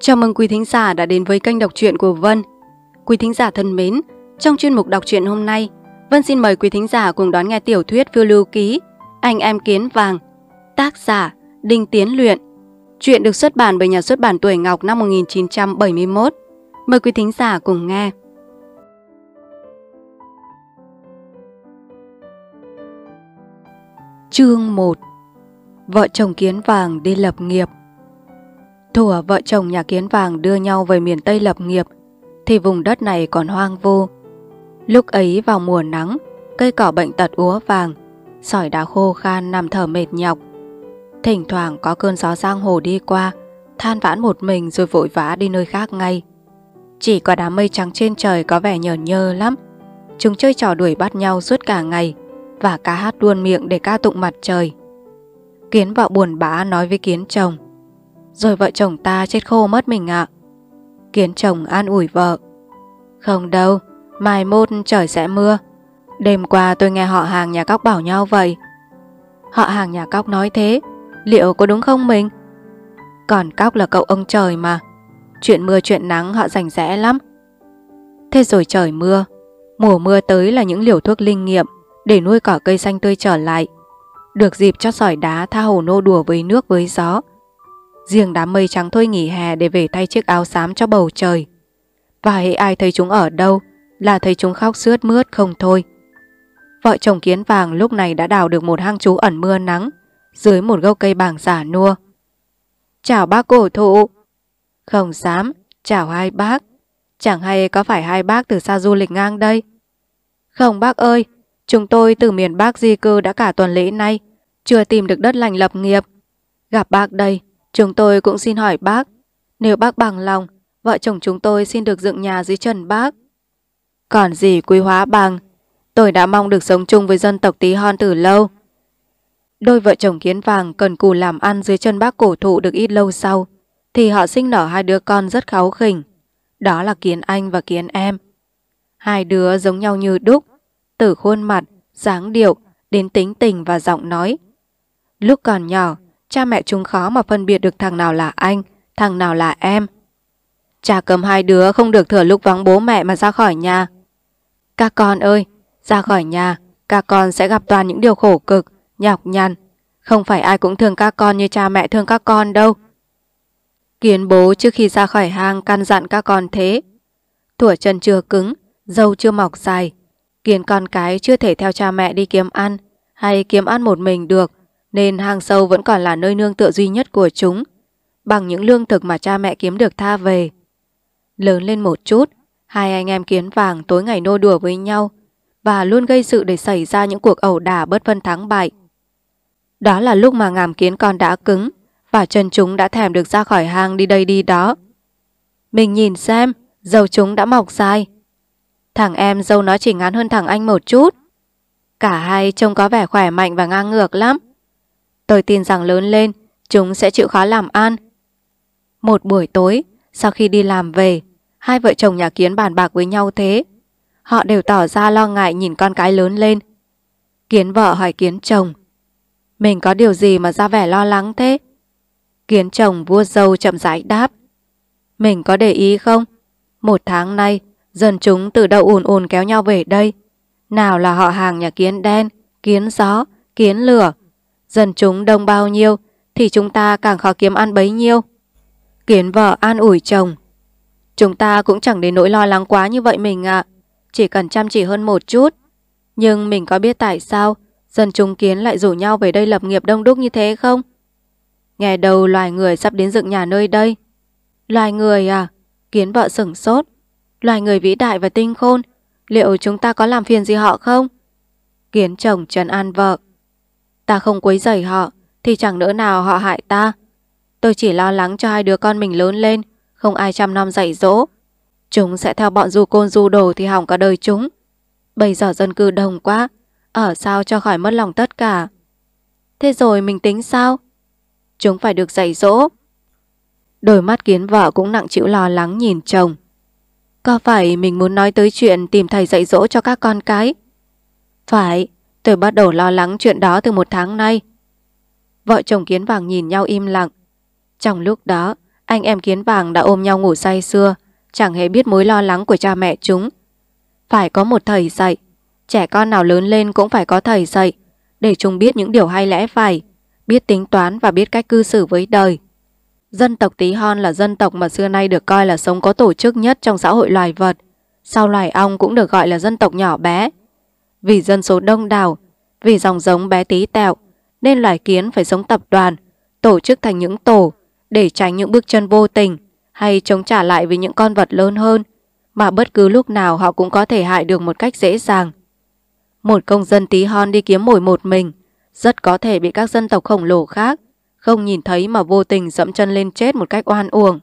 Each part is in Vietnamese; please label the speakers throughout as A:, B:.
A: Chào mừng quý thính giả đã đến với kênh đọc truyện của Vân. Quý thính giả thân mến, trong chuyên mục đọc truyện hôm nay, Vân xin mời quý thính giả cùng đón nghe tiểu thuyết Phiêu lưu ký Anh em kiến vàng, tác giả Đinh Tiến Luyện. Truyện được xuất bản bởi nhà xuất bản Tuổi Ngọc năm 1971. Mời quý thính giả cùng nghe. Chương 1 Vợ chồng kiến vàng đi lập nghiệp Thủa vợ chồng nhà kiến vàng đưa nhau về miền Tây lập nghiệp, thì vùng đất này còn hoang vu. Lúc ấy vào mùa nắng, cây cỏ bệnh tật úa vàng, sỏi đá khô khan nằm thở mệt nhọc. Thỉnh thoảng có cơn gió giang hồ đi qua, than vãn một mình rồi vội vã đi nơi khác ngay. Chỉ có đám mây trắng trên trời có vẻ nhờn nhơ lắm. Chúng chơi trò đuổi bắt nhau suốt cả ngày và cá hát đuôn miệng để ca tụng mặt trời. Kiến vợ buồn bã nói với kiến chồng. Rồi vợ chồng ta chết khô mất mình ạ à. Kiến chồng an ủi vợ Không đâu Mai mốt trời sẽ mưa Đêm qua tôi nghe họ hàng nhà cóc bảo nhau vậy Họ hàng nhà cóc nói thế Liệu có đúng không mình Còn cóc là cậu ông trời mà Chuyện mưa chuyện nắng họ rảnh rẽ lắm Thế rồi trời mưa Mùa mưa tới là những liều thuốc linh nghiệm Để nuôi cỏ cây xanh tươi trở lại Được dịp cho sỏi đá tha hồ nô đùa với nước với gió Riêng đám mây trắng thôi nghỉ hè để về thay chiếc áo xám cho bầu trời. Và hễ ai thấy chúng ở đâu là thấy chúng khóc sướt mướt không thôi. Vợ chồng kiến vàng lúc này đã đào được một hang trú ẩn mưa nắng dưới một gốc cây bàng giả nua. Chào bác cổ thụ. Không dám, chào hai bác. Chẳng hay có phải hai bác từ xa du lịch ngang đây? Không bác ơi, chúng tôi từ miền Bắc di cư đã cả tuần lễ nay, chưa tìm được đất lành lập nghiệp. Gặp bác đây, Chúng tôi cũng xin hỏi bác, nếu bác bằng lòng, vợ chồng chúng tôi xin được dựng nhà dưới trần bác. Còn gì quý hóa bằng, tôi đã mong được sống chung với dân tộc tí hon từ lâu. Đôi vợ chồng kiến vàng cần cù làm ăn dưới chân bác cổ thụ được ít lâu sau, thì họ sinh nở hai đứa con rất kháu khỉnh. Đó là kiến anh và kiến em. Hai đứa giống nhau như đúc, từ khuôn mặt, dáng điệu, đến tính tình và giọng nói. Lúc còn nhỏ, Cha mẹ chúng khó mà phân biệt được thằng nào là anh, thằng nào là em. Cha cầm hai đứa không được thừa lúc vắng bố mẹ mà ra khỏi nhà. Các con ơi, ra khỏi nhà, các con sẽ gặp toàn những điều khổ cực, nhọc nhằn. Không phải ai cũng thương các con như cha mẹ thương các con đâu. Kiến bố trước khi ra khỏi hang căn dặn các con thế. Tuổi chân chưa cứng, dâu chưa mọc dài. Kiến con cái chưa thể theo cha mẹ đi kiếm ăn hay kiếm ăn một mình được nên hang sâu vẫn còn là nơi nương tựa duy nhất của chúng, bằng những lương thực mà cha mẹ kiếm được tha về. Lớn lên một chút, hai anh em kiến vàng tối ngày nô đùa với nhau và luôn gây sự để xảy ra những cuộc ẩu đả bất phân thắng bại. Đó là lúc mà ngàm kiến con đã cứng và chân chúng đã thèm được ra khỏi hang đi đây đi đó. Mình nhìn xem, dâu chúng đã mọc dài. Thằng em dâu nó chỉ ngắn hơn thằng anh một chút. Cả hai trông có vẻ khỏe mạnh và ngang ngược lắm. Tôi tin rằng lớn lên, chúng sẽ chịu khó làm ăn. Một buổi tối, sau khi đi làm về, hai vợ chồng nhà Kiến bàn bạc với nhau thế. Họ đều tỏ ra lo ngại nhìn con cái lớn lên. Kiến vợ hỏi Kiến chồng, mình có điều gì mà ra vẻ lo lắng thế? Kiến chồng vua dâu chậm rãi đáp, mình có để ý không? Một tháng nay, dân chúng từ đâu ùn ùn kéo nhau về đây. Nào là họ hàng nhà Kiến đen, Kiến gió, Kiến lửa, Dân chúng đông bao nhiêu thì chúng ta càng khó kiếm ăn bấy nhiêu. Kiến vợ an ủi chồng. Chúng ta cũng chẳng đến nỗi lo lắng quá như vậy mình ạ. Chỉ cần chăm chỉ hơn một chút. Nhưng mình có biết tại sao dân chúng kiến lại rủ nhau về đây lập nghiệp đông đúc như thế không? Nghe đầu loài người sắp đến dựng nhà nơi đây. Loài người à? Kiến vợ sửng sốt. Loài người vĩ đại và tinh khôn. Liệu chúng ta có làm phiền gì họ không? Kiến chồng trần an vợ. Ta không quấy rầy họ Thì chẳng nỡ nào họ hại ta Tôi chỉ lo lắng cho hai đứa con mình lớn lên Không ai chăm nom dạy dỗ Chúng sẽ theo bọn du côn du đồ Thì hỏng cả đời chúng Bây giờ dân cư đông quá Ở sao cho khỏi mất lòng tất cả Thế rồi mình tính sao Chúng phải được dạy dỗ Đôi mắt kiến vợ cũng nặng chịu lo lắng nhìn chồng Có phải mình muốn nói tới chuyện Tìm thầy dạy dỗ cho các con cái Phải Tôi bắt đầu lo lắng chuyện đó từ một tháng nay. Vợ chồng Kiến Vàng nhìn nhau im lặng. Trong lúc đó, anh em Kiến Vàng đã ôm nhau ngủ say xưa, chẳng hề biết mối lo lắng của cha mẹ chúng. Phải có một thầy dạy, trẻ con nào lớn lên cũng phải có thầy dạy, để chúng biết những điều hay lẽ phải, biết tính toán và biết cách cư xử với đời. Dân tộc tí hon là dân tộc mà xưa nay được coi là sống có tổ chức nhất trong xã hội loài vật. Sau loài ong cũng được gọi là dân tộc nhỏ bé vì dân số đông đảo, vì dòng giống bé tí tẹo, nên loài kiến phải sống tập đoàn, tổ chức thành những tổ để tránh những bước chân vô tình hay chống trả lại với những con vật lớn hơn mà bất cứ lúc nào họ cũng có thể hại được một cách dễ dàng. Một công dân tí hon đi kiếm mồi một mình rất có thể bị các dân tộc khổng lồ khác không nhìn thấy mà vô tình dẫm chân lên chết một cách oan uổng.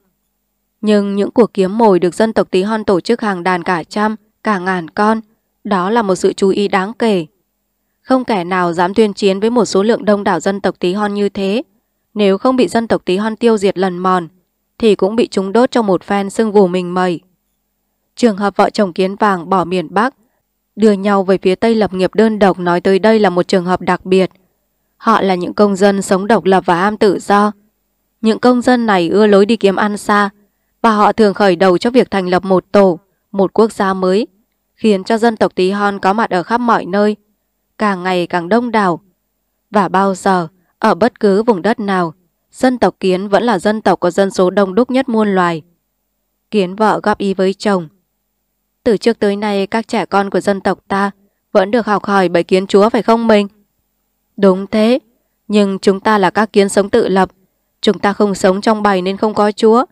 A: Nhưng những cuộc kiếm mồi được dân tộc tí hon tổ chức hàng đàn cả trăm, cả ngàn con – đó là một sự chú ý đáng kể. Không kẻ nào dám tuyên chiến với một số lượng đông đảo dân tộc tí hon như thế. Nếu không bị dân tộc tí hon tiêu diệt lần mòn, thì cũng bị chúng đốt trong một phen sưng vù mình mẩy. Trường hợp vợ chồng kiến vàng bỏ miền Bắc, đưa nhau về phía Tây lập nghiệp đơn độc nói tới đây là một trường hợp đặc biệt. Họ là những công dân sống độc lập và am tự do. Những công dân này ưa lối đi kiếm ăn xa, và họ thường khởi đầu cho việc thành lập một tổ, một quốc gia mới khiến cho dân tộc Tí Hon có mặt ở khắp mọi nơi, càng ngày càng đông đảo. Và bao giờ, ở bất cứ vùng đất nào, dân tộc Kiến vẫn là dân tộc có dân số đông đúc nhất muôn loài. Kiến vợ góp ý với chồng. Từ trước tới nay, các trẻ con của dân tộc ta vẫn được học hỏi bởi kiến chúa phải không mình? Đúng thế, nhưng chúng ta là các kiến sống tự lập. Chúng ta không sống trong bầy nên không có chúa.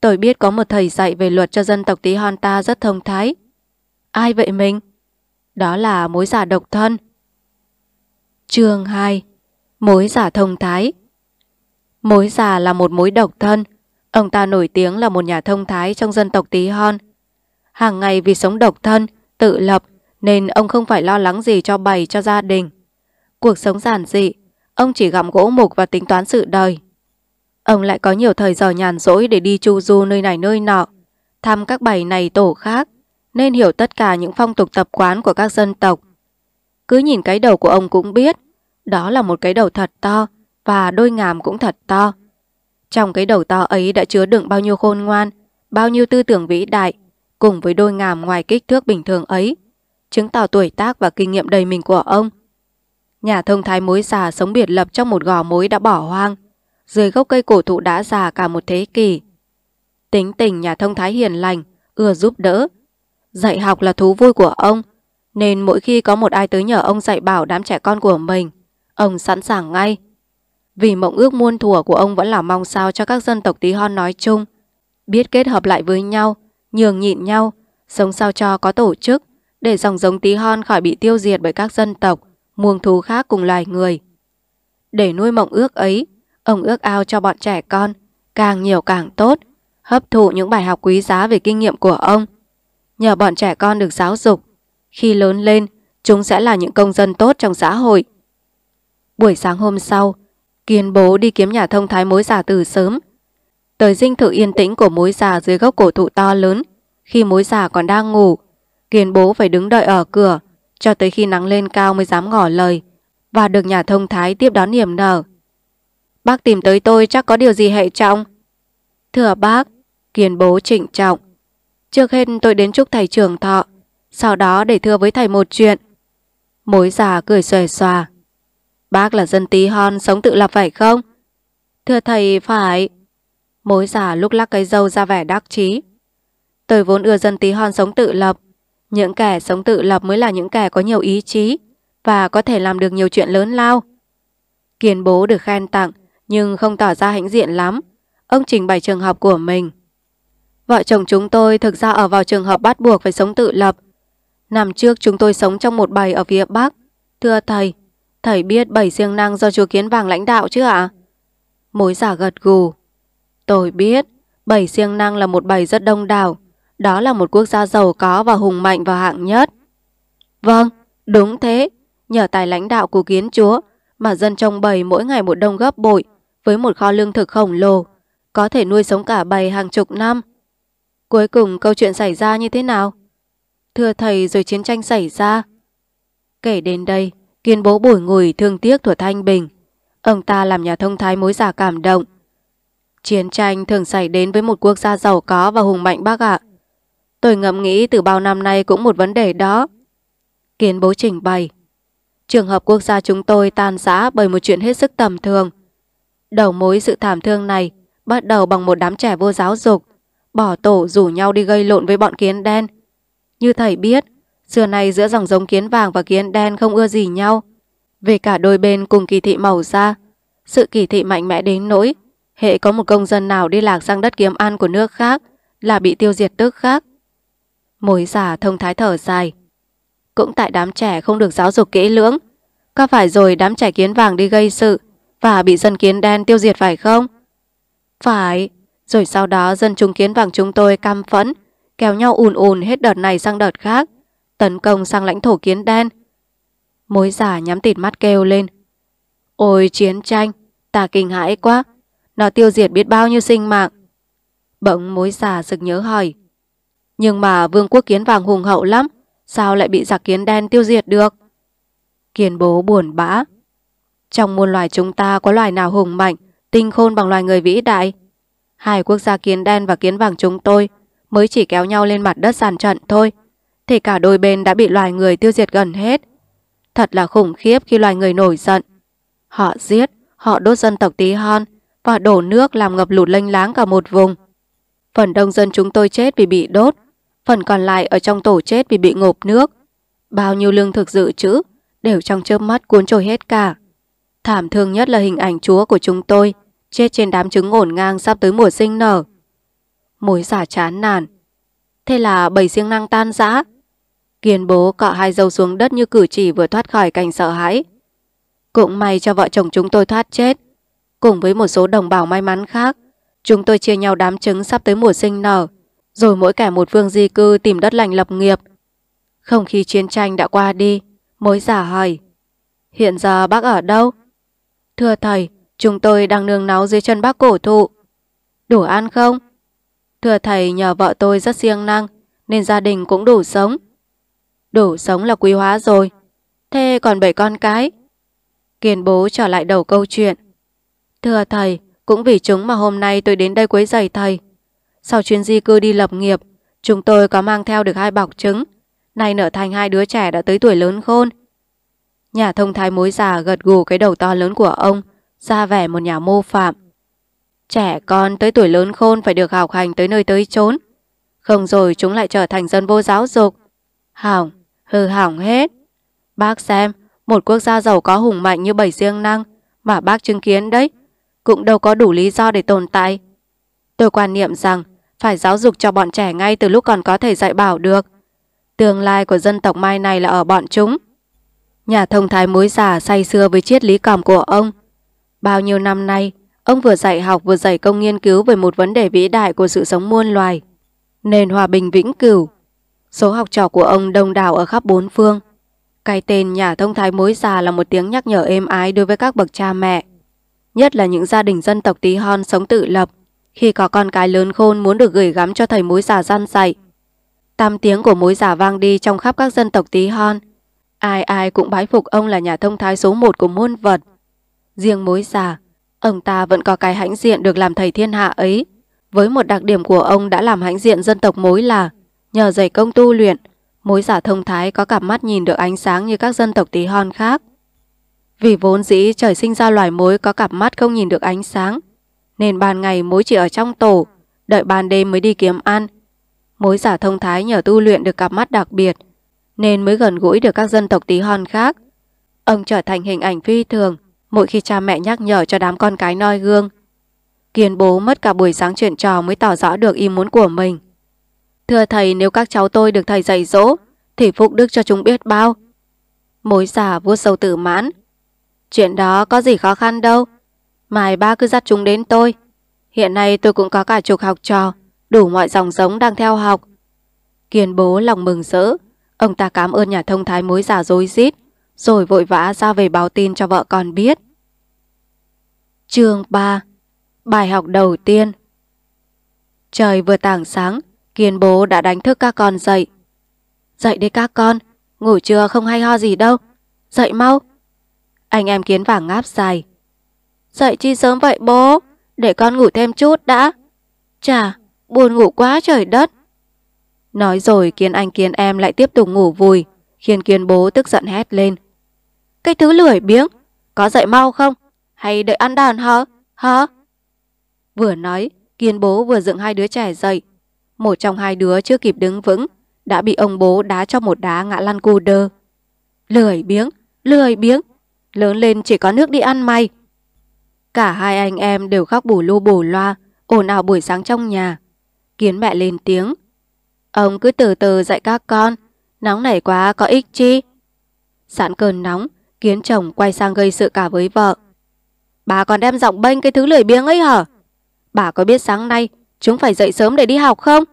A: Tôi biết có một thầy dạy về luật cho dân tộc tí hon ta rất thông thái. Ai vậy mình? Đó là mối giả độc thân. chương 2 Mối giả thông thái Mối giả là một mối độc thân. Ông ta nổi tiếng là một nhà thông thái trong dân tộc tí hon. Hàng ngày vì sống độc thân, tự lập nên ông không phải lo lắng gì cho bày cho gia đình. Cuộc sống giản dị, ông chỉ gặm gỗ mục và tính toán sự đời. Ông lại có nhiều thời giờ nhàn rỗi để đi chu du nơi này nơi nọ, thăm các bầy này tổ khác, nên hiểu tất cả những phong tục tập quán của các dân tộc. Cứ nhìn cái đầu của ông cũng biết, đó là một cái đầu thật to và đôi ngàm cũng thật to. Trong cái đầu to ấy đã chứa đựng bao nhiêu khôn ngoan, bao nhiêu tư tưởng vĩ đại, cùng với đôi ngàm ngoài kích thước bình thường ấy, chứng tỏ tuổi tác và kinh nghiệm đầy mình của ông. Nhà thông thái mối già sống biệt lập trong một gò mối đã bỏ hoang, dưới gốc cây cổ thụ đã già cả một thế kỷ. Tính tình nhà thông thái hiền lành, ưa giúp đỡ, Dạy học là thú vui của ông, nên mỗi khi có một ai tới nhờ ông dạy bảo đám trẻ con của mình, ông sẵn sàng ngay. Vì mộng ước muôn thuở của ông vẫn là mong sao cho các dân tộc tí hon nói chung, biết kết hợp lại với nhau, nhường nhịn nhau, sống sao cho có tổ chức, để dòng giống tí hon khỏi bị tiêu diệt bởi các dân tộc, muông thú khác cùng loài người. Để nuôi mộng ước ấy, ông ước ao cho bọn trẻ con, càng nhiều càng tốt, hấp thụ những bài học quý giá về kinh nghiệm của ông, Nhờ bọn trẻ con được giáo dục, khi lớn lên, chúng sẽ là những công dân tốt trong xã hội. Buổi sáng hôm sau, Kiên bố đi kiếm nhà thông thái mối già từ sớm. Tới dinh thự yên tĩnh của mối già dưới gốc cổ thụ to lớn, khi mối già còn đang ngủ, Kiên bố phải đứng đợi ở cửa, cho tới khi nắng lên cao mới dám ngỏ lời, và được nhà thông thái tiếp đón niềm nở. Bác tìm tới tôi chắc có điều gì hệ trọng. Thưa bác, Kiên bố trịnh trọng, Trước hết tôi đến chúc thầy trưởng thọ, sau đó để thưa với thầy một chuyện. Mối già cười xòe xòa. Bác là dân tí hon sống tự lập phải không? Thưa thầy, phải. Mối già lúc lắc cái dâu ra vẻ đắc chí. Tôi vốn ưa dân tí hon sống tự lập. Những kẻ sống tự lập mới là những kẻ có nhiều ý chí và có thể làm được nhiều chuyện lớn lao. Kiên bố được khen tặng nhưng không tỏ ra hãnh diện lắm. Ông trình bày trường học của mình. Vợ chồng chúng tôi thực ra ở vào trường hợp bắt buộc phải sống tự lập. Năm trước chúng tôi sống trong một bầy ở phía Bắc. Thưa thầy, thầy biết bầy siêng năng do chúa Kiến Vàng lãnh đạo chứ ạ? Mối giả gật gù. Tôi biết, bầy siêng năng là một bầy rất đông đảo. Đó là một quốc gia giàu có và hùng mạnh và hạng nhất. Vâng, đúng thế. Nhờ tài lãnh đạo của kiến chúa mà dân trong bầy mỗi ngày một đông gấp bội với một kho lương thực khổng lồ. Có thể nuôi sống cả bầy hàng chục năm. Cuối cùng câu chuyện xảy ra như thế nào? Thưa thầy rồi chiến tranh xảy ra. Kể đến đây, kiên bố bùi ngùi thương tiếc của Thanh Bình. Ông ta làm nhà thông thái mối giả cảm động. Chiến tranh thường xảy đến với một quốc gia giàu có và hùng mạnh bác ạ. Tôi ngẫm nghĩ từ bao năm nay cũng một vấn đề đó. Kiến bố trình bày. Trường hợp quốc gia chúng tôi tan rã bởi một chuyện hết sức tầm thường. Đầu mối sự thảm thương này bắt đầu bằng một đám trẻ vô giáo dục bỏ tổ rủ nhau đi gây lộn với bọn kiến đen. Như thầy biết, xưa nay giữa dòng giống kiến vàng và kiến đen không ưa gì nhau. Về cả đôi bên cùng kỳ thị màu da, sự kỳ thị mạnh mẽ đến nỗi, hệ có một công dân nào đi lạc sang đất kiếm ăn của nước khác là bị tiêu diệt tức khác. Mối giả thông thái thở dài. Cũng tại đám trẻ không được giáo dục kỹ lưỡng, có phải rồi đám trẻ kiến vàng đi gây sự và bị dân kiến đen tiêu diệt phải không? Phải, rồi sau đó dân chúng kiến vàng chúng tôi cam phẫn, kéo nhau ùn ùn hết đợt này sang đợt khác, tấn công sang lãnh thổ kiến đen. Mối giả nhắm tịt mắt kêu lên. Ôi chiến tranh, ta kinh hãi quá, nó tiêu diệt biết bao nhiêu sinh mạng. Bỗng mối giả sực nhớ hỏi. Nhưng mà vương quốc kiến vàng hùng hậu lắm, sao lại bị giặc kiến đen tiêu diệt được? Kiến bố buồn bã. Trong muôn loài chúng ta có loài nào hùng mạnh, tinh khôn bằng loài người vĩ đại? Hai quốc gia kiến đen và kiến vàng chúng tôi mới chỉ kéo nhau lên mặt đất sàn trận thôi. Thì cả đôi bên đã bị loài người tiêu diệt gần hết. Thật là khủng khiếp khi loài người nổi giận. Họ giết, họ đốt dân tộc tí hon và đổ nước làm ngập lụt lênh láng cả một vùng. Phần đông dân chúng tôi chết vì bị đốt, phần còn lại ở trong tổ chết vì bị ngộp nước. Bao nhiêu lương thực dự trữ đều trong chớp mắt cuốn trôi hết cả. Thảm thương nhất là hình ảnh chúa của chúng tôi Chết trên đám trứng ngổn ngang sắp tới mùa sinh nở. Mối giả chán nản. Thế là bầy siêng năng tan rã. Kiên bố cọ hai dâu xuống đất như cử chỉ vừa thoát khỏi cảnh sợ hãi. Cũng may cho vợ chồng chúng tôi thoát chết. Cùng với một số đồng bào may mắn khác, chúng tôi chia nhau đám trứng sắp tới mùa sinh nở, rồi mỗi kẻ một vương di cư tìm đất lành lập nghiệp. Không khí chiến tranh đã qua đi, mối giả hỏi. Hiện giờ bác ở đâu? Thưa thầy, Chúng tôi đang nương náu dưới chân bác cổ thụ. Đủ ăn không? Thưa thầy nhờ vợ tôi rất siêng năng, nên gia đình cũng đủ sống. Đủ sống là quý hóa rồi. Thế còn bảy con cái? Kiên bố trở lại đầu câu chuyện. Thưa thầy, cũng vì chúng mà hôm nay tôi đến đây quấy giày thầy. Sau chuyến di cư đi lập nghiệp, chúng tôi có mang theo được hai bọc trứng. Nay nở thành hai đứa trẻ đã tới tuổi lớn khôn. Nhà thông thái mối già gật gù cái đầu to lớn của ông, ra vẻ một nhà mô phạm. Trẻ con tới tuổi lớn khôn phải được học hành tới nơi tới chốn. Không rồi chúng lại trở thành dân vô giáo dục. Hỏng, hư hỏng hết. Bác xem, một quốc gia giàu có hùng mạnh như bảy riêng năng mà bác chứng kiến đấy, cũng đâu có đủ lý do để tồn tại. Tôi quan niệm rằng phải giáo dục cho bọn trẻ ngay từ lúc còn có thể dạy bảo được. Tương lai của dân tộc mai này là ở bọn chúng. Nhà thông thái mối giả say xưa với triết lý còm của ông Bao nhiêu năm nay, ông vừa dạy học vừa dạy công nghiên cứu về một vấn đề vĩ đại của sự sống muôn loài, nền hòa bình vĩnh cửu. Số học trò của ông đông đảo ở khắp bốn phương. Cái tên nhà thông thái mối già là một tiếng nhắc nhở êm ái đối với các bậc cha mẹ, nhất là những gia đình dân tộc tí hon sống tự lập, khi có con cái lớn khôn muốn được gửi gắm cho thầy mối già gian dạy. Tam tiếng của mối già vang đi trong khắp các dân tộc tí hon. Ai ai cũng bái phục ông là nhà thông thái số một của muôn vật. Riêng mối già, ông ta vẫn có cái hãnh diện được làm thầy thiên hạ ấy. Với một đặc điểm của ông đã làm hãnh diện dân tộc mối là nhờ dày công tu luyện, mối giả thông thái có cặp mắt nhìn được ánh sáng như các dân tộc tí hon khác. Vì vốn dĩ trời sinh ra loài mối có cặp mắt không nhìn được ánh sáng, nên ban ngày mối chỉ ở trong tổ, đợi ban đêm mới đi kiếm ăn. Mối giả thông thái nhờ tu luyện được cặp mắt đặc biệt, nên mới gần gũi được các dân tộc tí hon khác. Ông trở thành hình ảnh phi thường, Mỗi khi cha mẹ nhắc nhở cho đám con cái noi gương, Kiên bố mất cả buổi sáng chuyện trò mới tỏ rõ được ý muốn của mình. Thưa thầy, nếu các cháu tôi được thầy dạy dỗ, thì phúc đức cho chúng biết bao. Mối giả vuốt sâu tử mãn. Chuyện đó có gì khó khăn đâu. Mai ba cứ dắt chúng đến tôi. Hiện nay tôi cũng có cả chục học trò, đủ mọi dòng giống đang theo học. Kiên bố lòng mừng rỡ. Ông ta cảm ơn nhà thông thái mối giả dối rít rồi vội vã ra về báo tin cho vợ con biết. Chương 3 Bài học đầu tiên Trời vừa tảng sáng, Kiên bố đã đánh thức các con dậy. Dậy đi các con, ngủ trưa không hay ho gì đâu. Dậy mau. Anh em kiến vàng ngáp dài. Dậy chi sớm vậy bố, để con ngủ thêm chút đã. Chà, buồn ngủ quá trời đất. Nói rồi kiến anh kiến em lại tiếp tục ngủ vùi, khiến kiến bố tức giận hét lên. Cái thứ lười biếng, có dậy mau không? Hay đợi ăn đòn hả? Hả? Vừa nói, Kiên bố vừa dựng hai đứa trẻ dậy. Một trong hai đứa chưa kịp đứng vững, đã bị ông bố đá cho một đá ngã lăn cu đơ. Lười biếng, lười biếng, lớn lên chỉ có nước đi ăn may. Cả hai anh em đều khóc bù lu bù loa, ồn ào buổi sáng trong nhà. Kiến mẹ lên tiếng. Ông cứ từ từ dạy các con, nóng nảy quá có ích chi. Sẵn cơn nóng, khiến chồng quay sang gây sự cả với vợ. Bà còn đem giọng bênh cái thứ lười biếng ấy hả? Bà có biết sáng nay chúng phải dậy sớm để đi học không?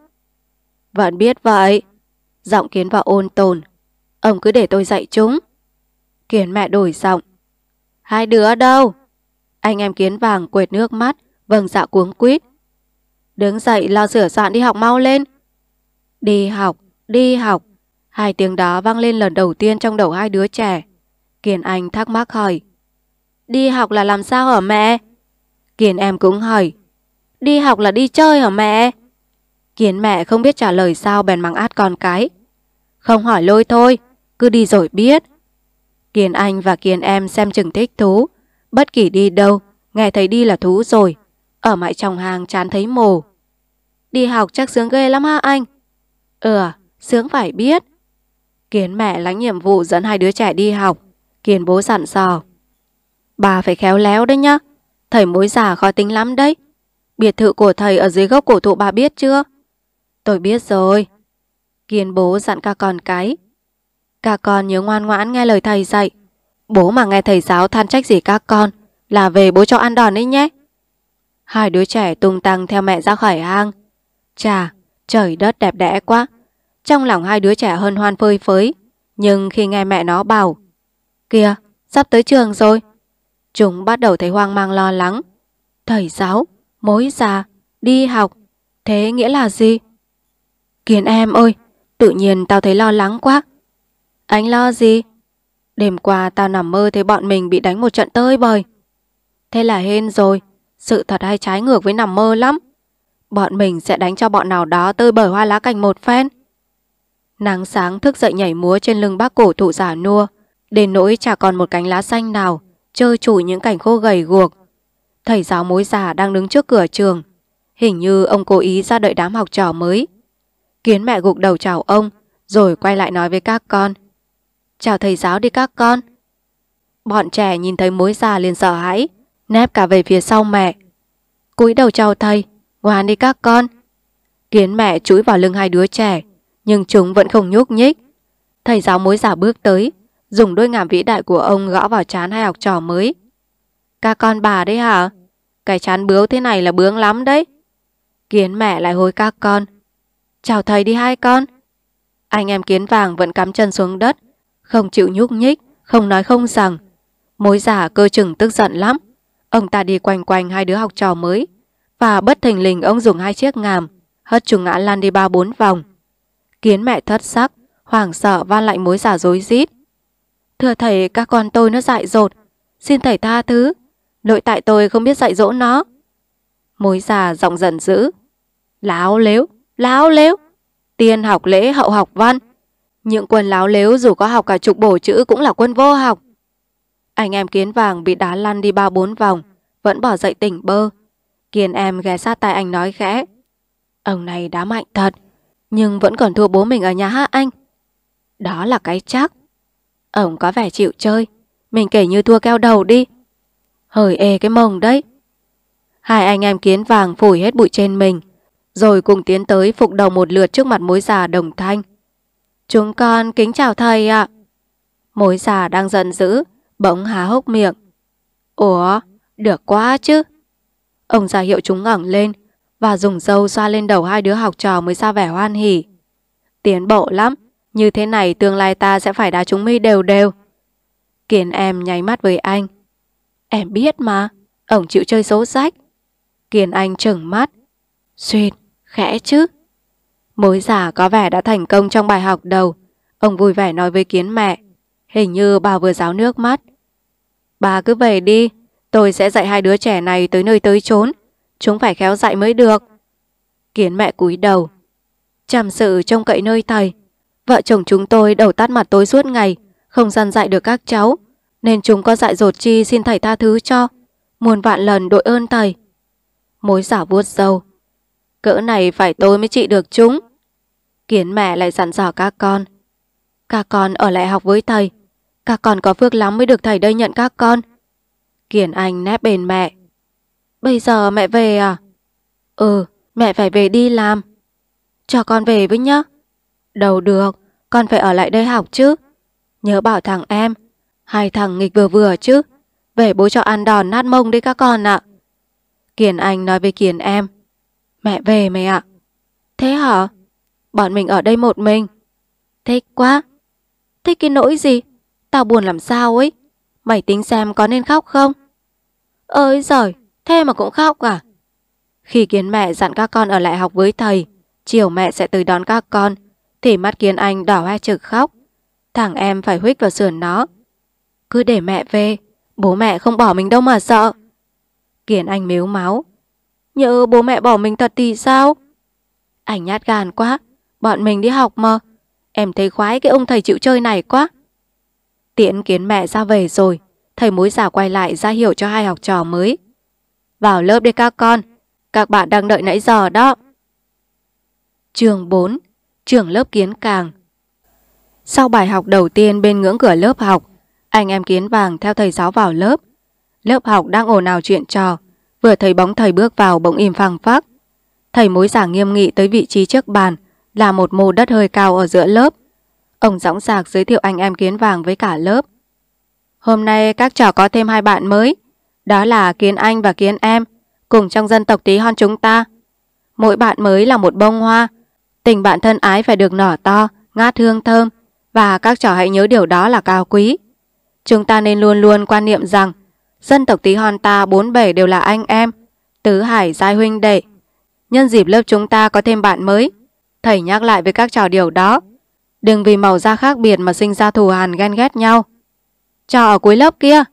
A: Vẫn biết vậy. Giọng Kiến vợ ôn tồn. Ông cứ để tôi dạy chúng. Kiến mẹ đổi giọng. Hai đứa đâu? Anh em Kiến vàng quệt nước mắt, vâng dạ cuống quýt. Đứng dậy lo sửa soạn đi học mau lên. Đi học, đi học. Hai tiếng đó vang lên lần đầu tiên trong đầu hai đứa trẻ. Kiền Anh thắc mắc hỏi. Đi học là làm sao hả mẹ? Kiền em cũng hỏi. Đi học là đi chơi hả mẹ? Kiền mẹ không biết trả lời sao bèn mắng át con cái. Không hỏi lôi thôi, cứ đi rồi biết. Kiền Anh và Kiền em xem chừng thích thú. Bất kỳ đi đâu, nghe thấy đi là thú rồi. Ở mãi trong hàng chán thấy mồ. Đi học chắc sướng ghê lắm ha anh. Ừ, à, sướng phải biết. Kiến mẹ lánh nhiệm vụ dẫn hai đứa trẻ đi học. Kiên bố sẵn sò. Bà phải khéo léo đấy nhá. Thầy mối già khó tính lắm đấy. Biệt thự của thầy ở dưới gốc cổ thụ bà biết chưa? Tôi biết rồi. Kiên bố dặn cả con cái. Cả con nhớ ngoan ngoãn nghe lời thầy dạy. Bố mà nghe thầy giáo than trách gì các con là về bố cho ăn đòn đấy nhé. Hai đứa trẻ tung tăng theo mẹ ra khỏi hang. Chà, trời đất đẹp đẽ quá. Trong lòng hai đứa trẻ hơn hoan phơi phới. Nhưng khi nghe mẹ nó bảo Kìa, sắp tới trường rồi. Chúng bắt đầu thấy hoang mang lo lắng. Thầy giáo, mối già, đi học, thế nghĩa là gì? Kiến em ơi, tự nhiên tao thấy lo lắng quá. Anh lo gì? Đêm qua tao nằm mơ thấy bọn mình bị đánh một trận tơi bời. Thế là hên rồi, sự thật hay trái ngược với nằm mơ lắm. Bọn mình sẽ đánh cho bọn nào đó tơi bời hoa lá cành một phen. Nắng sáng thức dậy nhảy múa trên lưng bác cổ thụ giả nua. Đến nỗi chả còn một cánh lá xanh nào Trơ trụi những cảnh khô gầy guộc Thầy giáo mối già đang đứng trước cửa trường Hình như ông cố ý ra đợi đám học trò mới Kiến mẹ gục đầu chào ông Rồi quay lại nói với các con Chào thầy giáo đi các con Bọn trẻ nhìn thấy mối già liền sợ hãi Nép cả về phía sau mẹ cúi đầu chào thầy Ngoan đi các con Kiến mẹ chúi vào lưng hai đứa trẻ Nhưng chúng vẫn không nhúc nhích Thầy giáo mối già bước tới dùng đôi ngàm vĩ đại của ông gõ vào chán hai học trò mới. Ca con bà đấy hả? Cái chán bướu thế này là bướng lắm đấy. Kiến mẹ lại hối các con. Chào thầy đi hai con. Anh em kiến vàng vẫn cắm chân xuống đất, không chịu nhúc nhích, không nói không rằng. Mối giả cơ chừng tức giận lắm. Ông ta đi quanh quanh hai đứa học trò mới và bất thình lình ông dùng hai chiếc ngàm hất chúng ngã lăn đi ba bốn vòng. Kiến mẹ thất sắc, hoảng sợ van lại mối giả dối rít. Thưa thầy, các con tôi nó dại dột. Xin thầy tha thứ. Nội tại tôi không biết dạy dỗ nó. Mối già giọng dần dữ. Láo lếu, láo lếu. Tiên học lễ hậu học văn. Những quân láo lếu dù có học cả chục bổ chữ cũng là quân vô học. Anh em kiến vàng bị đá lăn đi ba bốn vòng, vẫn bỏ dậy tỉnh bơ. Kiên em ghé sát tai anh nói khẽ. Ông này đá mạnh thật, nhưng vẫn còn thua bố mình ở nhà hả anh? Đó là cái chắc. Ông có vẻ chịu chơi. Mình kể như thua keo đầu đi. Hời ê cái mông đấy. Hai anh em kiến vàng phủi hết bụi trên mình. Rồi cùng tiến tới phục đầu một lượt trước mặt mối già đồng thanh. Chúng con kính chào thầy ạ. Mối già đang giận dữ, bỗng há hốc miệng. Ủa, được quá chứ. Ông già hiệu chúng ngẩng lên và dùng dâu xoa lên đầu hai đứa học trò mới ra vẻ hoan hỉ. Tiến bộ lắm, như thế này tương lai ta sẽ phải đá chúng mi đều đều. Kiền em nháy mắt với anh. Em biết mà, ổng chịu chơi xấu rách. Kiền anh trừng mắt. Xuyên, khẽ chứ. Mối giả có vẻ đã thành công trong bài học đầu. Ông vui vẻ nói với kiến mẹ. Hình như bà vừa ráo nước mắt. Bà cứ về đi, tôi sẽ dạy hai đứa trẻ này tới nơi tới chốn. Chúng phải khéo dạy mới được. Kiến mẹ cúi đầu. Chàm sự trông cậy nơi thầy. Vợ chồng chúng tôi đầu tắt mặt tối suốt ngày, không dằn dạy được các cháu, nên chúng có dạy dột chi xin thầy tha thứ cho. Muôn vạn lần đội ơn thầy. Mối giả vuốt dâu. Cỡ này phải tôi mới trị được chúng. Kiến mẹ lại dặn dò các con. Các con ở lại học với thầy. Các con có phước lắm mới được thầy đây nhận các con. Kiển Anh nép bên mẹ. Bây giờ mẹ về à? Ừ, mẹ phải về đi làm. Cho con về với nhá. Đâu được, con phải ở lại đây học chứ. Nhớ bảo thằng em, hai thằng nghịch vừa vừa chứ. Về bố cho ăn đòn nát mông đi các con ạ. Kiền Anh nói với Kiền em. Mẹ về mày ạ. Thế hả? Bọn mình ở đây một mình. Thích quá. Thích cái nỗi gì? Tao buồn làm sao ấy. Mày tính xem có nên khóc không? Ơi giời, thế mà cũng khóc à? Khi kiến mẹ dặn các con ở lại học với thầy, chiều mẹ sẽ tới đón các con thì mắt kiến Anh đỏ hoe trực khóc. Thằng em phải huých vào sườn nó. Cứ để mẹ về, bố mẹ không bỏ mình đâu mà sợ. kiến Anh miếu máu. Nhớ bố mẹ bỏ mình thật thì sao? Anh nhát gan quá, bọn mình đi học mà. Em thấy khoái cái ông thầy chịu chơi này quá. Tiễn kiến mẹ ra về rồi, thầy mối giả quay lại ra hiểu cho hai học trò mới. Vào lớp đi các con, các bạn đang đợi nãy giờ đó. Trường 4 trưởng lớp kiến càng. Sau bài học đầu tiên bên ngưỡng cửa lớp học, anh em kiến vàng theo thầy giáo vào lớp. Lớp học đang ồn ào chuyện trò, vừa thấy bóng thầy bước vào bỗng im phăng phắc. Thầy mối giảng nghiêm nghị tới vị trí trước bàn là một mô đất hơi cao ở giữa lớp. Ông dõng dạc giới thiệu anh em kiến vàng với cả lớp. Hôm nay các trò có thêm hai bạn mới, đó là kiến anh và kiến em, cùng trong dân tộc tí hon chúng ta. Mỗi bạn mới là một bông hoa, Tình bạn thân ái phải được nở to, ngát hương thơm và các trò hãy nhớ điều đó là cao quý. Chúng ta nên luôn luôn quan niệm rằng dân tộc tí hon ta bốn 47 đều là anh em, tứ hải giai huynh đệ. Nhân dịp lớp chúng ta có thêm bạn mới, thầy nhắc lại với các trò điều đó. Đừng vì màu da khác biệt mà sinh ra thù hằn ghen ghét nhau. Trò ở cuối lớp kia.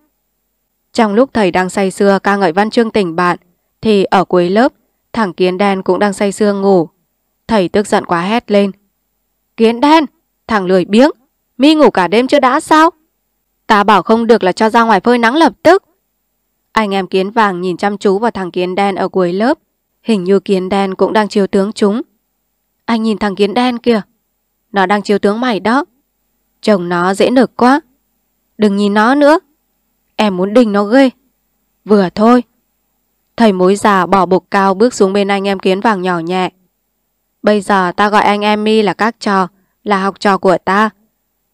A: Trong lúc thầy đang say sưa ca ngợi văn chương tình bạn, thì ở cuối lớp, thằng kiến đen cũng đang say sưa ngủ Thầy tức giận quá hét lên. Kiến đen, thằng lười biếng, mi ngủ cả đêm chưa đã sao? Ta bảo không được là cho ra ngoài phơi nắng lập tức. Anh em kiến vàng nhìn chăm chú vào thằng kiến đen ở cuối lớp. Hình như kiến đen cũng đang chiếu tướng chúng. Anh nhìn thằng kiến đen kìa. Nó đang chiếu tướng mày đó. Chồng nó dễ nực quá. Đừng nhìn nó nữa. Em muốn đình nó ghê. Vừa thôi. Thầy mối già bỏ bục cao bước xuống bên anh em kiến vàng nhỏ nhẹ. Bây giờ ta gọi anh em mi là các trò, là học trò của ta.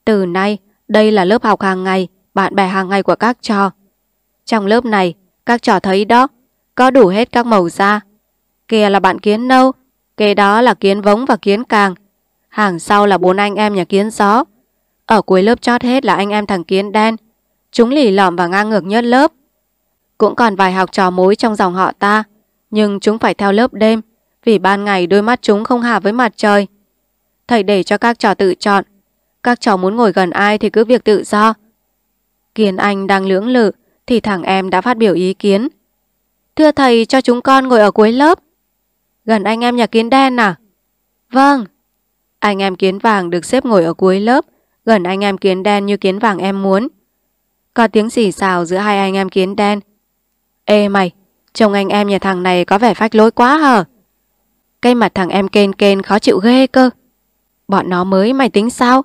A: Từ nay, đây là lớp học hàng ngày, bạn bè hàng ngày của các trò. Trong lớp này, các trò thấy đó, có đủ hết các màu da. Kìa là bạn kiến nâu, kế đó là kiến vống và kiến càng. Hàng sau là bốn anh em nhà kiến gió. Ở cuối lớp chót hết là anh em thằng kiến đen. Chúng lì lòm và ngang ngược nhất lớp. Cũng còn vài học trò mối trong dòng họ ta, nhưng chúng phải theo lớp đêm vì ban ngày đôi mắt chúng không hòa với mặt trời Thầy để cho các trò tự chọn Các trò muốn ngồi gần ai thì cứ việc tự do Kiên Anh đang lưỡng lự Thì thằng em đã phát biểu ý kiến Thưa thầy cho chúng con ngồi ở cuối lớp Gần anh em nhà kiến đen à Vâng Anh em kiến vàng được xếp ngồi ở cuối lớp Gần anh em kiến đen như kiến vàng em muốn Có tiếng xì xào giữa hai anh em kiến đen Ê mày Trông anh em nhà thằng này có vẻ phách lối quá hả Cây mặt thằng em kên kên khó chịu ghê cơ. Bọn nó mới mày tính sao?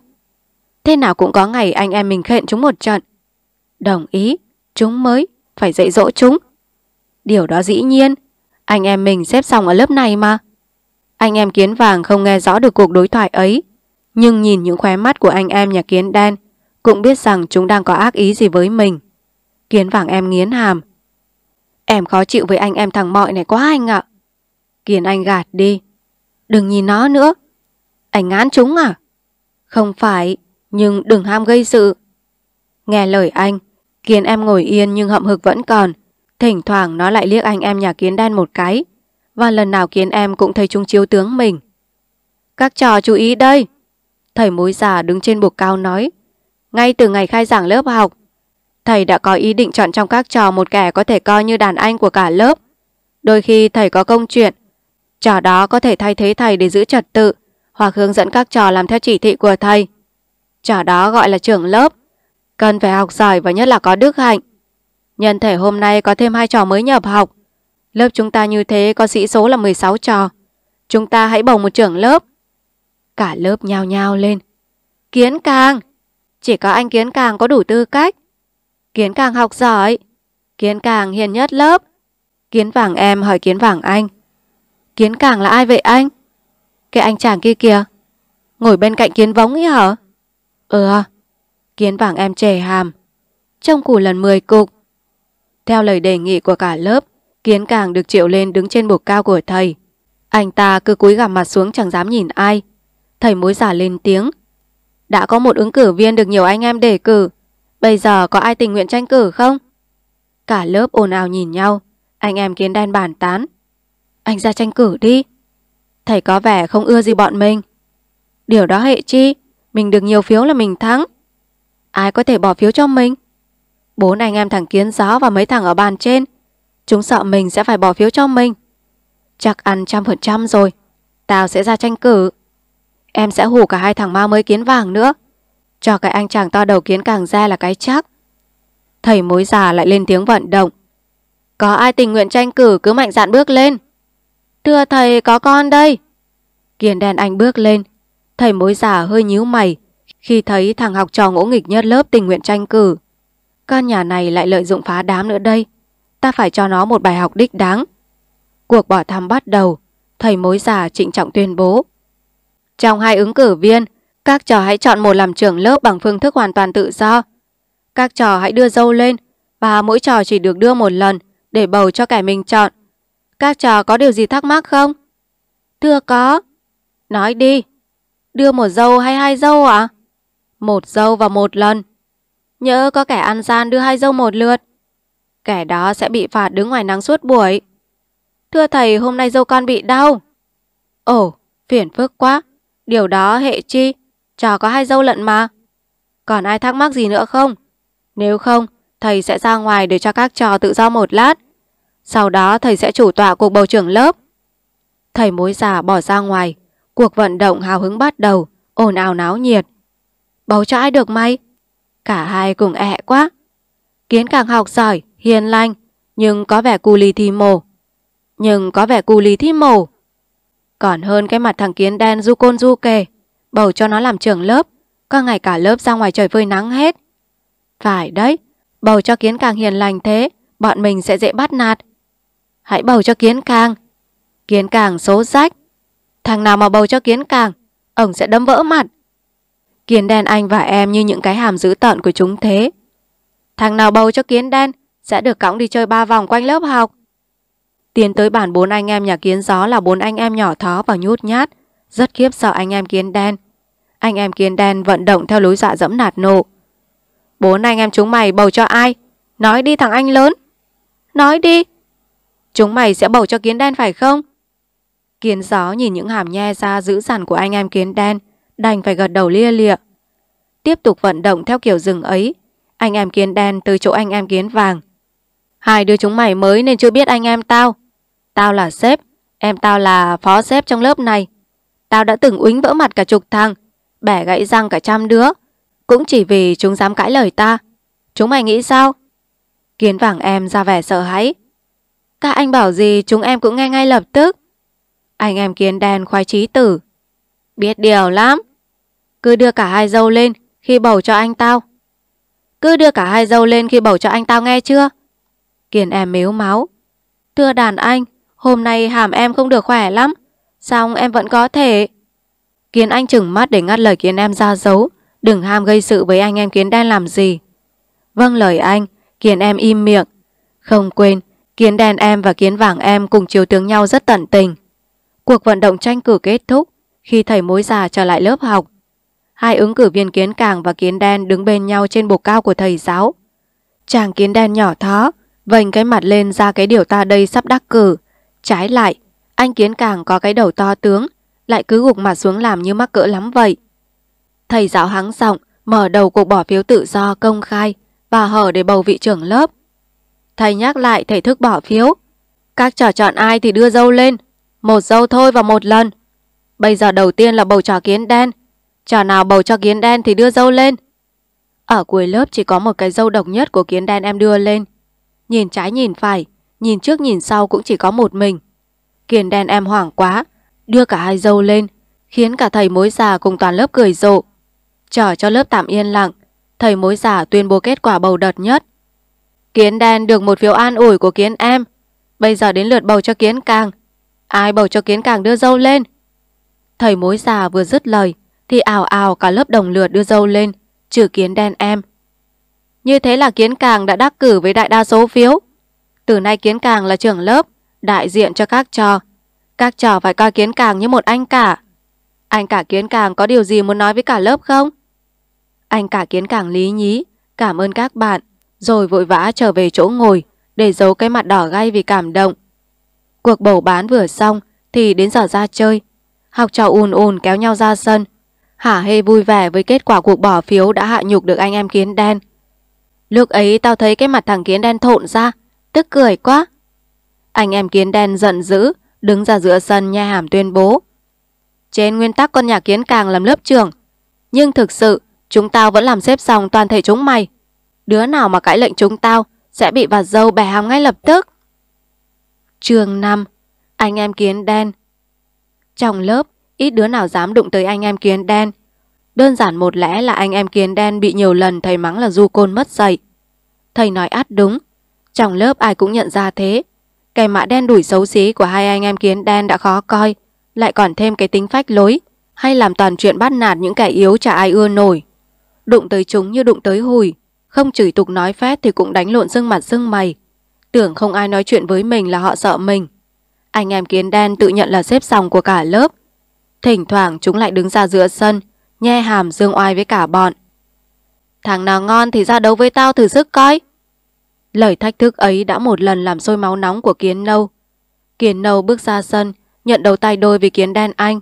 A: Thế nào cũng có ngày anh em mình khện chúng một trận. Đồng ý, chúng mới, phải dạy dỗ chúng. Điều đó dĩ nhiên, anh em mình xếp xong ở lớp này mà. Anh em kiến vàng không nghe rõ được cuộc đối thoại ấy, nhưng nhìn những khóe mắt của anh em nhà kiến đen, cũng biết rằng chúng đang có ác ý gì với mình. Kiến vàng em nghiến hàm. Em khó chịu với anh em thằng mọi này quá anh ạ. Kiên Anh gạt đi. Đừng nhìn nó nữa. Anh ngán chúng à? Không phải, nhưng đừng ham gây sự. Nghe lời anh, Kiến em ngồi yên nhưng hậm hực vẫn còn. Thỉnh thoảng nó lại liếc anh em nhà Kiến đen một cái. Và lần nào Kiến em cũng thấy chúng chiếu tướng mình. Các trò chú ý đây. Thầy mối già đứng trên bục cao nói. Ngay từ ngày khai giảng lớp học, thầy đã có ý định chọn trong các trò một kẻ có thể coi như đàn anh của cả lớp. Đôi khi thầy có công chuyện, trò đó có thể thay thế thầy để giữ trật tự hoặc hướng dẫn các trò làm theo chỉ thị của thầy. Trò đó gọi là trưởng lớp, cần phải học giỏi và nhất là có đức hạnh. Nhân thể hôm nay có thêm hai trò mới nhập học. Lớp chúng ta như thế có sĩ số là 16 trò. Chúng ta hãy bầu một trưởng lớp. Cả lớp nhao nhao lên. Kiến Càng! Chỉ có anh Kiến Càng có đủ tư cách. Kiến Càng học giỏi. Kiến Càng hiền nhất lớp. Kiến Vàng em hỏi Kiến Vàng anh. Kiến cảng là ai vậy anh? Cái anh chàng kia kìa. Ngồi bên cạnh Kiến Vóng ấy hả? Ừ. Kiến vàng em trẻ hàm. Trong củ lần 10 cục. Theo lời đề nghị của cả lớp, Kiến cảng được triệu lên đứng trên bục cao của thầy. Anh ta cứ cúi gằm mặt xuống chẳng dám nhìn ai. Thầy mối giả lên tiếng. Đã có một ứng cử viên được nhiều anh em đề cử. Bây giờ có ai tình nguyện tranh cử không? Cả lớp ồn ào nhìn nhau. Anh em kiến đen bàn tán. Anh ra tranh cử đi. Thầy có vẻ không ưa gì bọn mình. Điều đó hệ chi, mình được nhiều phiếu là mình thắng. Ai có thể bỏ phiếu cho mình? Bốn anh em thằng Kiến gió và mấy thằng ở bàn trên. Chúng sợ mình sẽ phải bỏ phiếu cho mình. Chắc ăn trăm phần trăm rồi. Tao sẽ ra tranh cử. Em sẽ hù cả hai thằng ma mới kiến vàng nữa. Cho cái anh chàng to đầu kiến càng ra là cái chắc. Thầy mối già lại lên tiếng vận động. Có ai tình nguyện tranh cử cứ mạnh dạn bước lên. Thưa thầy có con đây. Kiền đen anh bước lên. Thầy mối giả hơi nhíu mày khi thấy thằng học trò ngỗ nghịch nhất lớp tình nguyện tranh cử. Con nhà này lại lợi dụng phá đám nữa đây. Ta phải cho nó một bài học đích đáng. Cuộc bỏ thăm bắt đầu. Thầy mối giả trịnh trọng tuyên bố. Trong hai ứng cử viên, các trò hãy chọn một làm trưởng lớp bằng phương thức hoàn toàn tự do. Các trò hãy đưa dâu lên và mỗi trò chỉ được đưa một lần để bầu cho kẻ mình chọn. Các trò có điều gì thắc mắc không? Thưa có. Nói đi. Đưa một dâu hay hai dâu ạ? Một dâu và một lần. Nhớ có kẻ ăn gian đưa hai dâu một lượt. Kẻ đó sẽ bị phạt đứng ngoài nắng suốt buổi. Thưa thầy, hôm nay dâu con bị đau. Ồ, phiền phức quá. Điều đó hệ chi? Trò có hai dâu lận mà. Còn ai thắc mắc gì nữa không? Nếu không, thầy sẽ ra ngoài để cho các trò tự do một lát. Sau đó thầy sẽ chủ tọa cuộc bầu trưởng lớp. Thầy mối già bỏ ra ngoài. Cuộc vận động hào hứng bắt đầu, ồn ào náo nhiệt. Bầu cho ai được may? Cả hai cùng ẹ quá. Kiến càng học giỏi, hiền lành, nhưng có vẻ cù lì thi mổ. Nhưng có vẻ cù lì thi mổ. Còn hơn cái mặt thằng kiến đen du côn du kề. Bầu cho nó làm trưởng lớp, có ngày cả lớp ra ngoài trời phơi nắng hết. Phải đấy, bầu cho kiến càng hiền lành thế, bọn mình sẽ dễ bắt nạt. Hãy bầu cho kiến càng. Kiến càng số rách. Thằng nào mà bầu cho kiến càng, ổng sẽ đấm vỡ mặt. Kiến đen anh và em như những cái hàm dữ tợn của chúng thế. Thằng nào bầu cho kiến đen sẽ được cõng đi chơi ba vòng quanh lớp học. Tiến tới bản bốn anh em nhà kiến gió là bốn anh em nhỏ thó và nhút nhát, rất khiếp sợ anh em kiến đen. Anh em kiến đen vận động theo lối dạ dẫm nạt nộ. Bốn anh em chúng mày bầu cho ai? Nói đi thằng anh lớn. Nói đi. Chúng mày sẽ bầu cho kiến đen phải không? Kiến gió nhìn những hàm nhe ra dữ dằn của anh em kiến đen, đành phải gật đầu lia lịa. Tiếp tục vận động theo kiểu rừng ấy, anh em kiến đen từ chỗ anh em kiến vàng. Hai đứa chúng mày mới nên chưa biết anh em tao. Tao là sếp, em tao là phó sếp trong lớp này. Tao đã từng uýnh vỡ mặt cả chục thằng, bẻ gãy răng cả trăm đứa. Cũng chỉ vì chúng dám cãi lời ta. Chúng mày nghĩ sao? Kiến vàng em ra vẻ sợ hãi, các anh bảo gì chúng em cũng nghe ngay lập tức. Anh em kiến đen khoái trí tử. Biết điều lắm. Cứ đưa cả hai dâu lên khi bầu cho anh tao. Cứ đưa cả hai dâu lên khi bầu cho anh tao nghe chưa? kiến em mếu máu. Thưa đàn anh, hôm nay hàm em không được khỏe lắm. Xong em vẫn có thể. Kiến anh chừng mắt để ngắt lời kiến em ra dấu. Đừng ham gây sự với anh em kiến đen làm gì. Vâng lời anh, kiến em im miệng. Không quên, Kiến đen em và kiến vàng em cùng chiều tướng nhau rất tận tình. Cuộc vận động tranh cử kết thúc khi thầy mối già trở lại lớp học. Hai ứng cử viên kiến càng và kiến đen đứng bên nhau trên bục cao của thầy giáo. Chàng kiến đen nhỏ thó, vành cái mặt lên ra cái điều ta đây sắp đắc cử. Trái lại, anh kiến càng có cái đầu to tướng, lại cứ gục mặt xuống làm như mắc cỡ lắm vậy. Thầy giáo hắng giọng, mở đầu cuộc bỏ phiếu tự do công khai và hở để bầu vị trưởng lớp. Thầy nhắc lại thể thức bỏ phiếu. Các trò chọn ai thì đưa dâu lên. Một dâu thôi và một lần. Bây giờ đầu tiên là bầu trò kiến đen. Trò nào bầu cho kiến đen thì đưa dâu lên. Ở cuối lớp chỉ có một cái dâu độc nhất của kiến đen em đưa lên. Nhìn trái nhìn phải, nhìn trước nhìn sau cũng chỉ có một mình. Kiến đen em hoảng quá, đưa cả hai dâu lên, khiến cả thầy mối già cùng toàn lớp cười rộ. Trò cho lớp tạm yên lặng, thầy mối già tuyên bố kết quả bầu đợt nhất. Kiến đen được một phiếu an ủi của kiến em. Bây giờ đến lượt bầu cho kiến càng. Ai bầu cho kiến càng đưa dâu lên? Thầy mối già vừa dứt lời thì ảo ảo cả lớp đồng lượt đưa dâu lên, trừ kiến đen em. Như thế là kiến càng đã đắc cử với đại đa số phiếu. Từ nay kiến càng là trưởng lớp, đại diện cho các trò. Các trò phải coi kiến càng như một anh cả. Anh cả kiến càng có điều gì muốn nói với cả lớp không? Anh cả kiến càng lý nhí. Cảm ơn các bạn rồi vội vã trở về chỗ ngồi để giấu cái mặt đỏ gay vì cảm động. Cuộc bầu bán vừa xong thì đến giờ ra chơi. Học trò ùn ùn kéo nhau ra sân. Hả hê vui vẻ với kết quả cuộc bỏ phiếu đã hạ nhục được anh em kiến đen. Lúc ấy tao thấy cái mặt thằng kiến đen thộn ra, tức cười quá. Anh em kiến đen giận dữ, đứng ra giữa sân nhai hàm tuyên bố. Trên nguyên tắc con nhà kiến càng làm lớp trưởng, nhưng thực sự chúng tao vẫn làm xếp xong toàn thể chúng mày. Đứa nào mà cãi lệnh chúng tao sẽ bị vạt dâu bẻ hàm ngay lập tức. Trường 5 Anh em kiến đen Trong lớp, ít đứa nào dám đụng tới anh em kiến đen. Đơn giản một lẽ là anh em kiến đen bị nhiều lần thầy mắng là du côn mất dạy. Thầy nói át đúng. Trong lớp ai cũng nhận ra thế. Cái mã đen đuổi xấu xí của hai anh em kiến đen đã khó coi. Lại còn thêm cái tính phách lối. Hay làm toàn chuyện bắt nạt những kẻ yếu chả ai ưa nổi. Đụng tới chúng như đụng tới hùi. Không chửi tục nói phét thì cũng đánh lộn xương mặt xương mày. Tưởng không ai nói chuyện với mình là họ sợ mình. Anh em kiến đen tự nhận là xếp sòng của cả lớp. Thỉnh thoảng chúng lại đứng ra giữa sân, nhe hàm dương oai với cả bọn. Thằng nào ngon thì ra đấu với tao thử sức coi. Lời thách thức ấy đã một lần làm sôi máu nóng của kiến nâu. Kiến nâu bước ra sân, nhận đầu tay đôi với kiến đen anh.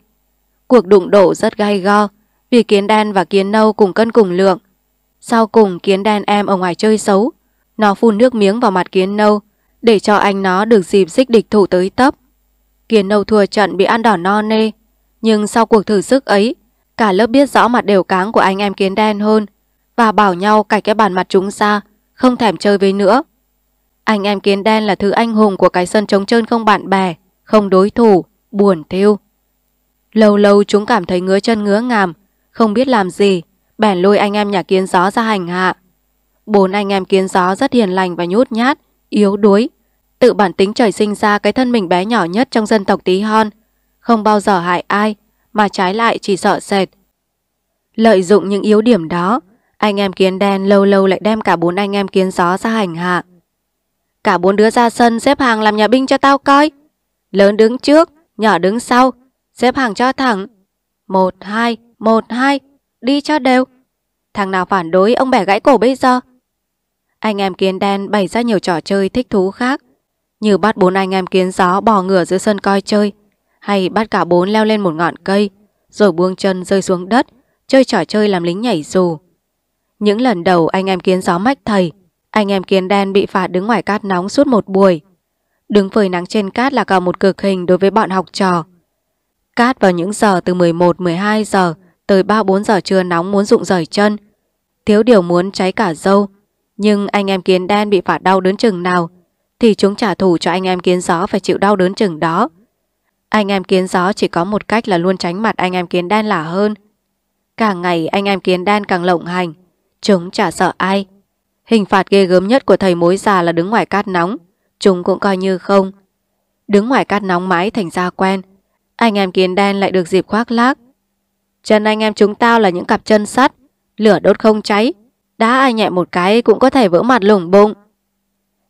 A: Cuộc đụng độ rất gay go, vì kiến đen và kiến nâu cùng cân cùng lượng. Sau cùng kiến đen em ở ngoài chơi xấu. Nó phun nước miếng vào mặt kiến nâu, để cho anh nó được dịp xích địch thủ tới tấp. Kiến nâu thua trận bị ăn đòn no nê. Nhưng sau cuộc thử sức ấy, cả lớp biết rõ mặt đều cáng của anh em kiến đen hơn và bảo nhau cạch cái bàn mặt chúng ra, không thèm chơi với nữa. Anh em kiến đen là thứ anh hùng của cái sân trống trơn không bạn bè, không đối thủ, buồn thiêu. Lâu lâu chúng cảm thấy ngứa chân ngứa ngàm, không biết làm gì, bèn lôi anh em nhà kiến gió ra hành hạ. Bốn anh em kiến gió rất hiền lành và nhút nhát, yếu đuối. Tự bản tính trời sinh ra cái thân mình bé nhỏ nhất trong dân tộc tí hon. Không bao giờ hại ai, mà trái lại chỉ sợ sệt. Lợi dụng những yếu điểm đó, anh em kiến đen lâu lâu lại đem cả bốn anh em kiến gió ra hành hạ. Cả bốn đứa ra sân xếp hàng làm nhà binh cho tao coi. Lớn đứng trước, nhỏ đứng sau, xếp hàng cho thẳng. Một, hai, một, hai, đi cho đều. Thằng nào phản đối ông bẻ gãy cổ bây giờ. Anh em kiến đen bày ra nhiều trò chơi thích thú khác, như bắt bốn anh em kiến gió bò ngửa giữa sân coi chơi, hay bắt cả bốn leo lên một ngọn cây, rồi buông chân rơi xuống đất, chơi trò chơi làm lính nhảy dù. Những lần đầu anh em kiến gió mách thầy, anh em kiến đen bị phạt đứng ngoài cát nóng suốt một buổi. Đứng phơi nắng trên cát là cả một cực hình đối với bọn học trò. Cát vào những giờ từ 11-12 giờ Tới 3-4 giờ trưa nóng muốn rụng rời chân Thiếu điều muốn cháy cả dâu Nhưng anh em kiến đen bị phạt đau đớn chừng nào Thì chúng trả thù cho anh em kiến gió Phải chịu đau đớn chừng đó Anh em kiến gió chỉ có một cách Là luôn tránh mặt anh em kiến đen là hơn Càng ngày anh em kiến đen càng lộng hành Chúng chả sợ ai Hình phạt ghê gớm nhất của thầy mối già là đứng ngoài cát nóng Chúng cũng coi như không Đứng ngoài cát nóng mãi thành ra quen Anh em kiến đen lại được dịp khoác lác Chân anh em chúng tao là những cặp chân sắt, lửa đốt không cháy, đá ai nhẹ một cái cũng có thể vỡ mặt lủng bụng.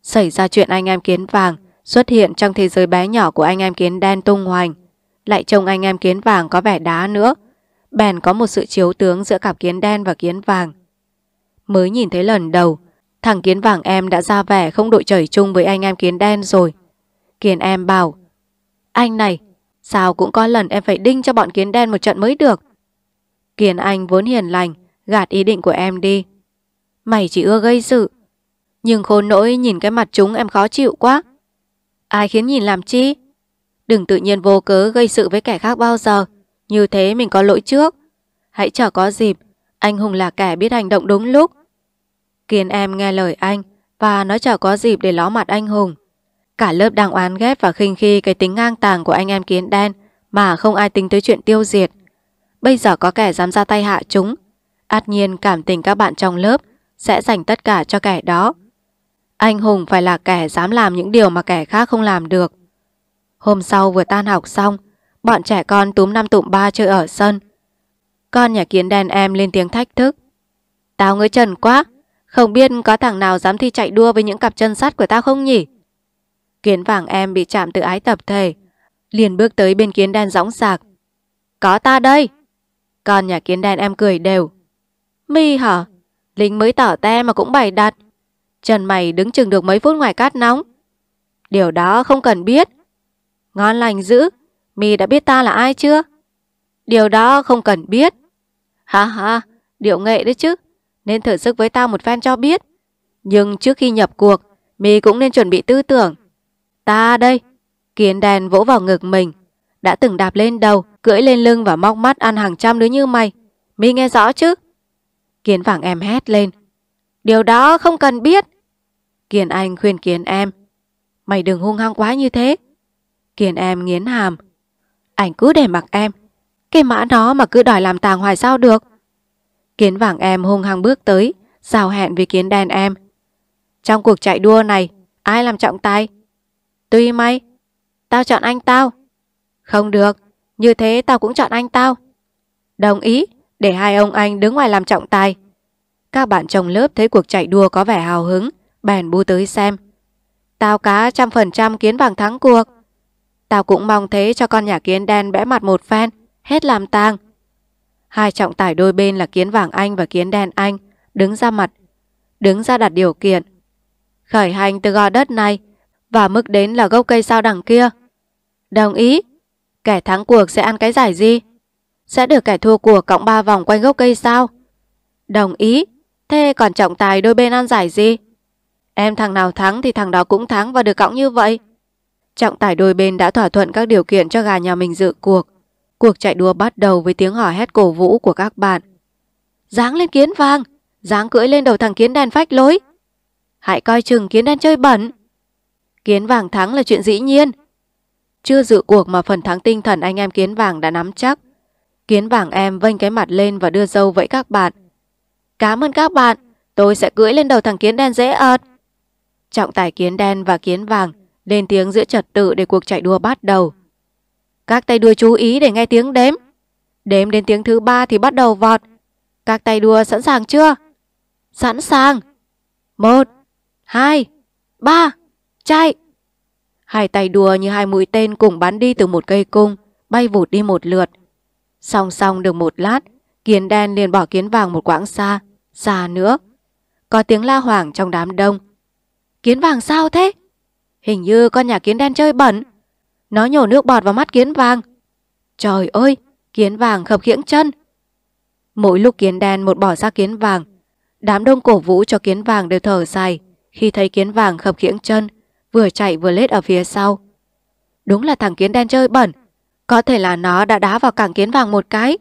A: Xảy ra chuyện anh em kiến vàng xuất hiện trong thế giới bé nhỏ của anh em kiến đen tung hoành, lại trông anh em kiến vàng có vẻ đá nữa, bèn có một sự chiếu tướng giữa cặp kiến đen và kiến vàng. Mới nhìn thấy lần đầu, thằng kiến vàng em đã ra vẻ không đội trời chung với anh em kiến đen rồi. Kiến em bảo, anh này, sao cũng có lần em phải đinh cho bọn kiến đen một trận mới được. Kiền Anh vốn hiền lành, gạt ý định của em đi. Mày chỉ ưa gây sự. Nhưng khốn nỗi nhìn cái mặt chúng em khó chịu quá. Ai khiến nhìn làm chi? Đừng tự nhiên vô cớ gây sự với kẻ khác bao giờ. Như thế mình có lỗi trước. Hãy chờ có dịp. Anh Hùng là kẻ biết hành động đúng lúc. Kiên em nghe lời anh và nói chờ có dịp để ló mặt anh Hùng. Cả lớp đang oán ghét và khinh khi cái tính ngang tàng của anh em kiến đen mà không ai tính tới chuyện tiêu diệt. Bây giờ có kẻ dám ra tay hạ chúng Át nhiên cảm tình các bạn trong lớp Sẽ dành tất cả cho kẻ đó Anh hùng phải là kẻ dám làm những điều Mà kẻ khác không làm được Hôm sau vừa tan học xong Bọn trẻ con túm năm tụm ba chơi ở sân Con nhà kiến đen em lên tiếng thách thức Tao ngỡ trần quá Không biết có thằng nào dám thi chạy đua Với những cặp chân sắt của tao không nhỉ Kiến vàng em bị chạm tự ái tập thể Liền bước tới bên kiến đen dõng sạc Có ta đây còn nhà kiến đen em cười đều. Mi hả? Lính mới tỏ te mà cũng bày đặt. Trần mày đứng chừng được mấy phút ngoài cát nóng. Điều đó không cần biết. Ngon lành dữ. Mi đã biết ta là ai chưa? Điều đó không cần biết. Ha ha, điệu nghệ đấy chứ. Nên thử sức với ta một phen cho biết. Nhưng trước khi nhập cuộc, Mi cũng nên chuẩn bị tư tưởng. Ta đây. Kiến đèn vỗ vào ngực mình. Đã từng đạp lên đầu, cưỡi lên lưng và móc mắt ăn hàng trăm đứa như mày. Mi nghe rõ chứ? Kiến vàng em hét lên. Điều đó không cần biết. Kiến Anh khuyên kiến em. Mày đừng hung hăng quá như thế. Kiến em nghiến hàm. Anh cứ để mặc em. Cái mã nó mà cứ đòi làm tàng hoài sao được. Kiến vàng em hung hăng bước tới, giao hẹn với kiến đen em. Trong cuộc chạy đua này, ai làm trọng tài? Tuy may, tao chọn anh tao. Không được, như thế tao cũng chọn anh tao. Đồng ý, để hai ông anh đứng ngoài làm trọng tài. Các bạn trong lớp thấy cuộc chạy đua có vẻ hào hứng, bèn bu tới xem. Tao cá trăm phần trăm kiến vàng thắng cuộc. Tao cũng mong thế cho con nhà kiến đen bẽ mặt một phen, hết làm tang. Hai trọng tài đôi bên là kiến vàng anh và kiến đen anh, đứng ra mặt, đứng ra đặt điều kiện. Khởi hành từ gò đất này và mức đến là gốc cây sao đằng kia. Đồng ý, Kẻ thắng cuộc sẽ ăn cái giải gì? Sẽ được kẻ thua cuộc cộng 3 vòng quanh gốc cây sao? Đồng ý. Thế còn trọng tài đôi bên ăn giải gì? Em thằng nào thắng thì thằng đó cũng thắng và được cộng như vậy. Trọng tài đôi bên đã thỏa thuận các điều kiện cho gà nhà mình dự cuộc. Cuộc chạy đua bắt đầu với tiếng hò hét cổ vũ của các bạn. Giáng lên kiến vàng, giáng cưỡi lên đầu thằng kiến đen phách lối. Hãy coi chừng kiến đen chơi bẩn. Kiến vàng thắng là chuyện dĩ nhiên, chưa dự cuộc mà phần thắng tinh thần anh em kiến vàng đã nắm chắc. Kiến vàng em vênh cái mặt lên và đưa dâu vẫy các bạn. Cảm ơn các bạn, tôi sẽ cưỡi lên đầu thằng kiến đen dễ ợt. Trọng tài kiến đen và kiến vàng lên tiếng giữa trật tự để cuộc chạy đua bắt đầu. Các tay đua chú ý để nghe tiếng đếm. Đếm đến tiếng thứ ba thì bắt đầu vọt. Các tay đua sẵn sàng chưa? Sẵn sàng. Một, hai, ba, chạy. Hai tay đùa như hai mũi tên cùng bắn đi từ một cây cung, bay vụt đi một lượt. Song song được một lát, kiến đen liền bỏ kiến vàng một quãng xa, xa nữa. Có tiếng la hoảng trong đám đông. Kiến vàng sao thế? Hình như con nhà kiến đen chơi bẩn. Nó nhổ nước bọt vào mắt kiến vàng. Trời ơi, kiến vàng khập khiễng chân. Mỗi lúc kiến đen một bỏ ra kiến vàng, đám đông cổ vũ cho kiến vàng đều thở dài khi thấy kiến vàng khập khiễng chân vừa chạy vừa lết ở phía sau. Đúng là thằng kiến đen chơi bẩn, có thể là nó đã đá vào cảng kiến vàng một cái.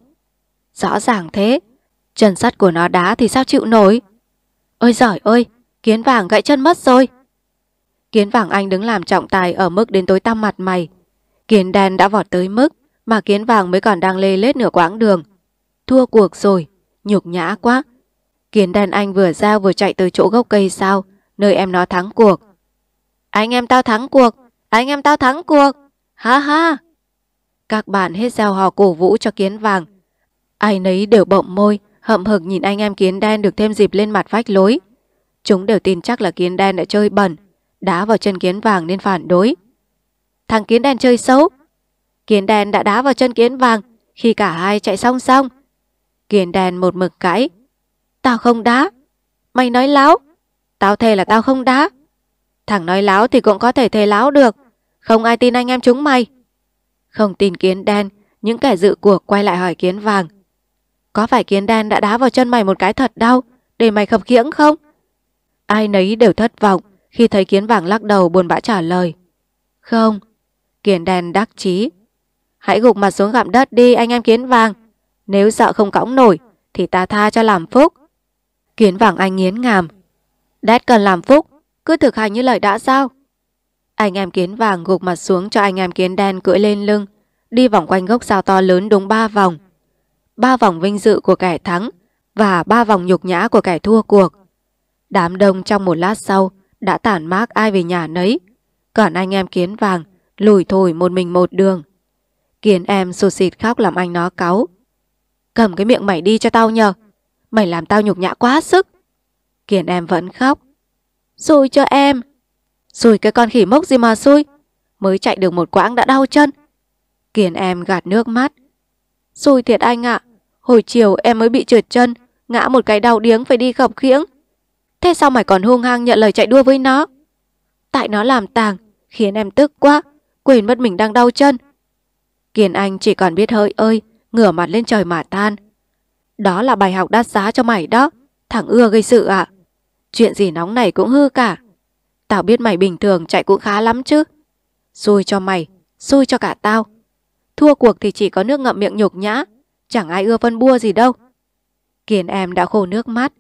A: Rõ ràng thế, chân sắt của nó đá thì sao chịu nổi. Ôi giỏi ơi, kiến vàng gãy chân mất rồi. Kiến vàng anh đứng làm trọng tài ở mức đến tối tăm mặt mày. Kiến đen đã vọt tới mức mà kiến vàng mới còn đang lê lết nửa quãng đường. Thua cuộc rồi, nhục nhã quá. Kiến đen anh vừa ra vừa chạy tới chỗ gốc cây sao, nơi em nó thắng cuộc. Anh em tao thắng cuộc, anh em tao thắng cuộc, ha ha. Các bạn hết giao hò cổ vũ cho kiến vàng. Ai nấy đều bộng môi, hậm hực nhìn anh em kiến đen được thêm dịp lên mặt vách lối. Chúng đều tin chắc là kiến đen đã chơi bẩn, đá vào chân kiến vàng nên phản đối. Thằng kiến đen chơi xấu. Kiến đen đã đá vào chân kiến vàng khi cả hai chạy song song. Kiến đen một mực cãi. Tao không đá. Mày nói láo. Tao thề là tao không đá. Thằng nói láo thì cũng có thể thấy láo được. Không ai tin anh em chúng mày. Không tin kiến đen, những kẻ dự cuộc quay lại hỏi kiến vàng. Có phải kiến đen đã đá vào chân mày một cái thật đau, để mày khập khiễng không? Ai nấy đều thất vọng khi thấy kiến vàng lắc đầu buồn bã trả lời. Không, kiến đen đắc chí. Hãy gục mặt xuống gặm đất đi anh em kiến vàng. Nếu sợ không cõng nổi, thì ta tha cho làm phúc. Kiến vàng anh nghiến ngàm. Đét cần làm phúc cứ thực hành như lời đã sao? Anh em kiến vàng gục mặt xuống cho anh em kiến đen cưỡi lên lưng, đi vòng quanh gốc sao to lớn đúng ba vòng. Ba vòng vinh dự của kẻ thắng và ba vòng nhục nhã của kẻ thua cuộc. Đám đông trong một lát sau đã tản mát ai về nhà nấy, còn anh em kiến vàng lùi thổi một mình một đường. Kiến em sụt xịt khóc làm anh nó cáu. Cầm cái miệng mày đi cho tao nhờ. Mày làm tao nhục nhã quá sức. kiến em vẫn khóc. Xui cho em. Xui cái con khỉ mốc gì mà xui. Mới chạy được một quãng đã đau chân. Kiền em gạt nước mắt. Xui thiệt anh ạ. Hồi chiều em mới bị trượt chân. Ngã một cái đau điếng phải đi khập khiễng. Thế sao mày còn hung hăng nhận lời chạy đua với nó? Tại nó làm tàng. Khiến em tức quá. Quên mất mình đang đau chân. Kiền anh chỉ còn biết hơi ơi. Ngửa mặt lên trời mà tan. Đó là bài học đắt giá cho mày đó. Thằng ưa gây sự ạ. À. Chuyện gì nóng này cũng hư cả. Tao biết mày bình thường chạy cũng khá lắm chứ. Xui cho mày, xui cho cả tao. Thua cuộc thì chỉ có nước ngậm miệng nhục nhã. Chẳng ai ưa phân bua gì đâu. Kiền em đã khô nước mắt.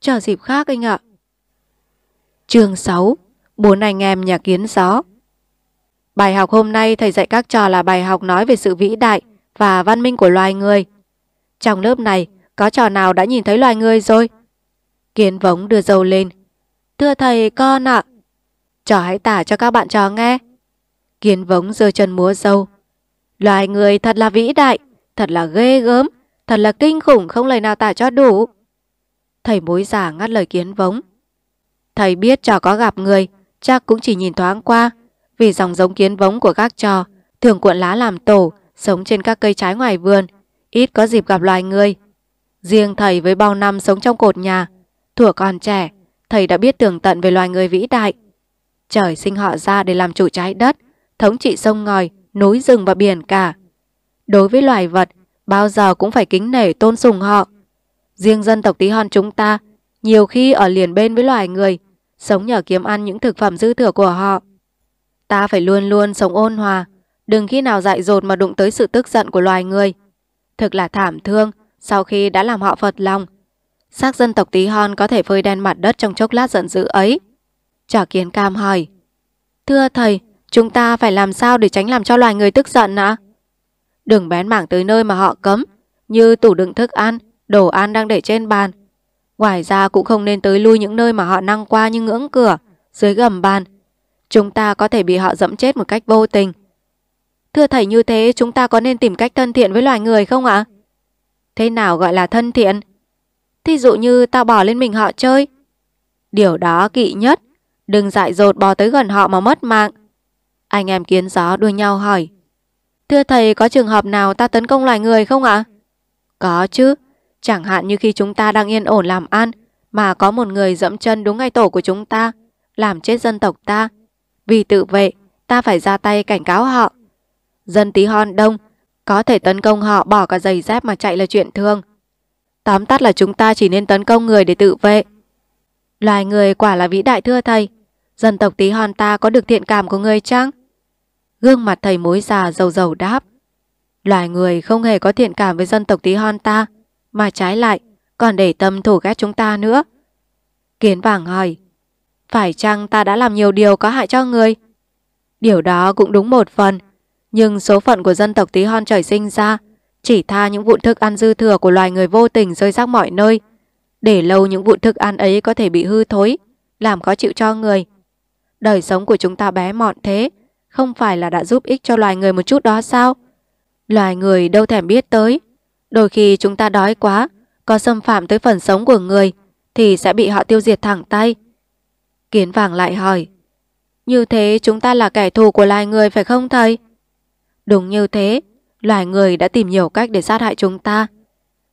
A: Chờ dịp khác anh ạ. chương 6 Bốn anh em nhà kiến gió Bài học hôm nay thầy dạy các trò là bài học nói về sự vĩ đại và văn minh của loài người. Trong lớp này, có trò nào đã nhìn thấy loài người rồi? Kiến vống đưa dâu lên. Thưa thầy con ạ. Trò hãy tả cho các bạn trò nghe. Kiến vống giơ chân múa dâu. Loài người thật là vĩ đại, thật là ghê gớm, thật là kinh khủng không lời nào tả cho đủ. Thầy bối già ngắt lời kiến vống. Thầy biết trò có gặp người, chắc cũng chỉ nhìn thoáng qua. Vì dòng giống kiến vống của các trò thường cuộn lá làm tổ, sống trên các cây trái ngoài vườn, ít có dịp gặp loài người. Riêng thầy với bao năm sống trong cột nhà, Thủa còn trẻ, thầy đã biết tường tận về loài người vĩ đại. Trời sinh họ ra để làm chủ trái đất, thống trị sông ngòi, núi rừng và biển cả. Đối với loài vật, bao giờ cũng phải kính nể tôn sùng họ. Riêng dân tộc tí hon chúng ta, nhiều khi ở liền bên với loài người, sống nhờ kiếm ăn những thực phẩm dư thừa của họ. Ta phải luôn luôn sống ôn hòa, đừng khi nào dại dột mà đụng tới sự tức giận của loài người. Thực là thảm thương, sau khi đã làm họ phật lòng, Xác dân tộc tí hon có thể phơi đen mặt đất trong chốc lát giận dữ ấy. Trả kiến cam hỏi. Thưa thầy, chúng ta phải làm sao để tránh làm cho loài người tức giận ạ? Đừng bén mảng tới nơi mà họ cấm, như tủ đựng thức ăn, đồ ăn đang để trên bàn. Ngoài ra cũng không nên tới lui những nơi mà họ năng qua như ngưỡng cửa, dưới gầm bàn. Chúng ta có thể bị họ dẫm chết một cách vô tình. Thưa thầy như thế, chúng ta có nên tìm cách thân thiện với loài người không ạ? Thế nào gọi là thân thiện? Thí dụ như tao bỏ lên mình họ chơi. Điều đó kỵ nhất. Đừng dại dột bò tới gần họ mà mất mạng. Anh em kiến gió đuôi nhau hỏi. Thưa thầy có trường hợp nào ta tấn công loài người không ạ? Có chứ. Chẳng hạn như khi chúng ta đang yên ổn làm ăn mà có một người dẫm chân đúng ngay tổ của chúng ta, làm chết dân tộc ta. Vì tự vệ, ta phải ra tay cảnh cáo họ. Dân tí hon đông, có thể tấn công họ bỏ cả giày dép mà chạy là chuyện thường. Tóm tắt là chúng ta chỉ nên tấn công người để tự vệ. Loài người quả là vĩ đại thưa thầy. Dân tộc tí Hòn ta có được thiện cảm của người chăng? Gương mặt thầy mối già dầu dầu đáp. Loài người không hề có thiện cảm với dân tộc tí Hòn ta, mà trái lại, còn để tâm thổ ghét chúng ta nữa. Kiến vàng hỏi, phải chăng ta đã làm nhiều điều có hại cho người? Điều đó cũng đúng một phần, nhưng số phận của dân tộc tí hon trời sinh ra chỉ tha những vụn thức ăn dư thừa của loài người vô tình rơi rác mọi nơi. Để lâu những vụn thức ăn ấy có thể bị hư thối, làm khó chịu cho người. Đời sống của chúng ta bé mọn thế, không phải là đã giúp ích cho loài người một chút đó sao? Loài người đâu thèm biết tới. Đôi khi chúng ta đói quá, có xâm phạm tới phần sống của người, thì sẽ bị họ tiêu diệt thẳng tay. Kiến vàng lại hỏi, như thế chúng ta là kẻ thù của loài người phải không thầy? Đúng như thế, loài người đã tìm nhiều cách để sát hại chúng ta.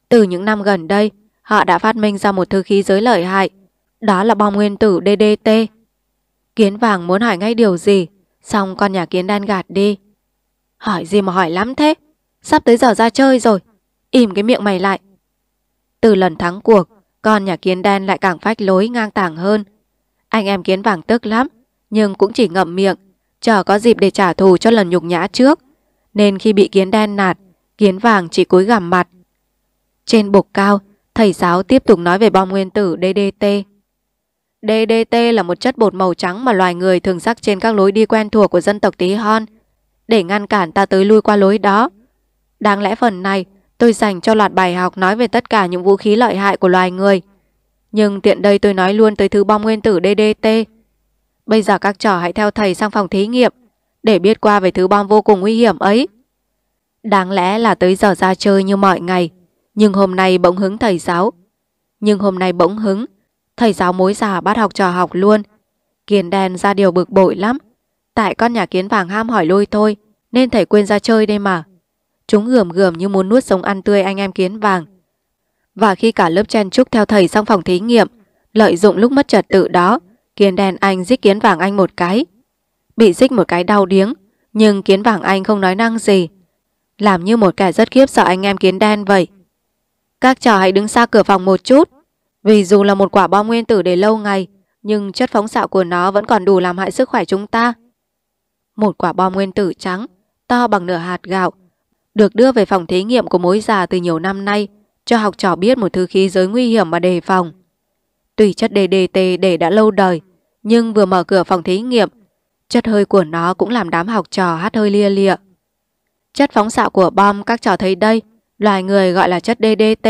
A: Từ những năm gần đây, họ đã phát minh ra một thứ khí giới lợi hại, đó là bom nguyên tử DDT. Kiến vàng muốn hỏi ngay điều gì, xong con nhà kiến đan gạt đi. Hỏi gì mà hỏi lắm thế, sắp tới giờ ra chơi rồi, im cái miệng mày lại. Từ lần thắng cuộc, con nhà kiến đen lại càng phách lối ngang tàng hơn. Anh em kiến vàng tức lắm, nhưng cũng chỉ ngậm miệng, chờ có dịp để trả thù cho lần nhục nhã trước nên khi bị kiến đen nạt, kiến vàng chỉ cúi gằm mặt. Trên bục cao, thầy giáo tiếp tục nói về bom nguyên tử DDT. DDT là một chất bột màu trắng mà loài người thường rắc trên các lối đi quen thuộc của dân tộc tí hon để ngăn cản ta tới lui qua lối đó. Đáng lẽ phần này tôi dành cho loạt bài học nói về tất cả những vũ khí lợi hại của loài người. Nhưng tiện đây tôi nói luôn tới thứ bom nguyên tử DDT. Bây giờ các trò hãy theo thầy sang phòng thí nghiệm để biết qua về thứ bom vô cùng nguy hiểm ấy. Đáng lẽ là tới giờ ra chơi như mọi ngày, nhưng hôm nay bỗng hứng thầy giáo. Nhưng hôm nay bỗng hứng, thầy giáo mối già bắt học trò học luôn. Kiến đen ra điều bực bội lắm. Tại con nhà kiến vàng ham hỏi lôi thôi, nên thầy quên ra chơi đây mà. Chúng gườm gườm như muốn nuốt sống ăn tươi anh em kiến vàng. Và khi cả lớp chen chúc theo thầy sang phòng thí nghiệm, lợi dụng lúc mất trật tự đó, kiến đen anh giết kiến vàng anh một cái bị dích một cái đau điếng, nhưng kiến vàng anh không nói năng gì. Làm như một kẻ rất khiếp sợ anh em kiến đen vậy. Các trò hãy đứng xa cửa phòng một chút, vì dù là một quả bom nguyên tử để lâu ngày, nhưng chất phóng xạ của nó vẫn còn đủ làm hại sức khỏe chúng ta. Một quả bom nguyên tử trắng, to bằng nửa hạt gạo, được đưa về phòng thí nghiệm của mối già từ nhiều năm nay, cho học trò biết một thứ khí giới nguy hiểm mà đề phòng. Tùy chất DDT để đã lâu đời, nhưng vừa mở cửa phòng thí nghiệm, Chất hơi của nó cũng làm đám học trò hát hơi lia lịa. Chất phóng xạ của bom các trò thấy đây, loài người gọi là chất DDT.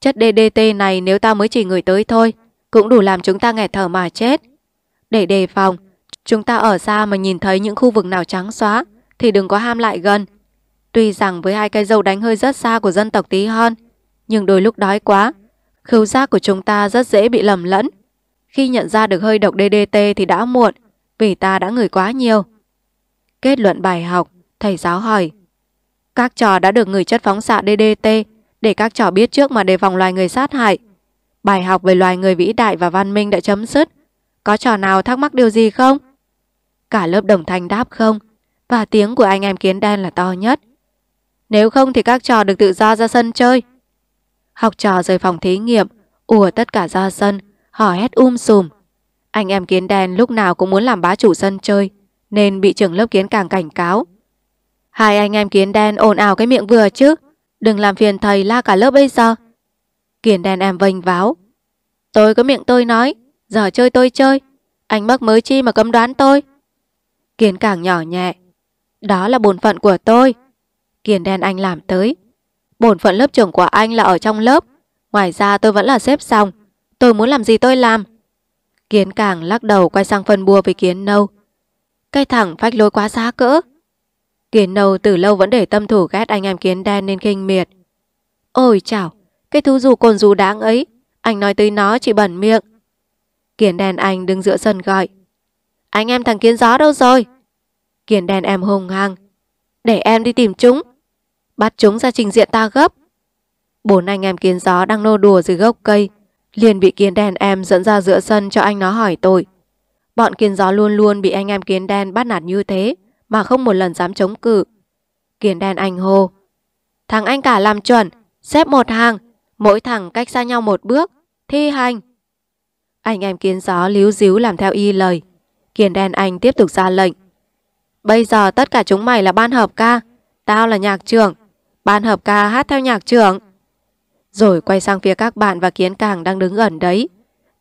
A: Chất DDT này nếu ta mới chỉ người tới thôi, cũng đủ làm chúng ta nghẹt thở mà chết. Để đề phòng, chúng ta ở xa mà nhìn thấy những khu vực nào trắng xóa thì đừng có ham lại gần. Tuy rằng với hai cây dâu đánh hơi rất xa của dân tộc tí hon, nhưng đôi lúc đói quá, khứu giác của chúng ta rất dễ bị lầm lẫn. Khi nhận ra được hơi độc DDT thì đã muộn, vì ta đã ngửi quá nhiều. Kết luận bài học, thầy giáo hỏi. Các trò đã được ngửi chất phóng xạ DDT để các trò biết trước mà đề phòng loài người sát hại. Bài học về loài người vĩ đại và văn minh đã chấm dứt. Có trò nào thắc mắc điều gì không? Cả lớp đồng thanh đáp không và tiếng của anh em kiến đen là to nhất. Nếu không thì các trò được tự do ra sân chơi. Học trò rời phòng thí nghiệm, ùa tất cả ra sân, hò hét um sùm, anh em kiến đen lúc nào cũng muốn làm bá chủ sân chơi, nên bị trưởng lớp kiến càng cảnh cáo. Hai anh em kiến đen ồn ào cái miệng vừa chứ, đừng làm phiền thầy la cả lớp bây giờ. Kiến đen em vênh váo. Tôi có miệng tôi nói, giờ chơi tôi chơi, anh mắc mới chi mà cấm đoán tôi. Kiến càng nhỏ nhẹ. Đó là bổn phận của tôi. kiến đen anh làm tới. Bổn phận lớp trưởng của anh là ở trong lớp. Ngoài ra tôi vẫn là xếp xong. Tôi muốn làm gì tôi làm. Kiến càng lắc đầu quay sang phân bua với kiến nâu. Cây thẳng phách lối quá xá cỡ. Kiến nâu từ lâu vẫn để tâm thủ ghét anh em kiến đen nên kinh miệt. Ôi chảo, cái thú dù cồn dù đáng ấy, anh nói tới nó chỉ bẩn miệng. Kiến đen anh đứng giữa sân gọi. Anh em thằng kiến gió đâu rồi? Kiến đen em hùng hăng. Để em đi tìm chúng. Bắt chúng ra trình diện ta gấp. Bốn anh em kiến gió đang nô đùa dưới gốc cây. Liền bị kiến đen em dẫn ra giữa sân cho anh nó hỏi tội. Bọn kiến gió luôn luôn bị anh em kiến đen bắt nạt như thế mà không một lần dám chống cự. Kiến đen anh hô. Thằng anh cả làm chuẩn, xếp một hàng, mỗi thằng cách xa nhau một bước, thi hành. Anh em kiến gió líu díu làm theo y lời. Kiến đen anh tiếp tục ra lệnh. Bây giờ tất cả chúng mày là ban hợp ca, tao là nhạc trưởng. Ban hợp ca hát theo nhạc trưởng. Rồi quay sang phía các bạn và Kiến Càng đang đứng gần đấy.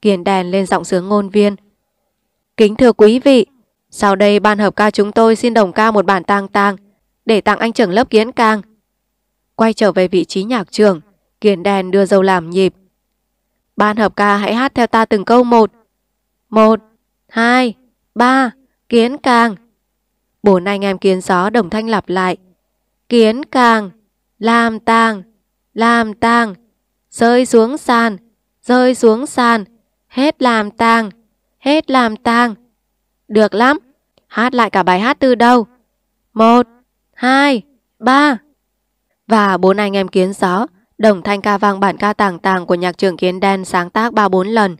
A: Kiến đèn lên giọng sướng ngôn viên. Kính thưa quý vị, sau đây ban hợp ca chúng tôi xin đồng ca một bản tang tang để tặng anh trưởng lớp Kiến Càng. Quay trở về vị trí nhạc trường, kiến đèn đưa dâu làm nhịp. Ban hợp ca hãy hát theo ta từng câu một. Một, hai, ba, Kiến Càng. Bốn anh em kiến gió đồng thanh lặp lại. Kiến Càng, làm tang làm tàng, rơi xuống sàn, rơi xuống sàn, hết làm tàng, hết làm tàng. Được lắm, hát lại cả bài hát từ đầu. Một, hai, ba. Và bốn anh em kiến gió, đồng thanh ca vang bản ca tàng tàng của nhạc trưởng kiến đen sáng tác ba bốn lần.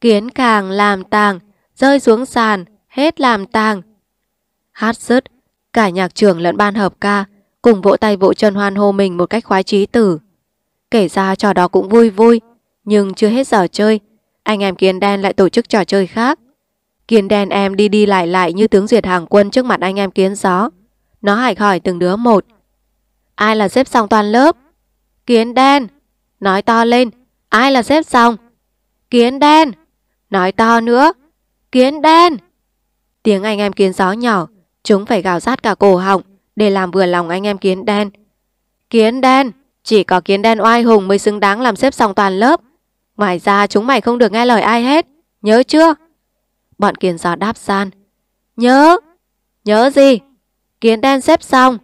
A: Kiến càng làm tàng, rơi xuống sàn, hết làm tàng. Hát dứt, cả nhạc trưởng lẫn ban hợp ca cùng vỗ tay vỗ chân hoan hô mình một cách khoái chí tử. Kể ra trò đó cũng vui vui, nhưng chưa hết giờ chơi, anh em Kiến Đen lại tổ chức trò chơi khác. Kiến Đen em đi đi lại lại như tướng duyệt hàng quân trước mặt anh em Kiến Gió. Nó hải hỏi từng đứa một. Ai là xếp xong toàn lớp? Kiến Đen! Nói to lên, ai là xếp xong? Kiến Đen! Nói to nữa, Kiến Đen! Tiếng anh em Kiến Gió nhỏ, chúng phải gào rát cả cổ họng để làm vừa lòng anh em kiến đen. Kiến đen! Chỉ có kiến đen oai hùng mới xứng đáng làm xếp xong toàn lớp. Ngoài ra chúng mày không được nghe lời ai hết. Nhớ chưa? Bọn kiến gió đáp san. Nhớ! Nhớ gì? Kiến đen xếp xong.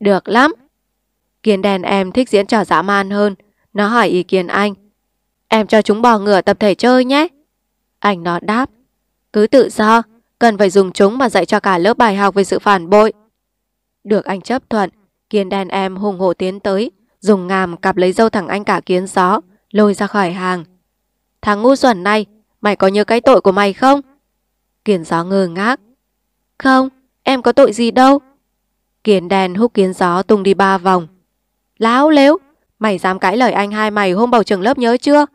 A: Được lắm. Kiến đen em thích diễn trò dã man hơn. Nó hỏi ý kiến anh. Em cho chúng bò ngựa tập thể chơi nhé. Anh nó đáp. Cứ tự do, cần phải dùng chúng mà dạy cho cả lớp bài học về sự phản bội. Được anh chấp thuận, Kiên đàn em hùng hổ tiến tới, dùng ngàm cặp lấy dâu thằng anh cả kiến gió, lôi ra khỏi hàng. Thằng ngu xuẩn này, mày có nhớ cái tội của mày không? Kiến gió ngơ ngác. Không, em có tội gì đâu. Kiến đèn hút kiến gió tung đi ba vòng. Láo lếu, mày dám cãi lời anh hai mày hôm bầu trường lớp nhớ chưa?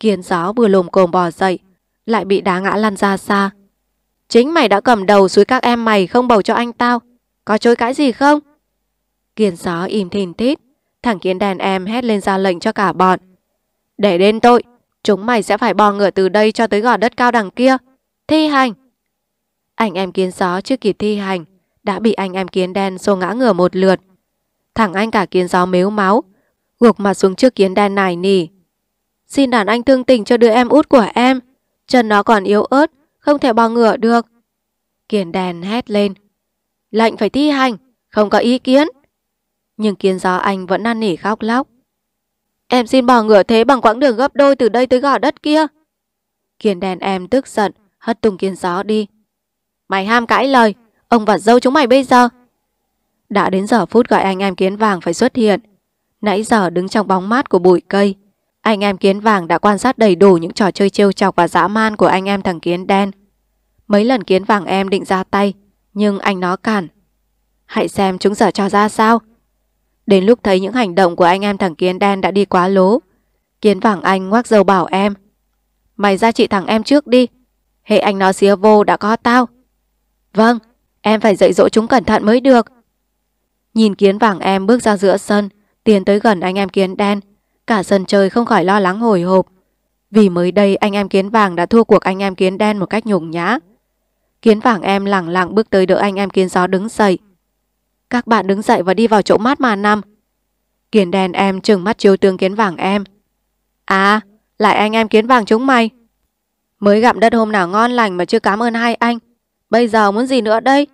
A: Kiến gió vừa lồm cồm bò dậy, lại bị đá ngã lăn ra xa. Chính mày đã cầm đầu suối các em mày không bầu cho anh tao, có chối cãi gì không? Kiền gió im thìn tít. Thằng kiến đàn em hét lên ra lệnh cho cả bọn. Để đến tội. Chúng mày sẽ phải bò ngựa từ đây cho tới gò đất cao đằng kia. Thi hành. Anh em kiến gió chưa kịp thi hành. Đã bị anh em kiến đen xô ngã ngửa một lượt. Thằng anh cả kiến gió mếu máu. Gục mặt xuống trước kiến đen nài nỉ. Xin đàn anh thương tình cho đứa em út của em. Chân nó còn yếu ớt. Không thể bò ngựa được. Kiến đèn hét lên lệnh phải thi hành, không có ý kiến. Nhưng kiến gió anh vẫn năn nỉ khóc lóc. Em xin bỏ ngựa thế bằng quãng đường gấp đôi từ đây tới gò đất kia. kiến đèn em tức giận, hất tung kiến gió đi. Mày ham cãi lời, ông và dâu chúng mày bây giờ. Đã đến giờ phút gọi anh em kiến vàng phải xuất hiện. Nãy giờ đứng trong bóng mát của bụi cây. Anh em kiến vàng đã quan sát đầy đủ những trò chơi trêu chọc và dã man của anh em thằng kiến đen. Mấy lần kiến vàng em định ra tay, nhưng anh nó cản. Hãy xem chúng sở cho ra sao. Đến lúc thấy những hành động của anh em thằng Kiến đen đã đi quá lố. Kiến vàng anh ngoác dầu bảo em. Mày ra trị thằng em trước đi. Hệ anh nó xía vô đã có tao. Vâng, em phải dạy dỗ chúng cẩn thận mới được. Nhìn Kiến vàng em bước ra giữa sân, tiến tới gần anh em Kiến đen. Cả sân chơi không khỏi lo lắng hồi hộp. Vì mới đây anh em Kiến vàng đã thua cuộc anh em Kiến đen một cách nhục nhã. Kiến vàng em lẳng lặng bước tới đỡ anh em kiến gió đứng dậy. Các bạn đứng dậy và đi vào chỗ mát mà nằm. Kiến đen em trừng mắt chiếu tương kiến vàng em. À, lại anh em kiến vàng chúng mày. Mới gặm đất hôm nào ngon lành mà chưa cảm ơn hai anh. Bây giờ muốn gì nữa đây?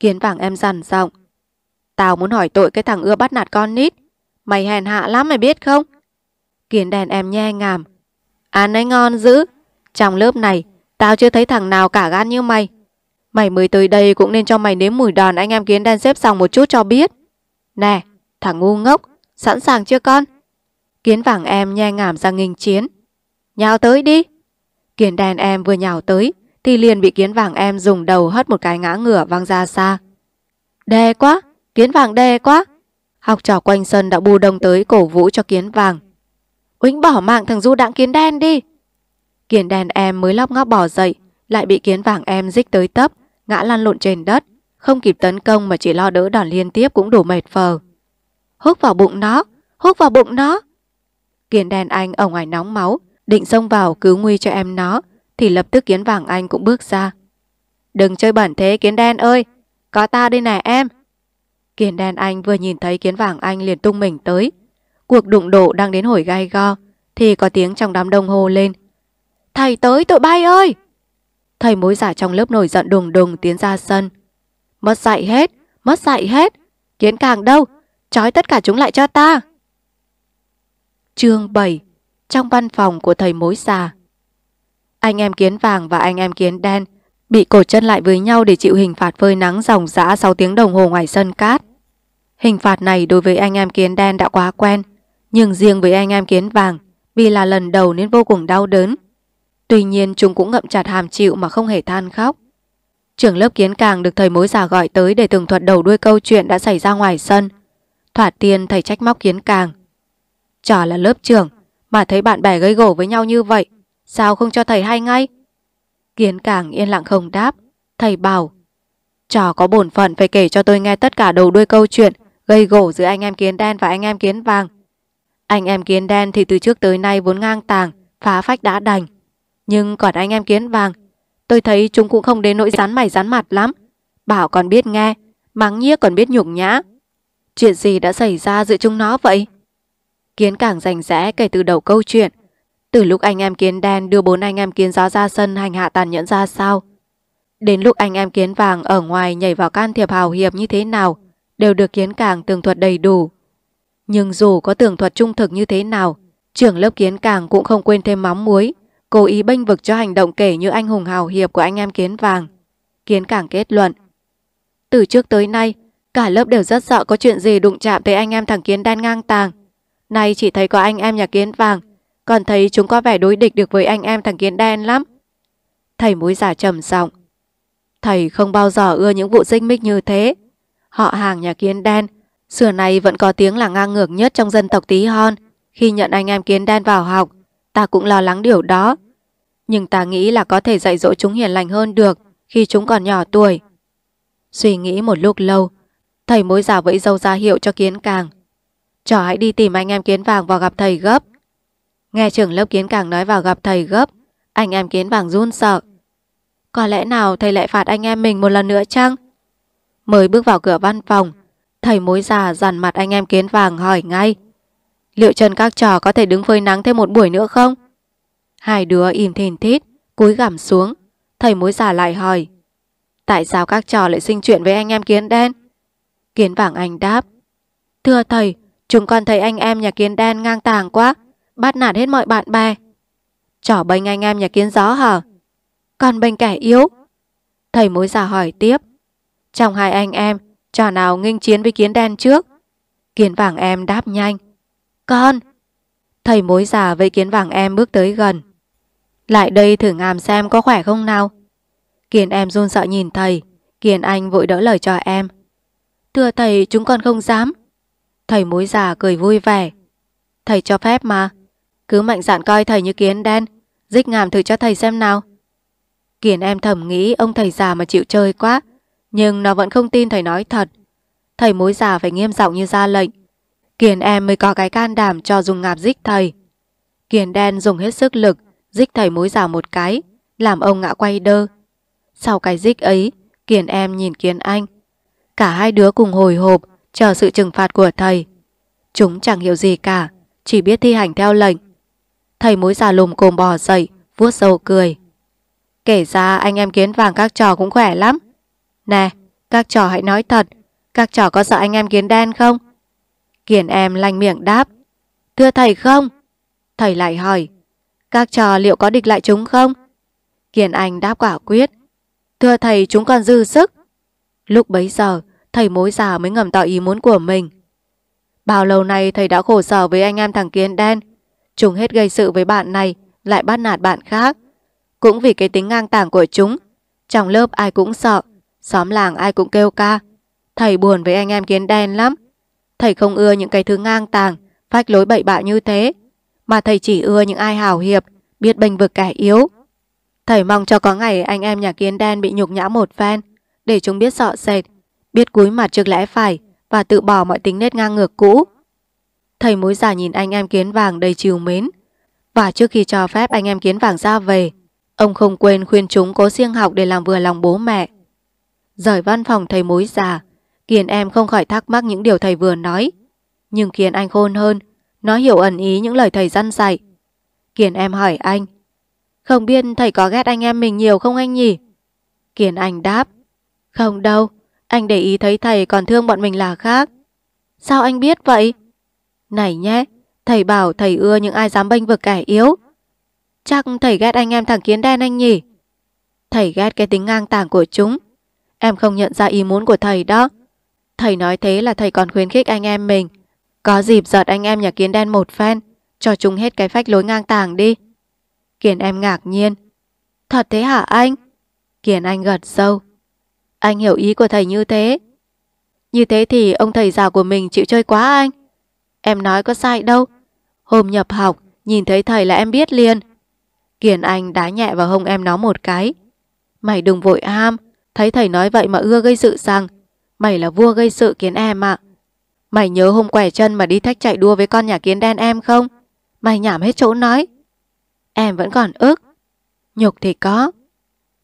A: Kiến vàng em dằn giọng. Tao muốn hỏi tội cái thằng ưa bắt nạt con nít. Mày hèn hạ lắm mày biết không? Kiến đèn em nhe ngàm. Án ấy ngon dữ. Trong lớp này, Tao chưa thấy thằng nào cả gan như mày. Mày mới tới đây cũng nên cho mày nếm mùi đòn anh em kiến đang xếp xong một chút cho biết. Nè, thằng ngu ngốc, sẵn sàng chưa con? Kiến vàng em nhe ngảm ra nghinh chiến. Nhào tới đi. Kiến đen em vừa nhào tới thì liền bị kiến vàng em dùng đầu hất một cái ngã ngửa văng ra xa. Đè quá, kiến vàng đè quá. Học trò quanh sân đã bù đông tới cổ vũ cho kiến vàng. Uýnh bỏ mạng thằng du đặng kiến đen đi. Kiến đen em mới lóc ngóc bỏ dậy, lại bị kiến vàng em dích tới tấp, ngã lăn lộn trên đất, không kịp tấn công mà chỉ lo đỡ đòn liên tiếp cũng đủ mệt phờ. Hút vào bụng nó, hút vào bụng nó. Kiến đen anh ổng ảnh nóng máu, định xông vào cứu nguy cho em nó, thì lập tức kiến vàng anh cũng bước ra. Đừng chơi bẩn thế kiến đen ơi, có ta đây nè em. Kiến đen anh vừa nhìn thấy kiến vàng anh liền tung mình tới. Cuộc đụng độ đang đến hồi gai go, thì có tiếng trong đám đông hô lên. Thầy tới tụi bay ơi! Thầy mối giả trong lớp nổi giận đùng đùng tiến ra sân. Mất dạy hết, mất dạy hết. Kiến càng đâu, trói tất cả chúng lại cho ta. chương 7 Trong văn phòng của thầy mối già Anh em kiến vàng và anh em kiến đen bị cột chân lại với nhau để chịu hình phạt phơi nắng ròng rã 6 tiếng đồng hồ ngoài sân cát. Hình phạt này đối với anh em kiến đen đã quá quen, nhưng riêng với anh em kiến vàng, vì là lần đầu nên vô cùng đau đớn. Tuy nhiên chúng cũng ngậm chặt hàm chịu mà không hề than khóc. Trưởng lớp kiến càng được thầy mối già gọi tới để tường thuật đầu đuôi câu chuyện đã xảy ra ngoài sân. Thỏa tiên thầy trách móc kiến càng. Chả là lớp trưởng, mà thấy bạn bè gây gổ với nhau như vậy, sao không cho thầy hay ngay? Kiến càng yên lặng không đáp. Thầy bảo, trò có bổn phận phải kể cho tôi nghe tất cả đầu đuôi câu chuyện gây gổ giữa anh em kiến đen và anh em kiến vàng. Anh em kiến đen thì từ trước tới nay vốn ngang tàng, phá phách đã đành. Nhưng còn anh em kiến vàng, tôi thấy chúng cũng không đến nỗi rán mày rán mặt lắm. Bảo còn biết nghe, mắng nhiếc còn biết nhục nhã. Chuyện gì đã xảy ra giữa chúng nó vậy? Kiến càng rành rẽ kể từ đầu câu chuyện. Từ lúc anh em kiến đen đưa bốn anh em kiến gió ra sân hành hạ tàn nhẫn ra sao? Đến lúc anh em kiến vàng ở ngoài nhảy vào can thiệp hào hiệp như thế nào đều được kiến càng tường thuật đầy đủ. Nhưng dù có tường thuật trung thực như thế nào trưởng lớp kiến càng cũng không quên thêm mắm muối cố ý bênh vực cho hành động kể như anh hùng hào hiệp của anh em kiến vàng. Kiến càng kết luận. Từ trước tới nay, cả lớp đều rất sợ có chuyện gì đụng chạm tới anh em thằng kiến đen ngang tàng. Nay chỉ thấy có anh em nhà kiến vàng, còn thấy chúng có vẻ đối địch được với anh em thằng kiến đen lắm. Thầy mối giả trầm giọng Thầy không bao giờ ưa những vụ dinh mích như thế. Họ hàng nhà kiến đen, xưa nay vẫn có tiếng là ngang ngược nhất trong dân tộc tí hon. Khi nhận anh em kiến đen vào học, Ta cũng lo lắng điều đó. Nhưng ta nghĩ là có thể dạy dỗ chúng hiền lành hơn được khi chúng còn nhỏ tuổi. Suy nghĩ một lúc lâu, thầy mối già vẫy dâu ra hiệu cho kiến càng. Chó hãy đi tìm anh em kiến vàng vào gặp thầy gấp. Nghe trưởng lớp kiến càng nói vào gặp thầy gấp, anh em kiến vàng run sợ. Có lẽ nào thầy lại phạt anh em mình một lần nữa chăng? Mới bước vào cửa văn phòng, thầy mối già dằn mặt anh em kiến vàng hỏi ngay. Liệu Trần các trò có thể đứng phơi nắng thêm một buổi nữa không? Hai đứa im thìn thít, cúi gằm xuống. Thầy mối giả lại hỏi. Tại sao các trò lại sinh chuyện với anh em kiến đen? Kiến vàng anh đáp. Thưa thầy, chúng con thấy anh em nhà kiến đen ngang tàng quá, bắt nạt hết mọi bạn bè. Trò bênh anh em nhà kiến gió hả? Còn bênh kẻ yếu. Thầy mối giả hỏi tiếp. Trong hai anh em, trò nào nghinh chiến với kiến đen trước? Kiến vàng em đáp nhanh. Con! Thầy mối già với kiến vàng em bước tới gần. Lại đây thử ngàm xem có khỏe không nào. kiến em run sợ nhìn thầy. kiến anh vội đỡ lời cho em. Thưa thầy, chúng con không dám. Thầy mối già cười vui vẻ. Thầy cho phép mà. Cứ mạnh dạn coi thầy như kiến đen. Dích ngàm thử cho thầy xem nào. kiến em thầm nghĩ ông thầy già mà chịu chơi quá. Nhưng nó vẫn không tin thầy nói thật. Thầy mối già phải nghiêm giọng như ra lệnh. Kiền em mới có cái can đảm cho dùng ngạp dích thầy. Kiền đen dùng hết sức lực, dích thầy mối rào một cái, làm ông ngã quay đơ. Sau cái dích ấy, Kiền em nhìn Kiền anh. Cả hai đứa cùng hồi hộp, chờ sự trừng phạt của thầy. Chúng chẳng hiểu gì cả, chỉ biết thi hành theo lệnh. Thầy mối già lùm cồm bò dậy, vuốt sâu cười. Kể ra anh em kiến vàng các trò cũng khỏe lắm. Nè, các trò hãy nói thật, các trò có sợ anh em kiến đen không? Hiền em lanh miệng đáp. Thưa thầy không? Thầy lại hỏi. Các trò liệu có địch lại chúng không? Kiền Anh đáp quả quyết. Thưa thầy chúng còn dư sức. Lúc bấy giờ, thầy mối già mới ngầm tỏ ý muốn của mình. Bao lâu nay thầy đã khổ sở với anh em thằng Kiến đen. Chúng hết gây sự với bạn này, lại bắt nạt bạn khác. Cũng vì cái tính ngang tảng của chúng. Trong lớp ai cũng sợ, xóm làng ai cũng kêu ca. Thầy buồn với anh em Kiến đen lắm. Thầy không ưa những cái thứ ngang tàng, phách lối bậy bạ như thế. Mà thầy chỉ ưa những ai hảo hiệp, biết bênh vực kẻ yếu. Thầy mong cho có ngày anh em nhà kiến đen bị nhục nhã một phen, để chúng biết sợ sệt, biết cúi mặt trước lẽ phải và tự bỏ mọi tính nết ngang ngược cũ. Thầy mối già nhìn anh em kiến vàng đầy chiều mến. Và trước khi cho phép anh em kiến vàng ra về, ông không quên khuyên chúng cố siêng học để làm vừa lòng bố mẹ. Rời văn phòng thầy mối già, Kiên em không khỏi thắc mắc những điều thầy vừa nói. Nhưng Kiên anh khôn hơn, nó hiểu ẩn ý những lời thầy dăn dạy. Kiên em hỏi anh, không biết thầy có ghét anh em mình nhiều không anh nhỉ? Kiên anh đáp, không đâu, anh để ý thấy thầy còn thương bọn mình là khác. Sao anh biết vậy? Này nhé, thầy bảo thầy ưa những ai dám bênh vực kẻ yếu. Chắc thầy ghét anh em thằng kiến đen anh nhỉ? Thầy ghét cái tính ngang tàng của chúng. Em không nhận ra ý muốn của thầy đó. Thầy nói thế là thầy còn khuyến khích anh em mình. Có dịp giật anh em nhà kiến đen một phen, cho chúng hết cái phách lối ngang tàng đi. Kiền em ngạc nhiên. Thật thế hả anh? Kiền anh gật sâu. Anh hiểu ý của thầy như thế. Như thế thì ông thầy già của mình chịu chơi quá anh. Em nói có sai đâu. Hôm nhập học, nhìn thấy thầy là em biết liền. Kiền anh đá nhẹ vào hông em nó một cái. Mày đừng vội ham, thấy thầy nói vậy mà ưa gây sự rằng Mày là vua gây sự kiến em ạ. Mày nhớ hôm quẻ chân mà đi thách chạy đua với con nhà kiến đen em không? Mày nhảm hết chỗ nói. Em vẫn còn ức. Nhục thì có.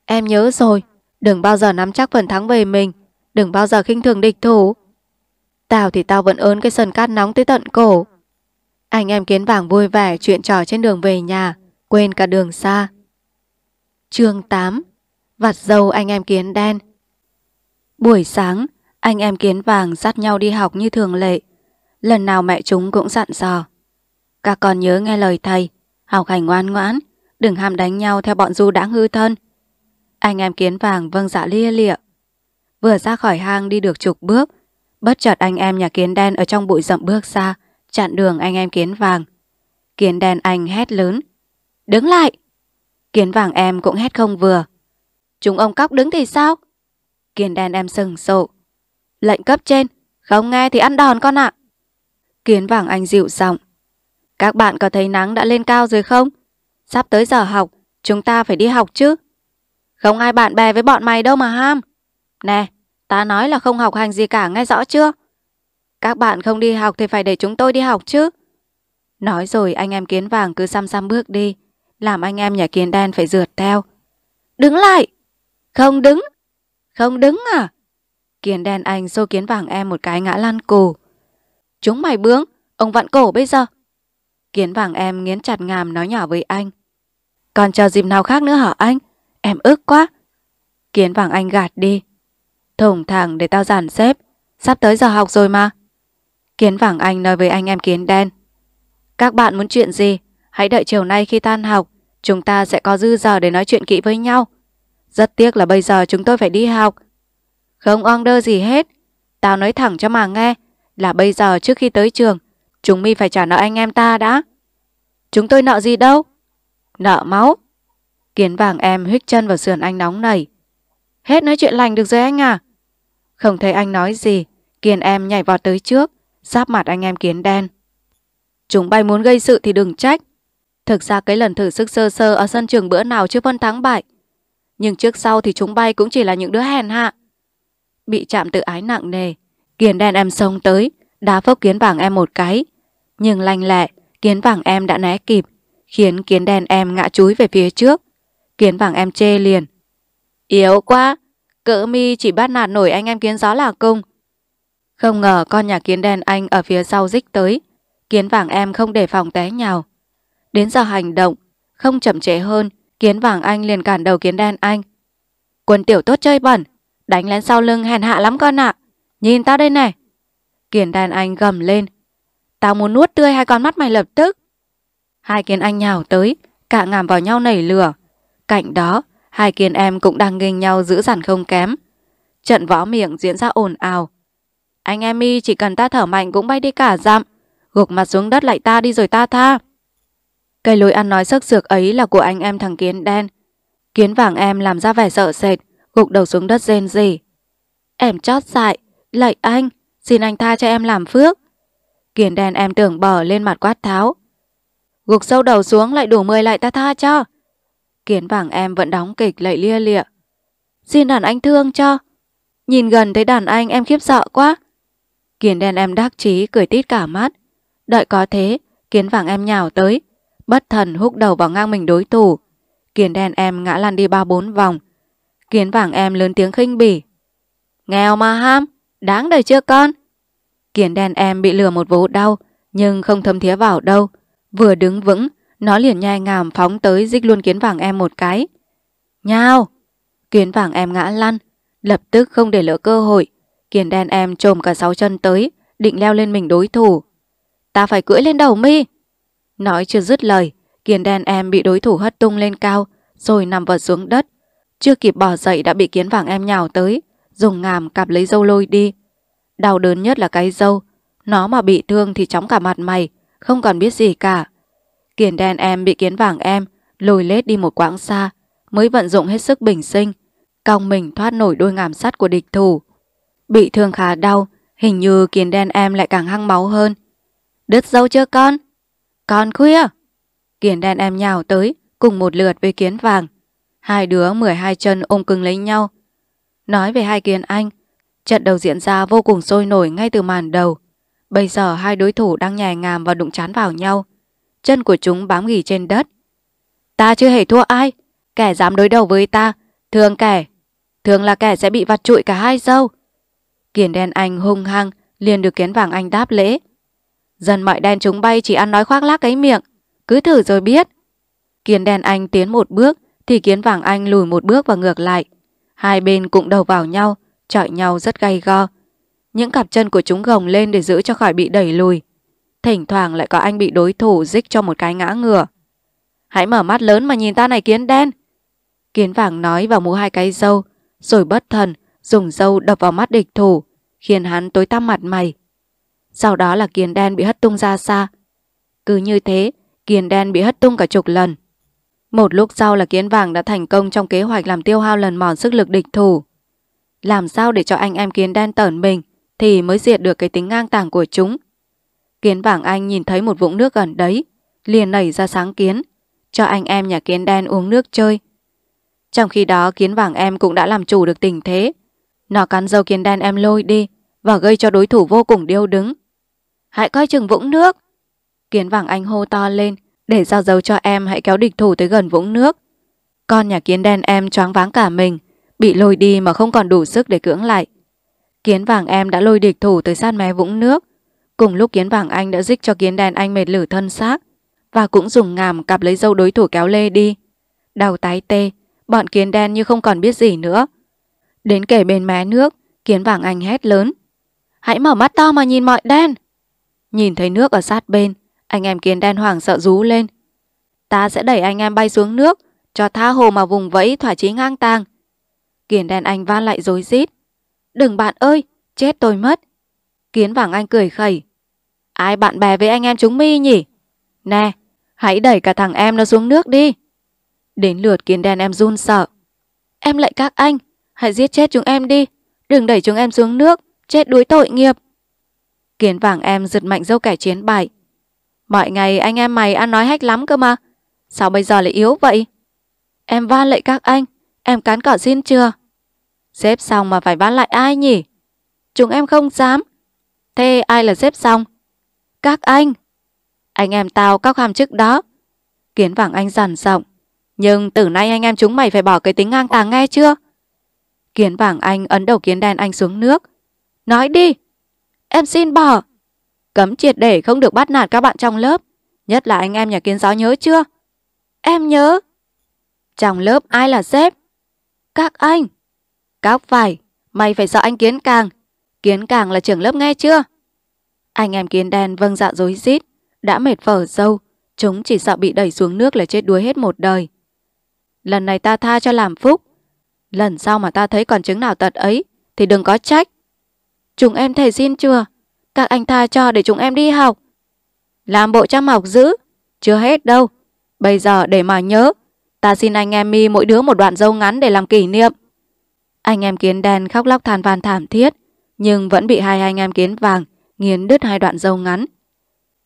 A: Em nhớ rồi. Đừng bao giờ nắm chắc phần thắng về mình. Đừng bao giờ khinh thường địch thủ. Tao thì tao vẫn ớn cái sần cát nóng tới tận cổ. Anh em kiến vàng vui vẻ chuyện trò trên đường về nhà. Quên cả đường xa. chương 8 Vặt dâu anh em kiến đen Buổi sáng, anh em kiến vàng dắt nhau đi học như thường lệ. Lần nào mẹ chúng cũng dặn dò. Các con nhớ nghe lời thầy, học hành ngoan ngoãn, đừng ham đánh nhau theo bọn du đã hư thân. Anh em kiến vàng vâng dạ lia lịa. Vừa ra khỏi hang đi được chục bước, bất chợt anh em nhà kiến đen ở trong bụi rậm bước ra, chặn đường anh em kiến vàng. Kiến đen anh hét lớn. Đứng lại! Kiến vàng em cũng hét không vừa. Chúng ông cóc đứng thì sao? Kiến đen em sừng sộ. Lệnh cấp trên, không nghe thì ăn đòn con ạ. Kiến vàng anh dịu giọng. Các bạn có thấy nắng đã lên cao rồi không? Sắp tới giờ học, chúng ta phải đi học chứ. Không ai bạn bè với bọn mày đâu mà ham. Nè, ta nói là không học hành gì cả nghe rõ chưa? Các bạn không đi học thì phải để chúng tôi đi học chứ. Nói rồi anh em kiến vàng cứ xăm xăm bước đi, làm anh em nhà kiến đen phải rượt theo. Đứng lại! Không đứng! Không đứng à? Kiến đen anh xô kiến vàng em một cái ngã lăn cù. Chúng mày bướng, ông vặn cổ bây giờ. Kiến vàng em nghiến chặt ngàm nói nhỏ với anh. Còn chờ dịp nào khác nữa hả anh? Em ức quá. Kiến vàng anh gạt đi. Thủng thẳng để tao giàn xếp. Sắp tới giờ học rồi mà. Kiến vàng anh nói với anh em kiến đen. Các bạn muốn chuyện gì? Hãy đợi chiều nay khi tan học. Chúng ta sẽ có dư giờ để nói chuyện kỹ với nhau. Rất tiếc là bây giờ chúng tôi phải đi học. Không đơ gì hết. Tao nói thẳng cho mà nghe là bây giờ trước khi tới trường, chúng mi phải trả nợ anh em ta đã. Chúng tôi nợ gì đâu? Nợ máu. Kiến vàng em huyết chân vào sườn anh nóng nảy. Hết nói chuyện lành được rồi anh à? Không thấy anh nói gì, kiến em nhảy vào tới trước, giáp mặt anh em kiến đen. Chúng bay muốn gây sự thì đừng trách. Thực ra cái lần thử sức sơ sơ ở sân trường bữa nào chưa phân thắng bại. Nhưng trước sau thì chúng bay cũng chỉ là những đứa hèn hạ bị chạm tự ái nặng nề. Kiến đen em xông tới, đá vốc kiến vàng em một cái. Nhưng lanh lẹ, kiến vàng em đã né kịp, khiến kiến đen em ngã chúi về phía trước. Kiến vàng em chê liền. Yếu quá, cỡ mi chỉ bắt nạt nổi anh em kiến gió là cung. Không ngờ con nhà kiến đen anh ở phía sau dích tới. Kiến vàng em không để phòng té nhào. Đến giờ hành động, không chậm trễ hơn, kiến vàng anh liền cản đầu kiến đen anh. Quân tiểu tốt chơi bẩn, Đánh lên sau lưng hèn hạ lắm con ạ. À. Nhìn tao đây này. Kiền đàn anh gầm lên. Tao muốn nuốt tươi hai con mắt mày lập tức. Hai kiến anh nhào tới, cạ ngàm vào nhau nảy lửa. Cạnh đó, hai kiến em cũng đang nghênh nhau giữ dằn không kém. Trận võ miệng diễn ra ồn ào. Anh em y chỉ cần ta thở mạnh cũng bay đi cả dặm. Gục mặt xuống đất lại ta đi rồi ta tha. cây lối ăn nói sức sược ấy là của anh em thằng kiến đen. Kiến vàng em làm ra vẻ sợ sệt, gục đầu xuống đất rên rỉ. Em chót dại, lạy anh, xin anh tha cho em làm phước. Kiền đen em tưởng bờ lên mặt quát tháo. Gục sâu đầu xuống lại đủ mười lại ta tha cho. Kiến vàng em vẫn đóng kịch lạy lia lịa. Xin đàn anh thương cho. Nhìn gần thấy đàn anh em khiếp sợ quá. Kiến đen em đắc chí cười tít cả mắt. Đợi có thế, kiến vàng em nhào tới. Bất thần húc đầu vào ngang mình đối thủ. Kiến đen em ngã lăn đi ba bốn vòng. Kiến vàng em lớn tiếng khinh bỉ. Nghèo mà ham, đáng đời chưa con? Kiến đen em bị lừa một vố đau, nhưng không thâm thía vào đâu. Vừa đứng vững, nó liền nhai ngàm phóng tới dích luôn kiến vàng em một cái. Nhao! Kiến vàng em ngã lăn, lập tức không để lỡ cơ hội. Kiến đen em trồm cả sáu chân tới, định leo lên mình đối thủ. Ta phải cưỡi lên đầu mi! Nói chưa dứt lời, kiến đen em bị đối thủ hất tung lên cao, rồi nằm vật xuống đất. Chưa kịp bỏ dậy đã bị kiến vàng em nhào tới, dùng ngàm cạp lấy dâu lôi đi. Đau đớn nhất là cái dâu, nó mà bị thương thì chóng cả mặt mày, không còn biết gì cả. Kiền đen em bị kiến vàng em, lôi lết đi một quãng xa, mới vận dụng hết sức bình sinh, cong mình thoát nổi đôi ngàm sắt của địch thủ. Bị thương khá đau, hình như kiền đen em lại càng hăng máu hơn. Đứt dâu chưa con? Con khuya! Kiền đen em nhào tới, cùng một lượt với kiến vàng. Hai đứa 12 chân ôm cưng lấy nhau. Nói về hai kiền Anh, trận đầu diễn ra vô cùng sôi nổi ngay từ màn đầu. Bây giờ hai đối thủ đang nhè ngàm và đụng chán vào nhau. Chân của chúng bám ghì trên đất. Ta chưa hề thua ai. Kẻ dám đối đầu với ta. Thường kẻ. Thường là kẻ sẽ bị vặt trụi cả hai dâu. Kiền đen anh hung hăng liền được kiến vàng anh đáp lễ. Dần mọi đen chúng bay chỉ ăn nói khoác lác cái miệng. Cứ thử rồi biết. Kiền đen anh tiến một bước thì kiến vàng anh lùi một bước và ngược lại. Hai bên cũng đầu vào nhau, chọi nhau rất gay go. Những cặp chân của chúng gồng lên để giữ cho khỏi bị đẩy lùi. Thỉnh thoảng lại có anh bị đối thủ dích cho một cái ngã ngửa. Hãy mở mắt lớn mà nhìn ta này kiến đen. Kiến vàng nói và mũ hai cái dâu, rồi bất thần, dùng dâu đập vào mắt địch thủ, khiến hắn tối tăm mặt mày. Sau đó là kiến đen bị hất tung ra xa. Cứ như thế, kiến đen bị hất tung cả chục lần. Một lúc sau là kiến vàng đã thành công trong kế hoạch làm tiêu hao lần mòn sức lực địch thủ. Làm sao để cho anh em kiến đen tẩn mình thì mới diệt được cái tính ngang tàng của chúng. Kiến vàng anh nhìn thấy một vũng nước gần đấy, liền nảy ra sáng kiến, cho anh em nhà kiến đen uống nước chơi. Trong khi đó kiến vàng em cũng đã làm chủ được tình thế. Nó cắn dâu kiến đen em lôi đi và gây cho đối thủ vô cùng điêu đứng. Hãy coi chừng vũng nước. Kiến vàng anh hô to lên để giao dấu cho em hãy kéo địch thủ tới gần vũng nước. Con nhà kiến đen em choáng váng cả mình, bị lôi đi mà không còn đủ sức để cưỡng lại. Kiến vàng em đã lôi địch thủ tới sát mé vũng nước. Cùng lúc kiến vàng anh đã dích cho kiến đen anh mệt lử thân xác và cũng dùng ngàm cặp lấy dâu đối thủ kéo lê đi. đầu tái tê, bọn kiến đen như không còn biết gì nữa. Đến kể bên mé nước, kiến vàng anh hét lớn. Hãy mở mắt to mà nhìn mọi đen. Nhìn thấy nước ở sát bên, anh em kiến đen hoảng sợ rú lên. Ta sẽ đẩy anh em bay xuống nước, cho tha hồ mà vùng vẫy thỏa chí ngang tàng. Kiến đen anh van lại dối rít. Đừng bạn ơi, chết tôi mất. Kiến vàng anh cười khẩy. Ai bạn bè với anh em chúng mi nhỉ? Nè, hãy đẩy cả thằng em nó xuống nước đi. Đến lượt kiến đen em run sợ. Em lại các anh, hãy giết chết chúng em đi. Đừng đẩy chúng em xuống nước, chết đuối tội nghiệp. Kiến vàng em giật mạnh dâu kẻ chiến bại, Mọi ngày anh em mày ăn nói hách lắm cơ mà. Sao bây giờ lại yếu vậy? Em van lại các anh, em cán cỏ xin chưa? Xếp xong mà phải van lại ai nhỉ? Chúng em không dám. Thế ai là xếp xong? Các anh. Anh em tao các hàm chức đó. Kiến vàng anh dằn rộng, Nhưng từ nay anh em chúng mày phải bỏ cái tính ngang tàng nghe chưa? Kiến vàng anh ấn đầu kiến đen anh xuống nước. Nói đi. Em xin bỏ cấm triệt để không được bắt nạt các bạn trong lớp nhất là anh em nhà kiến giáo nhớ chưa em nhớ trong lớp ai là sếp các anh các phải mày phải sợ anh kiến càng kiến càng là trưởng lớp nghe chưa anh em kiến đen vâng dạ dối rít đã mệt phở dâu chúng chỉ sợ bị đẩy xuống nước là chết đuối hết một đời lần này ta tha cho làm phúc lần sau mà ta thấy còn chứng nào tật ấy thì đừng có trách chúng em thề xin chưa các anh tha cho để chúng em đi học. Làm bộ chăm học giữ. Chưa hết đâu. Bây giờ để mà nhớ. Ta xin anh em mi mỗi đứa một đoạn dâu ngắn để làm kỷ niệm. Anh em kiến đen khóc lóc than van thảm thiết. Nhưng vẫn bị hai anh em kiến vàng nghiến đứt hai đoạn dâu ngắn.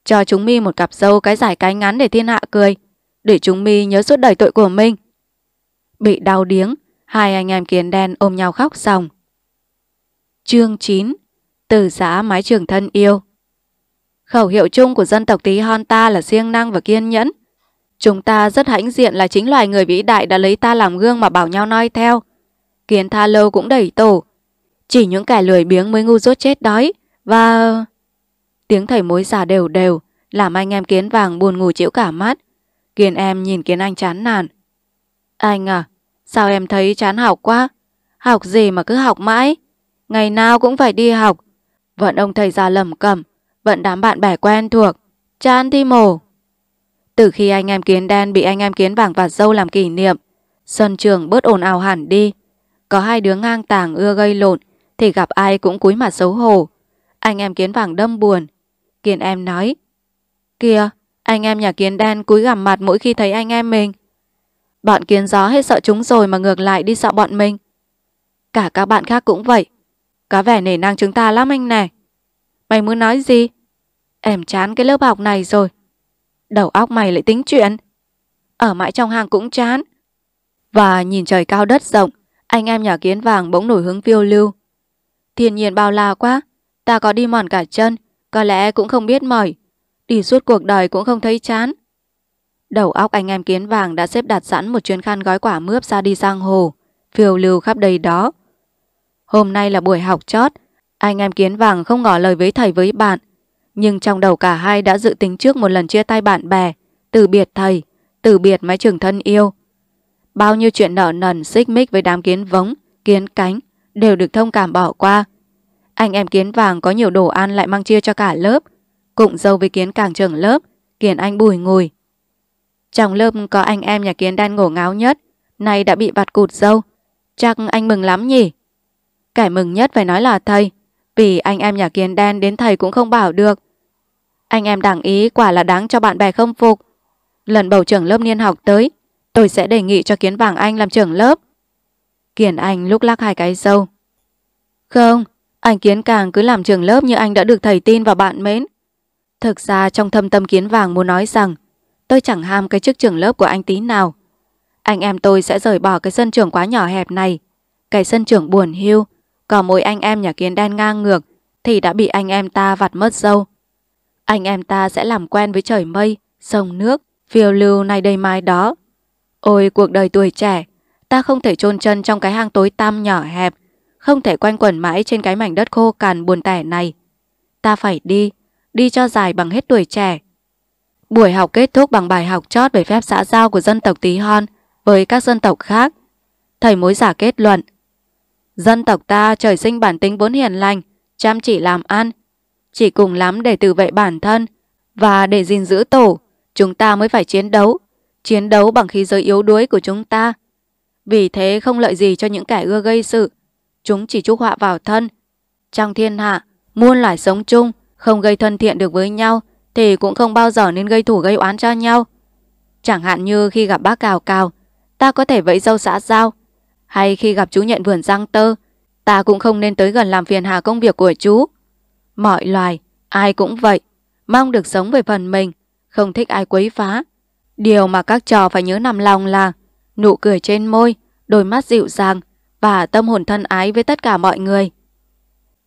A: Cho chúng mi một cặp dâu cái giải cái ngắn để thiên hạ cười. Để chúng mi nhớ suốt đời tội của mình. Bị đau điếng, hai anh em kiến đen ôm nhau khóc xong. Chương 9 từ xã mái trường thân yêu. Khẩu hiệu chung của dân tộc tí hon ta là siêng năng và kiên nhẫn. Chúng ta rất hãnh diện là chính loài người vĩ đại đã lấy ta làm gương mà bảo nhau noi theo. Kiến tha lâu cũng đẩy tổ. Chỉ những kẻ lười biếng mới ngu dốt chết đói. Và... Tiếng thầy mối xả đều đều, làm anh em kiến vàng buồn ngủ chịu cả mắt. Kiến em nhìn kiến anh chán nản. Anh à, sao em thấy chán học quá? Học gì mà cứ học mãi? Ngày nào cũng phải đi học, vận ông thầy già lầm cầm vận đám bạn bè quen thuộc Chan thi mồ Từ khi anh em kiến đen bị anh em kiến vàng và dâu làm kỷ niệm Sân trường bớt ồn ào hẳn đi Có hai đứa ngang tàng ưa gây lộn Thì gặp ai cũng cúi mặt xấu hổ Anh em kiến vàng đâm buồn Kiến em nói Kìa anh em nhà kiến đen cúi gằm mặt mỗi khi thấy anh em mình Bọn kiến gió hết sợ chúng rồi mà ngược lại đi sợ bọn mình Cả các bạn khác cũng vậy có vẻ nể nang chúng ta lắm anh này. Mày muốn nói gì? Em chán cái lớp học này rồi. Đầu óc mày lại tính chuyện. Ở mãi trong hang cũng chán. Và nhìn trời cao đất rộng, anh em nhà kiến vàng bỗng nổi hứng phiêu lưu. Thiên nhiên bao la quá, ta có đi mòn cả chân, có lẽ cũng không biết mỏi. Đi suốt cuộc đời cũng không thấy chán. Đầu óc anh em kiến vàng đã xếp đặt sẵn một chuyến khăn gói quả mướp ra đi sang hồ, phiêu lưu khắp đầy đó. Hôm nay là buổi học chót, anh em kiến vàng không ngỏ lời với thầy với bạn. Nhưng trong đầu cả hai đã dự tính trước một lần chia tay bạn bè, từ biệt thầy, từ biệt mái trường thân yêu. Bao nhiêu chuyện nợ nần xích mích với đám kiến vống, kiến cánh đều được thông cảm bỏ qua. Anh em kiến vàng có nhiều đồ ăn lại mang chia cho cả lớp. cùng dâu với kiến càng trưởng lớp, kiến anh bùi ngùi. Trong lớp có anh em nhà kiến đen ngổ ngáo nhất, nay đã bị vặt cụt dâu. Chắc anh mừng lắm nhỉ? Kẻ mừng nhất phải nói là thầy, vì anh em nhà kiến đen đến thầy cũng không bảo được. Anh em đảng ý quả là đáng cho bạn bè không phục. Lần bầu trưởng lớp niên học tới, tôi sẽ đề nghị cho kiến vàng anh làm trưởng lớp. Kiển anh lúc lắc hai cái sâu. Không, anh kiến càng cứ làm trưởng lớp như anh đã được thầy tin và bạn mến. Thực ra trong thâm tâm kiến vàng muốn nói rằng tôi chẳng ham cái chức trưởng lớp của anh tí nào. Anh em tôi sẽ rời bỏ cái sân trường quá nhỏ hẹp này. Cái sân trường buồn hiu còn mỗi anh em nhà kiến đen ngang ngược thì đã bị anh em ta vặt mất dâu. Anh em ta sẽ làm quen với trời mây, sông nước, phiêu lưu nay đây mai đó. Ôi cuộc đời tuổi trẻ, ta không thể chôn chân trong cái hang tối tăm nhỏ hẹp, không thể quanh quẩn mãi trên cái mảnh đất khô cằn buồn tẻ này. Ta phải đi, đi cho dài bằng hết tuổi trẻ. Buổi học kết thúc bằng bài học chót về phép xã giao của dân tộc Tí Hon với các dân tộc khác. Thầy mối giả kết luận Dân tộc ta trời sinh bản tính vốn hiền lành, chăm chỉ làm ăn. Chỉ cùng lắm để tự vệ bản thân và để gìn giữ tổ, chúng ta mới phải chiến đấu. Chiến đấu bằng khí giới yếu đuối của chúng ta. Vì thế không lợi gì cho những kẻ ưa gây sự. Chúng chỉ chúc họa vào thân. Trong thiên hạ, muôn loài sống chung, không gây thân thiện được với nhau thì cũng không bao giờ nên gây thủ gây oán cho nhau. Chẳng hạn như khi gặp bác Cào Cào, ta có thể vẫy dâu xã giao, hay khi gặp chú nhận vườn răng tơ Ta cũng không nên tới gần làm phiền hà công việc của chú Mọi loài Ai cũng vậy Mong được sống về phần mình Không thích ai quấy phá Điều mà các trò phải nhớ nằm lòng là Nụ cười trên môi Đôi mắt dịu dàng Và tâm hồn thân ái với tất cả mọi người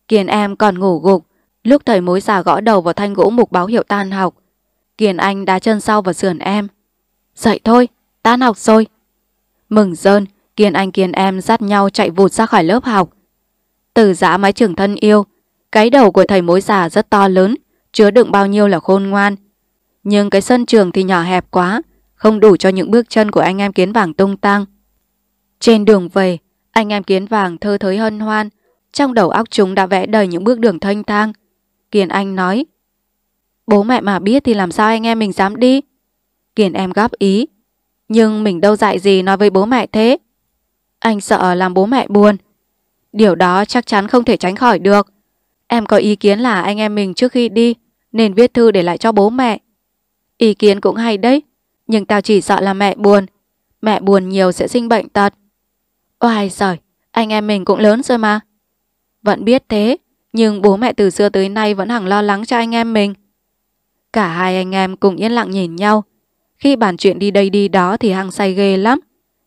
A: Kiền em còn ngủ gục Lúc thầy mối già gõ đầu vào thanh gỗ mục báo hiệu tan học Kiền anh đá chân sau vào sườn em Dậy thôi, tan học rồi Mừng rơn Kiên anh kiên em dắt nhau chạy vụt ra khỏi lớp học. Từ giã mái trưởng thân yêu, cái đầu của thầy mối già rất to lớn, chứa đựng bao nhiêu là khôn ngoan. Nhưng cái sân trường thì nhỏ hẹp quá, không đủ cho những bước chân của anh em kiến vàng tung tăng. Trên đường về, anh em kiến vàng thơ thới hân hoan, trong đầu óc chúng đã vẽ đầy những bước đường thanh thang. Kiền Anh nói, bố mẹ mà biết thì làm sao anh em mình dám đi? Kiền em góp ý, nhưng mình đâu dạy gì nói với bố mẹ thế. Anh sợ làm bố mẹ buồn. Điều đó chắc chắn không thể tránh khỏi được. Em có ý kiến là anh em mình trước khi đi nên viết thư để lại cho bố mẹ. Ý kiến cũng hay đấy, nhưng tao chỉ sợ là mẹ buồn. Mẹ buồn nhiều sẽ sinh bệnh tật. Oai giời, anh em mình cũng lớn rồi mà. Vẫn biết thế, nhưng bố mẹ từ xưa tới nay vẫn hằng lo lắng cho anh em mình. Cả hai anh em cùng yên lặng nhìn nhau. Khi bàn chuyện đi đây đi đó thì hằng say ghê lắm.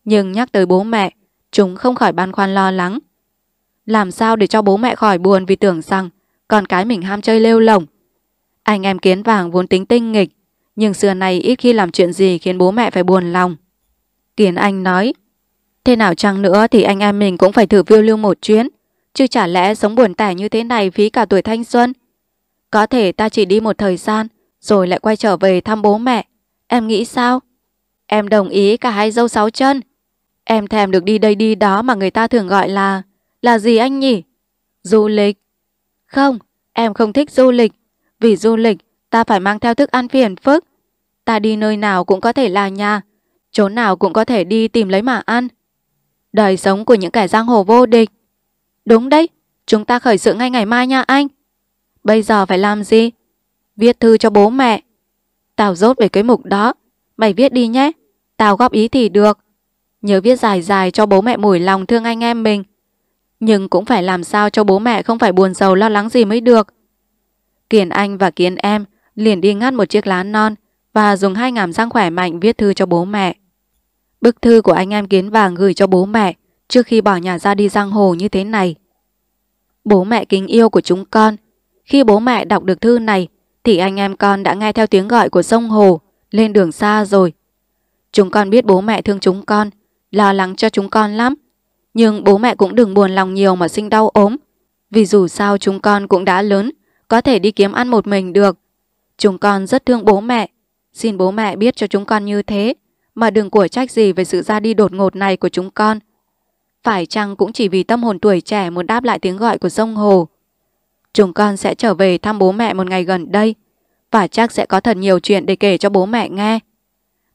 A: Nhưng nhắc tới bố mẹ, Chúng không khỏi băn khoăn lo lắng. Làm sao để cho bố mẹ khỏi buồn vì tưởng rằng con cái mình ham chơi lêu lỏng. Anh em kiến vàng vốn tính tinh nghịch, nhưng xưa nay ít khi làm chuyện gì khiến bố mẹ phải buồn lòng. Kiến Anh nói, thế nào chăng nữa thì anh em mình cũng phải thử viêu lưu một chuyến, chứ chả lẽ sống buồn tẻ như thế này phí cả tuổi thanh xuân. Có thể ta chỉ đi một thời gian, rồi lại quay trở về thăm bố mẹ. Em nghĩ sao? Em đồng ý cả hai dâu sáu chân. Em thèm được đi đây đi đó mà người ta thường gọi là... Là gì anh nhỉ? Du lịch. Không, em không thích du lịch. Vì du lịch, ta phải mang theo thức ăn phiền phức. Ta đi nơi nào cũng có thể là nhà. Chỗ nào cũng có thể đi tìm lấy mà ăn. Đời sống của những kẻ giang hồ vô địch. Đúng đấy, chúng ta khởi sự ngay ngày mai nha anh. Bây giờ phải làm gì? Viết thư cho bố mẹ. Tao rốt về cái mục đó. Mày viết đi nhé. Tao góp ý thì được. Nhớ viết dài dài cho bố mẹ mủi lòng thương anh em mình. Nhưng cũng phải làm sao cho bố mẹ không phải buồn giàu lo lắng gì mới được. Kiền Anh và kiến em liền đi ngắt một chiếc lá non và dùng hai ngàm răng khỏe mạnh viết thư cho bố mẹ. Bức thư của anh em Kiến Vàng gửi cho bố mẹ trước khi bỏ nhà ra đi giang hồ như thế này. Bố mẹ kính yêu của chúng con, khi bố mẹ đọc được thư này thì anh em con đã nghe theo tiếng gọi của sông hồ lên đường xa rồi. Chúng con biết bố mẹ thương chúng con lo lắng cho chúng con lắm. Nhưng bố mẹ cũng đừng buồn lòng nhiều mà sinh đau ốm. Vì dù sao chúng con cũng đã lớn, có thể đi kiếm ăn một mình được. Chúng con rất thương bố mẹ. Xin bố mẹ biết cho chúng con như thế, mà đừng của trách gì về sự ra đi đột ngột này của chúng con. Phải chăng cũng chỉ vì tâm hồn tuổi trẻ muốn đáp lại tiếng gọi của sông Hồ. Chúng con sẽ trở về thăm bố mẹ một ngày gần đây, và chắc sẽ có thật nhiều chuyện để kể cho bố mẹ nghe.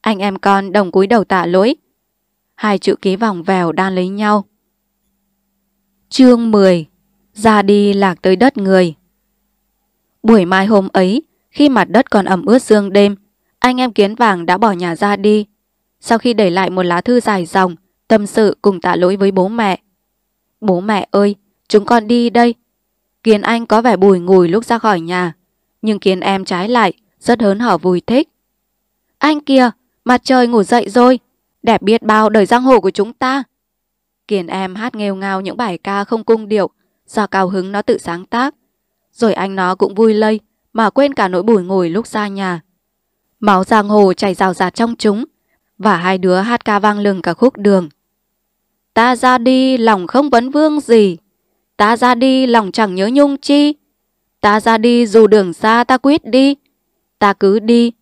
A: Anh em con đồng cúi đầu tạ lỗi, hai chữ ký vòng vèo đan lấy nhau. Chương 10 Ra đi lạc tới đất người Buổi mai hôm ấy, khi mặt đất còn ẩm ướt sương đêm, anh em kiến vàng đã bỏ nhà ra đi. Sau khi để lại một lá thư dài dòng, tâm sự cùng tạ lỗi với bố mẹ. Bố mẹ ơi, chúng con đi đây. Kiến anh có vẻ bùi ngùi lúc ra khỏi nhà, nhưng kiến em trái lại, rất hớn hở vui thích. Anh kia, mặt trời ngủ dậy rồi đẹp biết bao đời giang hồ của chúng ta. Kiền em hát nghêu ngao những bài ca không cung điệu, do cao hứng nó tự sáng tác. Rồi anh nó cũng vui lây, mà quên cả nỗi bùi ngồi lúc xa nhà. Máu giang hồ chảy rào rạt trong chúng, và hai đứa hát ca vang lừng cả khúc đường. Ta ra đi lòng không vấn vương gì, ta ra đi lòng chẳng nhớ nhung chi, ta ra đi dù đường xa ta quyết đi, ta cứ đi,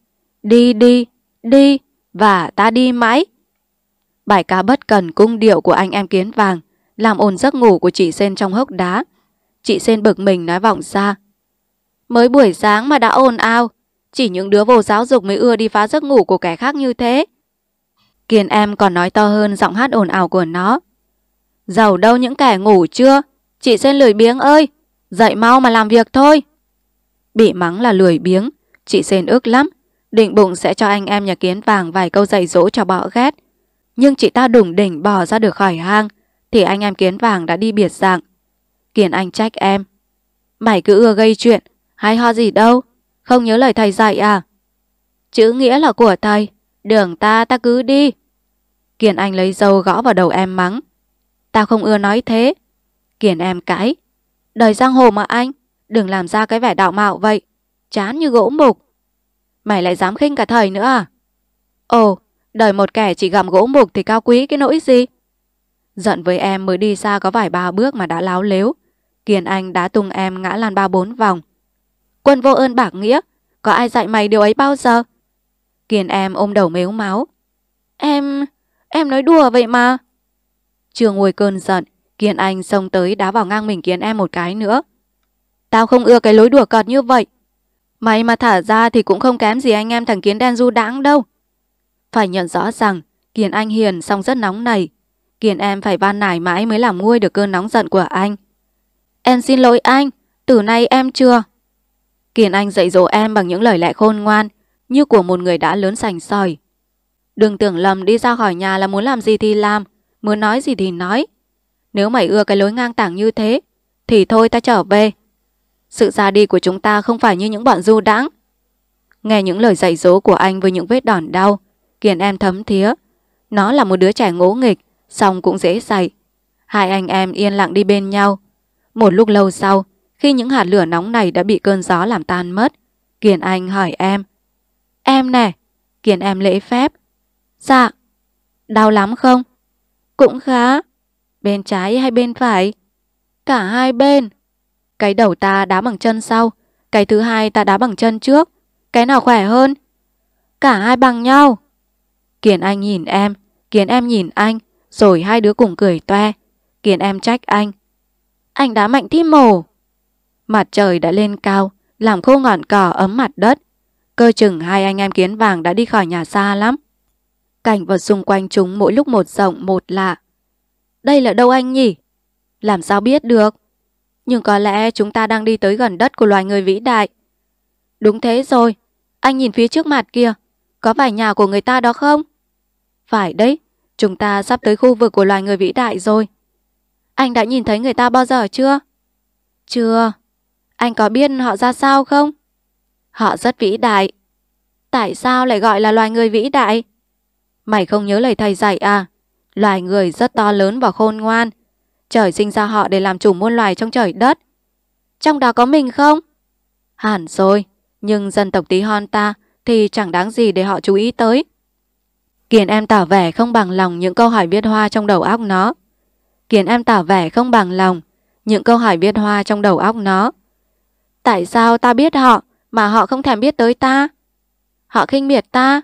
A: đi đi, đi, và ta đi mãi. Bài ca bất cần cung điệu của anh em kiến vàng làm ồn giấc ngủ của chị sen trong hốc đá. Chị sen bực mình nói vọng xa. Mới buổi sáng mà đã ồn ao. Chỉ những đứa vô giáo dục mới ưa đi phá giấc ngủ của kẻ khác như thế. Kiên em còn nói to hơn giọng hát ồn ào của nó. Giàu đâu những kẻ ngủ chưa? Chị sen lười biếng ơi! Dậy mau mà làm việc thôi! Bị mắng là lười biếng. Chị sen ước lắm. Định bụng sẽ cho anh em nhà kiến vàng vài câu dạy dỗ cho bọ ghét. Nhưng chị ta đủng đỉnh bò ra được khỏi hang Thì anh em kiến vàng đã đi biệt dạng kiến anh trách em Mày cứ ưa gây chuyện Hay ho gì đâu Không nhớ lời thầy dạy à Chữ nghĩa là của thầy Đường ta ta cứ đi kiến anh lấy dâu gõ vào đầu em mắng ta không ưa nói thế kiến em cãi Đời giang hồ mà anh Đừng làm ra cái vẻ đạo mạo vậy Chán như gỗ mục Mày lại dám khinh cả thầy nữa à Ồ Đời một kẻ chỉ gặm gỗ mục thì cao quý cái nỗi gì? Giận với em mới đi xa có vài ba bước mà đã láo lếu. Kiền Anh đã tung em ngã lan ba bốn vòng. Quân vô ơn bạc nghĩa, có ai dạy mày điều ấy bao giờ? Kiền em ôm đầu mếu máu. Em... em nói đùa vậy mà. Trường ngồi cơn giận, Kiền Anh xông tới đá vào ngang mình Kiền em một cái nữa. Tao không ưa cái lối đùa cọt như vậy. Mày mà thả ra thì cũng không kém gì anh em thằng kiến đen du đãng đâu. Phải nhận rõ rằng Kiền Anh hiền song rất nóng này Kiền em phải van nải mãi mới làm nguôi được cơn nóng giận của anh. Em xin lỗi anh, từ nay em chưa. Kiền Anh dạy dỗ em bằng những lời lẽ khôn ngoan, như của một người đã lớn sành sỏi. Đừng tưởng lầm đi ra khỏi nhà là muốn làm gì thì làm, muốn nói gì thì nói. Nếu mày ưa cái lối ngang tảng như thế, thì thôi ta trở về. Sự ra đi của chúng ta không phải như những bọn du đãng. Nghe những lời dạy dỗ của anh với những vết đòn đau, Kiền em thấm thía. Nó là một đứa trẻ ngỗ nghịch, song cũng dễ dạy. Hai anh em yên lặng đi bên nhau. Một lúc lâu sau, khi những hạt lửa nóng này đã bị cơn gió làm tan mất, Kiền anh hỏi em. Em nè, Kiền em lễ phép. Dạ, đau lắm không? Cũng khá. Bên trái hay bên phải? Cả hai bên. Cái đầu ta đá bằng chân sau, cái thứ hai ta đá bằng chân trước. Cái nào khỏe hơn? Cả hai bằng nhau. Kiền Anh nhìn em, Kiền em nhìn anh, rồi hai đứa cùng cười toe. Kiền em trách anh. Anh đã mạnh thi mổ. Mặt trời đã lên cao, làm khô ngọn cỏ ấm mặt đất. Cơ chừng hai anh em kiến vàng đã đi khỏi nhà xa lắm. Cảnh vật xung quanh chúng mỗi lúc một rộng một lạ. Đây là đâu anh nhỉ? Làm sao biết được? Nhưng có lẽ chúng ta đang đi tới gần đất của loài người vĩ đại. Đúng thế rồi. Anh nhìn phía trước mặt kia. Có phải nhà của người ta đó không? Phải đấy, chúng ta sắp tới khu vực của loài người vĩ đại rồi. Anh đã nhìn thấy người ta bao giờ chưa? Chưa. Anh có biết họ ra sao không? Họ rất vĩ đại. Tại sao lại gọi là loài người vĩ đại? Mày không nhớ lời thầy dạy à? Loài người rất to lớn và khôn ngoan. Trời sinh ra họ để làm chủ muôn loài trong trời đất. Trong đó có mình không? Hẳn rồi, nhưng dân tộc tí hon ta thì chẳng đáng gì để họ chú ý tới. Kiền em tỏ vẻ không bằng lòng những câu hỏi biết hoa trong đầu óc nó. Kiền em tỏ vẻ không bằng lòng những câu hỏi biết hoa trong đầu óc nó. Tại sao ta biết họ mà họ không thèm biết tới ta? Họ khinh miệt ta.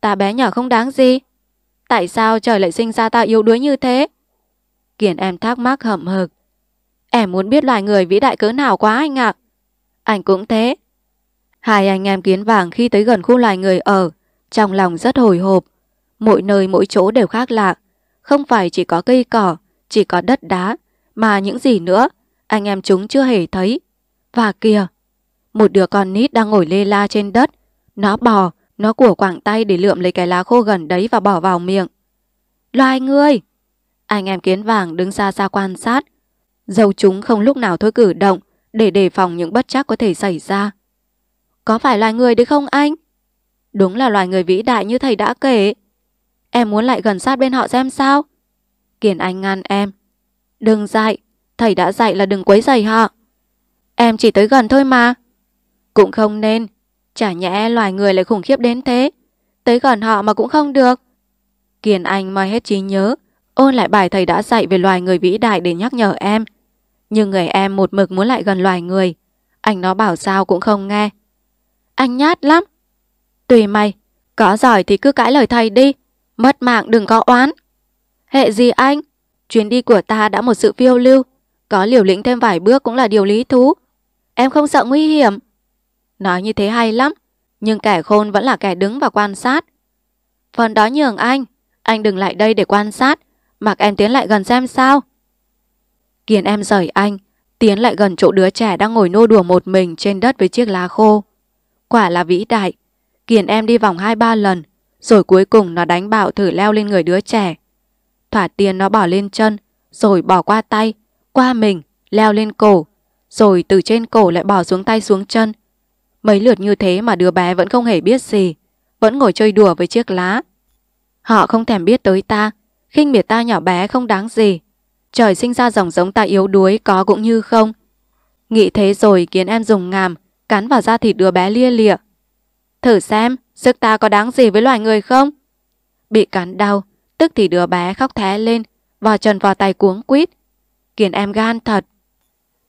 A: Ta bé nhỏ không đáng gì. Tại sao trời lại sinh ra ta yếu đuối như thế? Kiền em thắc mắc hậm hực. Em muốn biết loài người vĩ đại cỡ nào quá anh ạ. Anh cũng thế. Hai anh em kiến vàng khi tới gần khu loài người ở, trong lòng rất hồi hộp, Mỗi nơi mỗi chỗ đều khác lạ. Không phải chỉ có cây cỏ, chỉ có đất đá, mà những gì nữa, anh em chúng chưa hề thấy. Và kìa, một đứa con nít đang ngồi lê la trên đất. Nó bò, nó của quảng tay để lượm lấy cái lá khô gần đấy và bỏ vào miệng. Loài ngươi! Anh em kiến vàng đứng xa xa quan sát. dầu chúng không lúc nào thôi cử động để đề phòng những bất chắc có thể xảy ra. Có phải loài người đấy không anh? Đúng là loài người vĩ đại như thầy đã kể. Em muốn lại gần sát bên họ xem sao? Kiền Anh ngăn em. Đừng dạy, thầy đã dạy là đừng quấy rầy họ. Em chỉ tới gần thôi mà. Cũng không nên, chả nhẽ loài người lại khủng khiếp đến thế. Tới gần họ mà cũng không được. Kiền Anh moi hết trí nhớ, ôn lại bài thầy đã dạy về loài người vĩ đại để nhắc nhở em. Nhưng người em một mực muốn lại gần loài người. Anh nó bảo sao cũng không nghe. Anh nhát lắm. Tùy mày, có giỏi thì cứ cãi lời thầy đi. Mất mạng đừng có oán. Hệ gì anh? Chuyến đi của ta đã một sự phiêu lưu. Có liều lĩnh thêm vài bước cũng là điều lý thú. Em không sợ nguy hiểm. Nói như thế hay lắm. Nhưng kẻ khôn vẫn là kẻ đứng và quan sát. Phần đó nhường anh. Anh đừng lại đây để quan sát. Mặc em tiến lại gần xem sao. Kiền em rời anh. Tiến lại gần chỗ đứa trẻ đang ngồi nô đùa một mình trên đất với chiếc lá khô. Quả là vĩ đại. Kiền em đi vòng hai ba lần rồi cuối cùng nó đánh bạo thử leo lên người đứa trẻ. Thỏa tiền nó bỏ lên chân, rồi bỏ qua tay, qua mình, leo lên cổ, rồi từ trên cổ lại bỏ xuống tay xuống chân. Mấy lượt như thế mà đứa bé vẫn không hề biết gì, vẫn ngồi chơi đùa với chiếc lá. Họ không thèm biết tới ta, khinh miệt ta nhỏ bé không đáng gì. Trời sinh ra dòng giống ta yếu đuối có cũng như không. Nghĩ thế rồi khiến em dùng ngàm, cắn vào da thịt đứa bé lia lịa. Thử xem, Sức ta có đáng gì với loài người không? Bị cắn đau, tức thì đứa bé khóc thé lên, vò trần vào tay cuống quýt. Kiền em gan thật.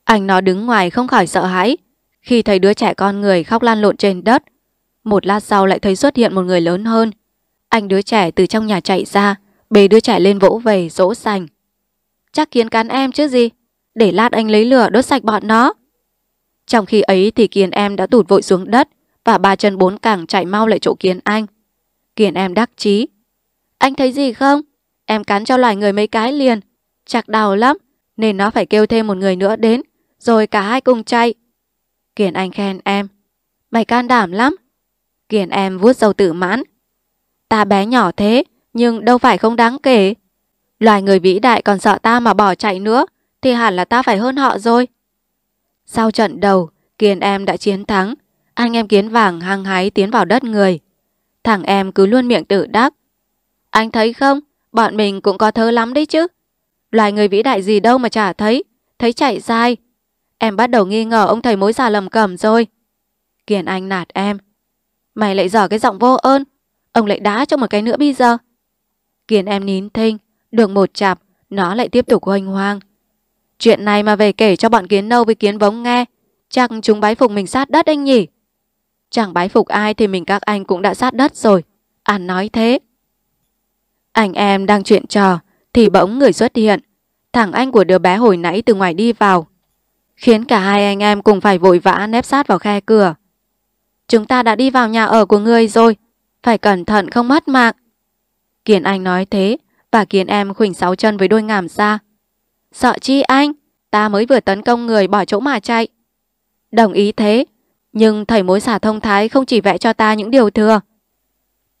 A: Anh nó đứng ngoài không khỏi sợ hãi, khi thấy đứa trẻ con người khóc lan lộn trên đất. Một lát sau lại thấy xuất hiện một người lớn hơn. Anh đứa trẻ từ trong nhà chạy ra, bế đứa trẻ lên vỗ về, dỗ sành. Chắc kiến cắn em chứ gì, để lát anh lấy lửa đốt sạch bọn nó. Trong khi ấy thì Kiên em đã tụt vội xuống đất, và ba chân bốn càng chạy mau lại chỗ kiến Anh. Kiên em đắc chí. Anh thấy gì không? Em cắn cho loài người mấy cái liền. Chạc đau lắm, nên nó phải kêu thêm một người nữa đến, rồi cả hai cùng chạy. Kiền Anh khen em. Mày can đảm lắm. Kiền em vuốt dầu tự mãn. Ta bé nhỏ thế, nhưng đâu phải không đáng kể. Loài người vĩ đại còn sợ ta mà bỏ chạy nữa, thì hẳn là ta phải hơn họ rồi. Sau trận đầu, Kiền em đã chiến thắng anh em kiến vàng hăng hái tiến vào đất người. Thằng em cứ luôn miệng tự đắc. Anh thấy không? Bọn mình cũng có thơ lắm đấy chứ. Loài người vĩ đại gì đâu mà chả thấy. Thấy chạy sai. Em bắt đầu nghi ngờ ông thầy mối già lầm cầm rồi. Kiền Anh nạt em. Mày lại dở cái giọng vô ơn. Ông lại đá cho một cái nữa bây giờ. Kiền em nín thinh. Được một chạp, nó lại tiếp tục hoành hoang. Chuyện này mà về kể cho bọn kiến nâu với kiến vống nghe. Chắc chúng bái phục mình sát đất anh nhỉ? Chẳng bái phục ai thì mình các anh cũng đã sát đất rồi. An nói thế. Anh em đang chuyện trò thì bỗng người xuất hiện. Thằng anh của đứa bé hồi nãy từ ngoài đi vào. Khiến cả hai anh em cùng phải vội vã nép sát vào khe cửa. Chúng ta đã đi vào nhà ở của người rồi. Phải cẩn thận không mất mạng. Kiền anh nói thế và Kiền em khuỳnh sáu chân với đôi ngàm ra. Sợ chi anh? Ta mới vừa tấn công người bỏ chỗ mà chạy. Đồng ý thế, nhưng thầy mối xả thông thái không chỉ vẽ cho ta những điều thừa.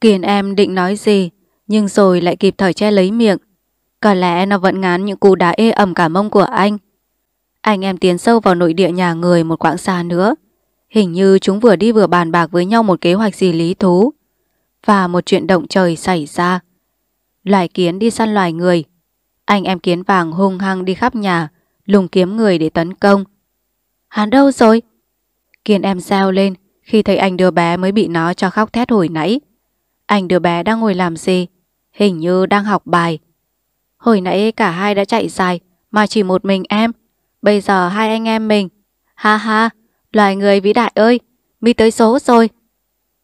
A: Kiền em định nói gì, nhưng rồi lại kịp thời che lấy miệng. Có lẽ nó vẫn ngán những cú đá ê ẩm cả mông của anh. Anh em tiến sâu vào nội địa nhà người một quãng xa nữa. Hình như chúng vừa đi vừa bàn bạc với nhau một kế hoạch gì lý thú. Và một chuyện động trời xảy ra. Loài kiến đi săn loài người. Anh em kiến vàng hung hăng đi khắp nhà, lùng kiếm người để tấn công. Hắn đâu rồi? Kiên em sao lên Khi thấy anh đưa bé mới bị nó cho khóc thét hồi nãy Anh đưa bé đang ngồi làm gì Hình như đang học bài Hồi nãy cả hai đã chạy dài Mà chỉ một mình em Bây giờ hai anh em mình Ha ha, loài người vĩ đại ơi Mi tới số rồi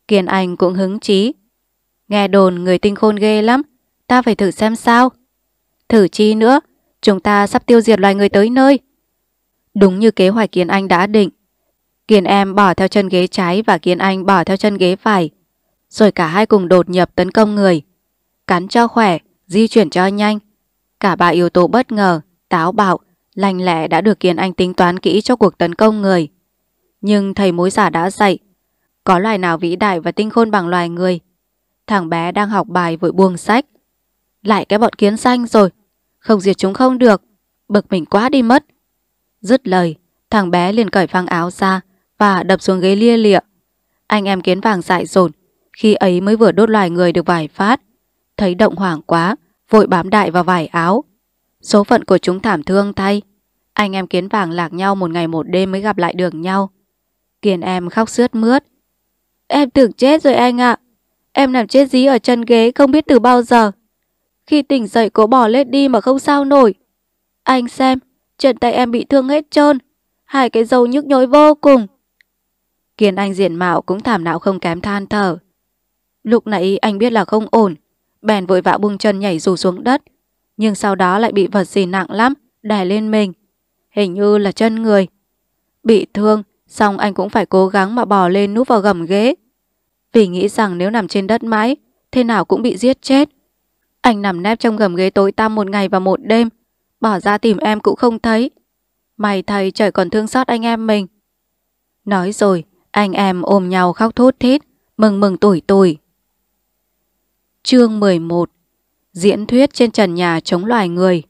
A: Kiên Anh cũng hứng chí Nghe đồn người tinh khôn ghê lắm Ta phải thử xem sao Thử chi nữa Chúng ta sắp tiêu diệt loài người tới nơi Đúng như kế hoạch Kiên Anh đã định Kiên em bỏ theo chân ghế trái và Kiên anh bỏ theo chân ghế phải. Rồi cả hai cùng đột nhập tấn công người. Cắn cho khỏe, di chuyển cho nhanh. Cả ba yếu tố bất ngờ, táo bạo, lành lẽ đã được Kiên anh tính toán kỹ cho cuộc tấn công người. Nhưng thầy mối giả đã dạy, có loài nào vĩ đại và tinh khôn bằng loài người. Thằng bé đang học bài vội buông sách. Lại cái bọn kiến xanh rồi, không diệt chúng không được, bực mình quá đi mất. Dứt lời, thằng bé liền cởi phăng áo ra, và đập xuống ghế lia lịa. Anh em kiến vàng dại dồn, khi ấy mới vừa đốt loài người được vài phát. Thấy động hoảng quá, vội bám đại vào vải áo. Số phận của chúng thảm thương thay. Anh em kiến vàng lạc nhau một ngày một đêm mới gặp lại đường nhau. Kiền em khóc sướt mướt. Em tưởng chết rồi anh ạ. À. Em nằm chết dí ở chân ghế không biết từ bao giờ. Khi tỉnh dậy cố bỏ lết đi mà không sao nổi. Anh xem, chân tay em bị thương hết trơn. Hai cái dầu nhức nhối vô cùng. Kiên Anh diện mạo cũng thảm não không kém than thở. Lúc nãy anh biết là không ổn, bèn vội vã buông chân nhảy dù xuống đất, nhưng sau đó lại bị vật gì nặng lắm, đè lên mình. Hình như là chân người. Bị thương, xong anh cũng phải cố gắng mà bò lên núp vào gầm ghế. Vì nghĩ rằng nếu nằm trên đất mãi, thế nào cũng bị giết chết. Anh nằm nép trong gầm ghế tối tăm một ngày và một đêm, bỏ ra tìm em cũng không thấy. Mày thầy trời còn thương xót anh em mình. Nói rồi, anh em ôm nhau khóc thốt thít, mừng mừng tuổi tuổi. Chương 11 Diễn thuyết trên trần nhà chống loài người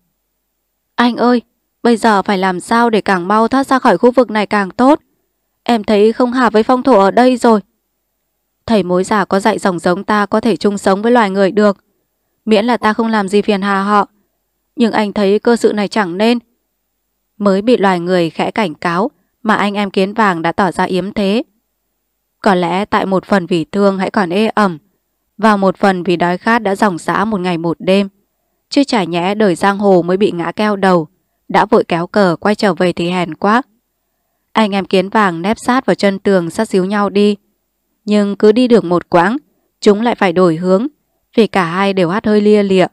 A: Anh ơi, bây giờ phải làm sao để càng mau thoát ra khỏi khu vực này càng tốt. Em thấy không hợp với phong thổ ở đây rồi. Thầy mối giả có dạy dòng giống ta có thể chung sống với loài người được. Miễn là ta không làm gì phiền hà họ. Nhưng anh thấy cơ sự này chẳng nên. Mới bị loài người khẽ cảnh cáo, mà anh em kiến vàng đã tỏ ra yếm thế. Có lẽ tại một phần vì thương hãy còn ê ẩm, và một phần vì đói khát đã dòng xã một ngày một đêm. Chứ chả nhẽ đời giang hồ mới bị ngã keo đầu, đã vội kéo cờ quay trở về thì hèn quá. Anh em kiến vàng nép sát vào chân tường sát díu nhau đi. Nhưng cứ đi được một quãng, chúng lại phải đổi hướng, vì cả hai đều hát hơi lia lịa.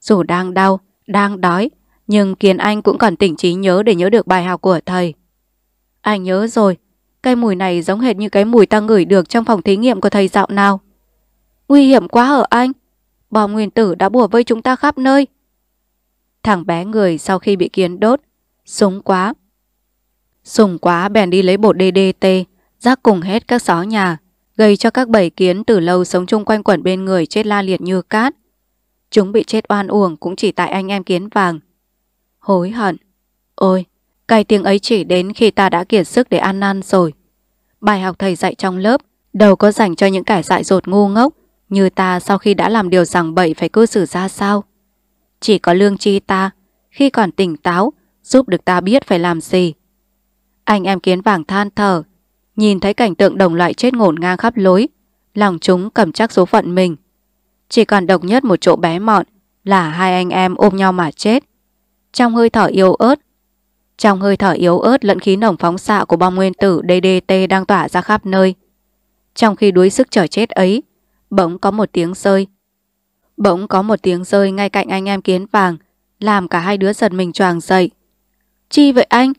A: Dù đang đau, đang đói, nhưng Kiến Anh cũng còn tỉnh trí nhớ để nhớ được bài học của thầy. Anh nhớ rồi, cái mùi này giống hệt như cái mùi ta ngửi được trong phòng thí nghiệm của thầy dạo nào. Nguy hiểm quá ở anh, bom nguyên tử đã bùa vây chúng ta khắp nơi. Thằng bé người sau khi bị kiến đốt, súng quá. Sùng quá bèn đi lấy bột DDT, rác cùng hết các xó nhà, gây cho các bảy kiến từ lâu sống chung quanh quẩn bên người chết la liệt như cát. Chúng bị chết oan uổng cũng chỉ tại anh em kiến vàng. Hối hận. Ôi, cái tiếng ấy chỉ đến khi ta đã kiệt sức để ăn năn rồi. Bài học thầy dạy trong lớp đâu có dành cho những kẻ dại dột ngu ngốc như ta sau khi đã làm điều rằng bậy phải cư xử ra sao. Chỉ có lương tri ta, khi còn tỉnh táo, giúp được ta biết phải làm gì. Anh em kiến vàng than thở, nhìn thấy cảnh tượng đồng loại chết ngổn ngang khắp lối, lòng chúng cầm chắc số phận mình. Chỉ còn độc nhất một chỗ bé mọn là hai anh em ôm nhau mà chết. Trong hơi thở yêu ớt, trong hơi thở yếu ớt lẫn khí nồng phóng xạ của bom nguyên tử DDT đang tỏa ra khắp nơi. Trong khi đuối sức trở chết ấy, bỗng có một tiếng rơi. Bỗng có một tiếng rơi ngay cạnh anh em kiến vàng, làm cả hai đứa giật mình choàng dậy. Chi vậy anh?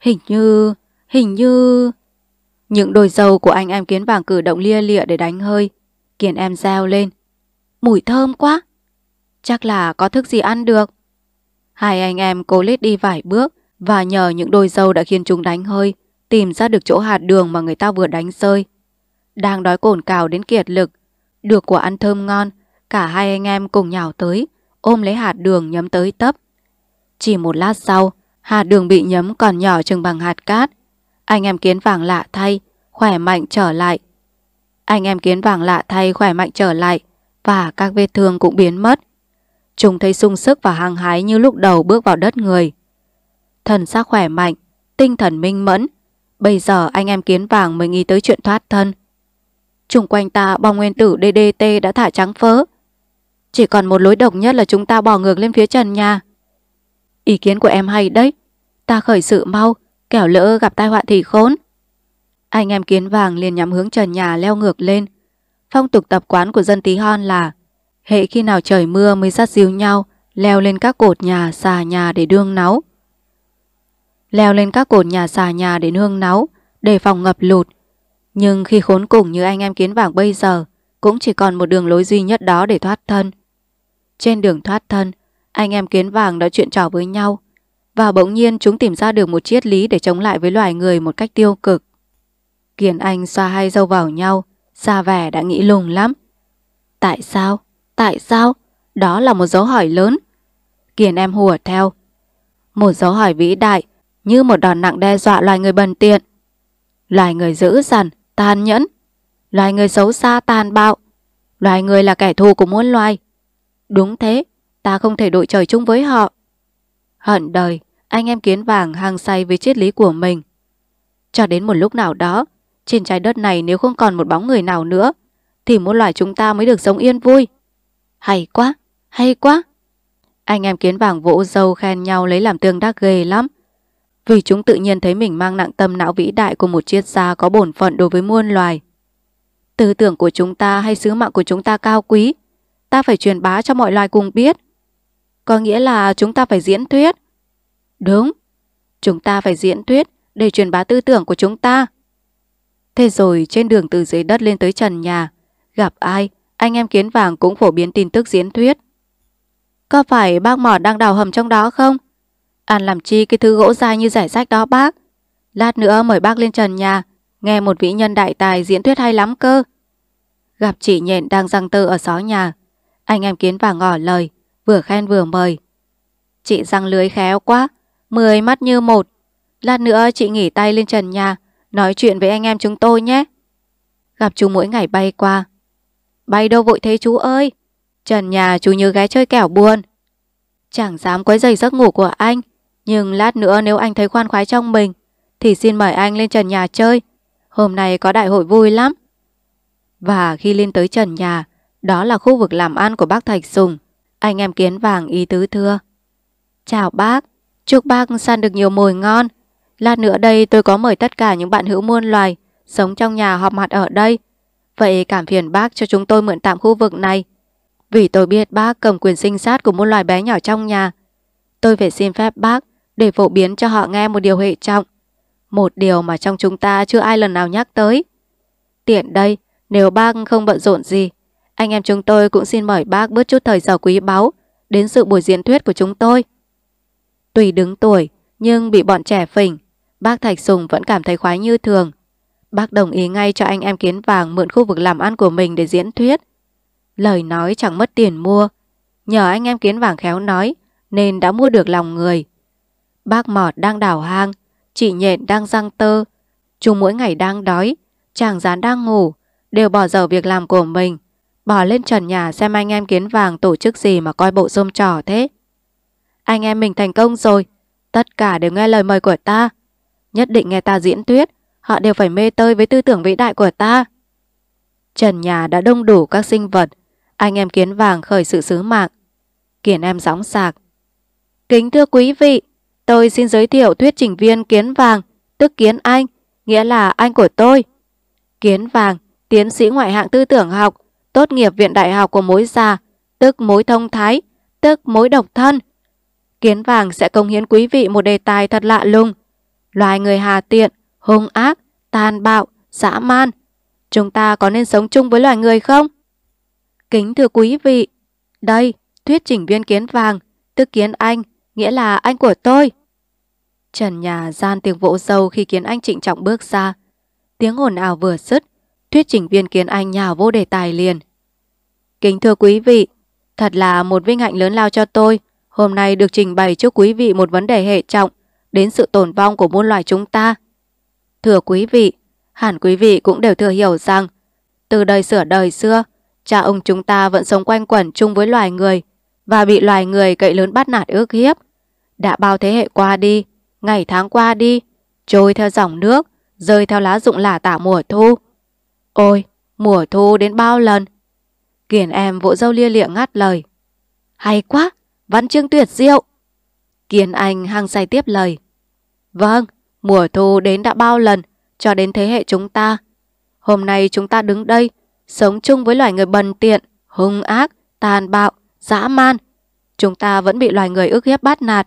A: Hình như, hình như... Những đôi dâu của anh em kiến vàng cử động lia lịa để đánh hơi. kiến em reo lên. Mùi thơm quá. Chắc là có thức gì ăn được. Hai anh em cố lết đi vài bước và nhờ những đôi dâu đã khiến chúng đánh hơi, tìm ra được chỗ hạt đường mà người ta vừa đánh rơi. Đang đói cồn cào đến kiệt lực, được của ăn thơm ngon, cả hai anh em cùng nhào tới, ôm lấy hạt đường nhấm tới tấp. Chỉ một lát sau, hạt đường bị nhấm còn nhỏ chừng bằng hạt cát. Anh em kiến vàng lạ thay, khỏe mạnh trở lại. Anh em kiến vàng lạ thay khỏe mạnh trở lại và các vết thương cũng biến mất. Chúng thấy sung sức và hăng hái như lúc đầu bước vào đất người thần xác khỏe mạnh, tinh thần minh mẫn. Bây giờ anh em kiến vàng mới nghĩ tới chuyện thoát thân. Trung quanh ta bong nguyên tử DDT đã thả trắng phớ. Chỉ còn một lối độc nhất là chúng ta bỏ ngược lên phía trần nhà. Ý kiến của em hay đấy. Ta khởi sự mau, kẻo lỡ gặp tai họa thì khốn. Anh em kiến vàng liền nhắm hướng trần nhà leo ngược lên. Phong tục tập quán của dân tí hon là hệ khi nào trời mưa mới sát díu nhau, leo lên các cột nhà, xà nhà để đương náu leo lên các cột nhà xà nhà để nương náu, để phòng ngập lụt. Nhưng khi khốn cùng như anh em kiến vàng bây giờ, cũng chỉ còn một đường lối duy nhất đó để thoát thân. Trên đường thoát thân, anh em kiến vàng đã chuyện trò với nhau và bỗng nhiên chúng tìm ra được một triết lý để chống lại với loài người một cách tiêu cực. Kiền Anh xoa hai dâu vào nhau, xa vẻ đã nghĩ lùng lắm. Tại sao? Tại sao? Đó là một dấu hỏi lớn. Kiền em hùa theo. Một dấu hỏi vĩ đại như một đòn nặng đe dọa loài người bần tiện. Loài người dữ dằn, tàn nhẫn, loài người xấu xa tàn bạo, loài người là kẻ thù của muôn loài. Đúng thế, ta không thể đội trời chung với họ. Hận đời, anh em kiến vàng hàng say với triết lý của mình. Cho đến một lúc nào đó, trên trái đất này nếu không còn một bóng người nào nữa, thì mỗi loài chúng ta mới được sống yên vui. Hay quá, hay quá. Anh em kiến vàng vỗ dâu khen nhau lấy làm tương đắc ghê lắm vì chúng tự nhiên thấy mình mang nặng tâm não vĩ đại của một triết gia có bổn phận đối với muôn loài. Tư tưởng của chúng ta hay sứ mạng của chúng ta cao quý, ta phải truyền bá cho mọi loài cùng biết. Có nghĩa là chúng ta phải diễn thuyết. Đúng, chúng ta phải diễn thuyết để truyền bá tư tưởng của chúng ta. Thế rồi trên đường từ dưới đất lên tới trần nhà, gặp ai, anh em kiến vàng cũng phổ biến tin tức diễn thuyết. Có phải bác mỏ đang đào hầm trong đó không? Ăn làm chi cái thứ gỗ dai như giải sách đó bác. Lát nữa mời bác lên trần nhà, nghe một vị nhân đại tài diễn thuyết hay lắm cơ. Gặp chị nhện đang răng tơ ở xó nhà. Anh em kiến vàng ngỏ lời, vừa khen vừa mời. Chị răng lưới khéo quá, mười mắt như một. Lát nữa chị nghỉ tay lên trần nhà, nói chuyện với anh em chúng tôi nhé. Gặp chú mỗi ngày bay qua. Bay đâu vội thế chú ơi. Trần nhà chú như gái chơi kẻo buồn. Chẳng dám quấy giày giấc ngủ của anh. Nhưng lát nữa nếu anh thấy khoan khoái trong mình Thì xin mời anh lên trần nhà chơi Hôm nay có đại hội vui lắm Và khi lên tới trần nhà Đó là khu vực làm ăn của bác Thạch Sùng Anh em kiến vàng ý tứ thưa Chào bác Chúc bác săn được nhiều mồi ngon Lát nữa đây tôi có mời tất cả những bạn hữu muôn loài Sống trong nhà họp mặt ở đây Vậy cảm phiền bác cho chúng tôi mượn tạm khu vực này Vì tôi biết bác cầm quyền sinh sát của muôn loài bé nhỏ trong nhà Tôi phải xin phép bác để phổ biến cho họ nghe một điều hệ trọng. Một điều mà trong chúng ta chưa ai lần nào nhắc tới. Tiện đây, nếu bác không bận rộn gì, anh em chúng tôi cũng xin mời bác bớt chút thời giờ quý báu đến sự buổi diễn thuyết của chúng tôi. Tùy đứng tuổi, nhưng bị bọn trẻ phỉnh, bác Thạch Sùng vẫn cảm thấy khoái như thường. Bác đồng ý ngay cho anh em kiến vàng mượn khu vực làm ăn của mình để diễn thuyết. Lời nói chẳng mất tiền mua. Nhờ anh em kiến vàng khéo nói, nên đã mua được lòng người. Bác mọt đang đào hang, chị nhện đang răng tơ, chúng mỗi ngày đang đói, chàng rán đang ngủ, đều bỏ dở việc làm của mình. Bỏ lên trần nhà xem anh em kiến vàng tổ chức gì mà coi bộ rôm trò thế. Anh em mình thành công rồi, tất cả đều nghe lời mời của ta. Nhất định nghe ta diễn thuyết, họ đều phải mê tơi với tư tưởng vĩ đại của ta. Trần nhà đã đông đủ các sinh vật, anh em kiến vàng khởi sự sứ mạng. Kiển em gióng sạc. Kính thưa quý vị, Tôi xin giới thiệu thuyết trình viên Kiến Vàng, tức Kiến Anh, nghĩa là anh của tôi. Kiến Vàng, tiến sĩ ngoại hạng tư tưởng học, tốt nghiệp viện đại học của mối già, tức mối thông thái, tức mối độc thân. Kiến Vàng sẽ công hiến quý vị một đề tài thật lạ lùng. Loài người hà tiện, hung ác, tàn bạo, dã man. Chúng ta có nên sống chung với loài người không? Kính thưa quý vị, đây, thuyết trình viên Kiến Vàng, tức Kiến Anh, nghĩa là anh của tôi. Trần nhà gian tiếng vỗ sâu khi Kiến Anh trịnh trọng bước ra. Tiếng ồn ào vừa dứt, thuyết trình viên Kiến Anh nhào vô đề tài liền. Kính thưa quý vị, thật là một vinh hạnh lớn lao cho tôi. Hôm nay được trình bày trước quý vị một vấn đề hệ trọng đến sự tồn vong của muôn loài chúng ta. Thưa quý vị, hẳn quý vị cũng đều thừa hiểu rằng từ đời sửa đời xưa, cha ông chúng ta vẫn sống quanh quẩn chung với loài người và bị loài người cậy lớn bắt nạt ước hiếp. Đã bao thế hệ qua đi, ngày tháng qua đi, trôi theo dòng nước, rơi theo lá rụng lả tả mùa thu. Ôi, mùa thu đến bao lần? Kiền em vỗ dâu lia lịa ngắt lời. Hay quá, văn chương tuyệt diệu. Kiền Anh hăng say tiếp lời. Vâng, mùa thu đến đã bao lần, cho đến thế hệ chúng ta. Hôm nay chúng ta đứng đây, sống chung với loài người bần tiện, hung ác, tàn bạo, dã man. Chúng ta vẫn bị loài người ức hiếp bắt nạt,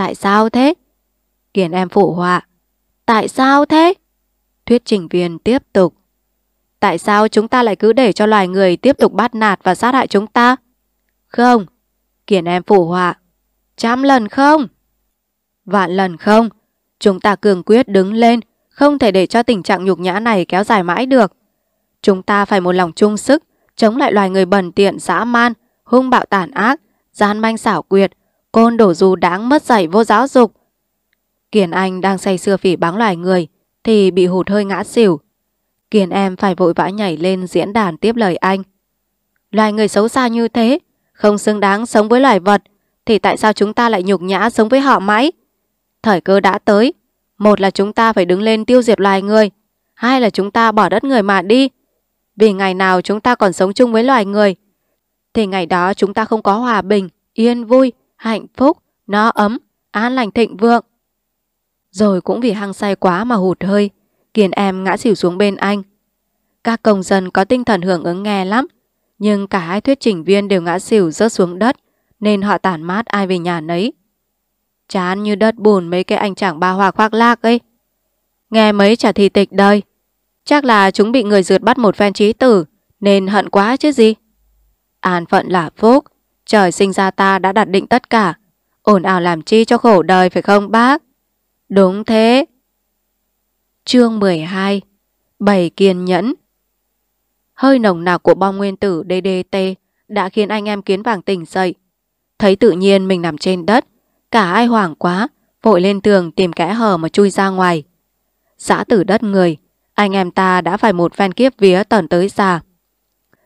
A: Tại sao thế? Kiền em phụ họa. Tại sao thế? Thuyết trình viên tiếp tục. Tại sao chúng ta lại cứ để cho loài người tiếp tục bắt nạt và sát hại chúng ta? Không. Kiền em phụ họa. Trăm lần không? Vạn lần không? Chúng ta cường quyết đứng lên, không thể để cho tình trạng nhục nhã này kéo dài mãi được. Chúng ta phải một lòng chung sức, chống lại loài người bẩn tiện dã man, hung bạo tàn ác, gian manh xảo quyệt, Côn đổ dù đáng mất dạy vô giáo dục. Kiền Anh đang say sưa phỉ báng loài người thì bị hụt hơi ngã xỉu. Kiền em phải vội vã nhảy lên diễn đàn tiếp lời anh. Loài người xấu xa như thế, không xứng đáng sống với loài vật, thì tại sao chúng ta lại nhục nhã sống với họ mãi? Thời cơ đã tới. Một là chúng ta phải đứng lên tiêu diệt loài người, hai là chúng ta bỏ đất người mà đi. Vì ngày nào chúng ta còn sống chung với loài người, thì ngày đó chúng ta không có hòa bình, yên vui, hạnh phúc, no ấm, an lành thịnh vượng. Rồi cũng vì hăng say quá mà hụt hơi, Kiền em ngã xỉu xuống bên anh. Các công dân có tinh thần hưởng ứng nghe lắm, nhưng cả hai thuyết trình viên đều ngã xỉu rớt xuống đất, nên họ tản mát ai về nhà nấy. Chán như đất bùn mấy cái anh chàng ba hoa khoác lác ấy. Nghe mấy trả thì tịch đời. Chắc là chúng bị người dượt bắt một phen trí tử, nên hận quá chứ gì. An phận là phúc, Trời sinh ra ta đã đặt định tất cả Ổn ảo làm chi cho khổ đời phải không bác Đúng thế Chương 12 Bảy kiên nhẫn Hơi nồng nạc của bom nguyên tử DDT đã khiến anh em kiến vàng tỉnh dậy. Thấy tự nhiên mình nằm trên đất, cả ai hoảng quá, vội lên tường tìm kẽ hở mà chui ra ngoài. Xã tử đất người, anh em ta đã phải một phen kiếp vía tận tới già.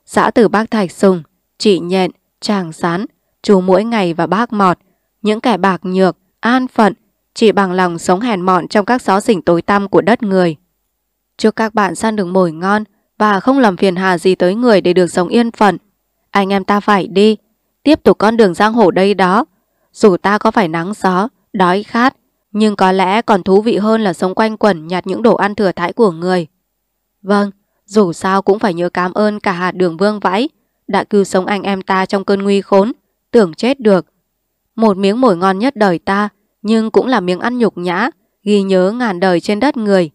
A: Xã tử bác Thạch Sùng, chị Nhện, chàng sán, chú mỗi ngày và bác mọt, những kẻ bạc nhược, an phận, chỉ bằng lòng sống hèn mọn trong các xó xỉnh tối tăm của đất người. Chúc các bạn săn được mồi ngon và không làm phiền hà gì tới người để được sống yên phận. Anh em ta phải đi, tiếp tục con đường giang hồ đây đó. Dù ta có phải nắng gió, đói khát, nhưng có lẽ còn thú vị hơn là sống quanh quẩn nhặt những đồ ăn thừa thãi của người. Vâng, dù sao cũng phải nhớ cảm ơn cả hạt đường vương vãi đã cứu sống anh em ta trong cơn nguy khốn, tưởng chết được. Một miếng mồi ngon nhất đời ta, nhưng cũng là miếng ăn nhục nhã, ghi nhớ ngàn đời trên đất người.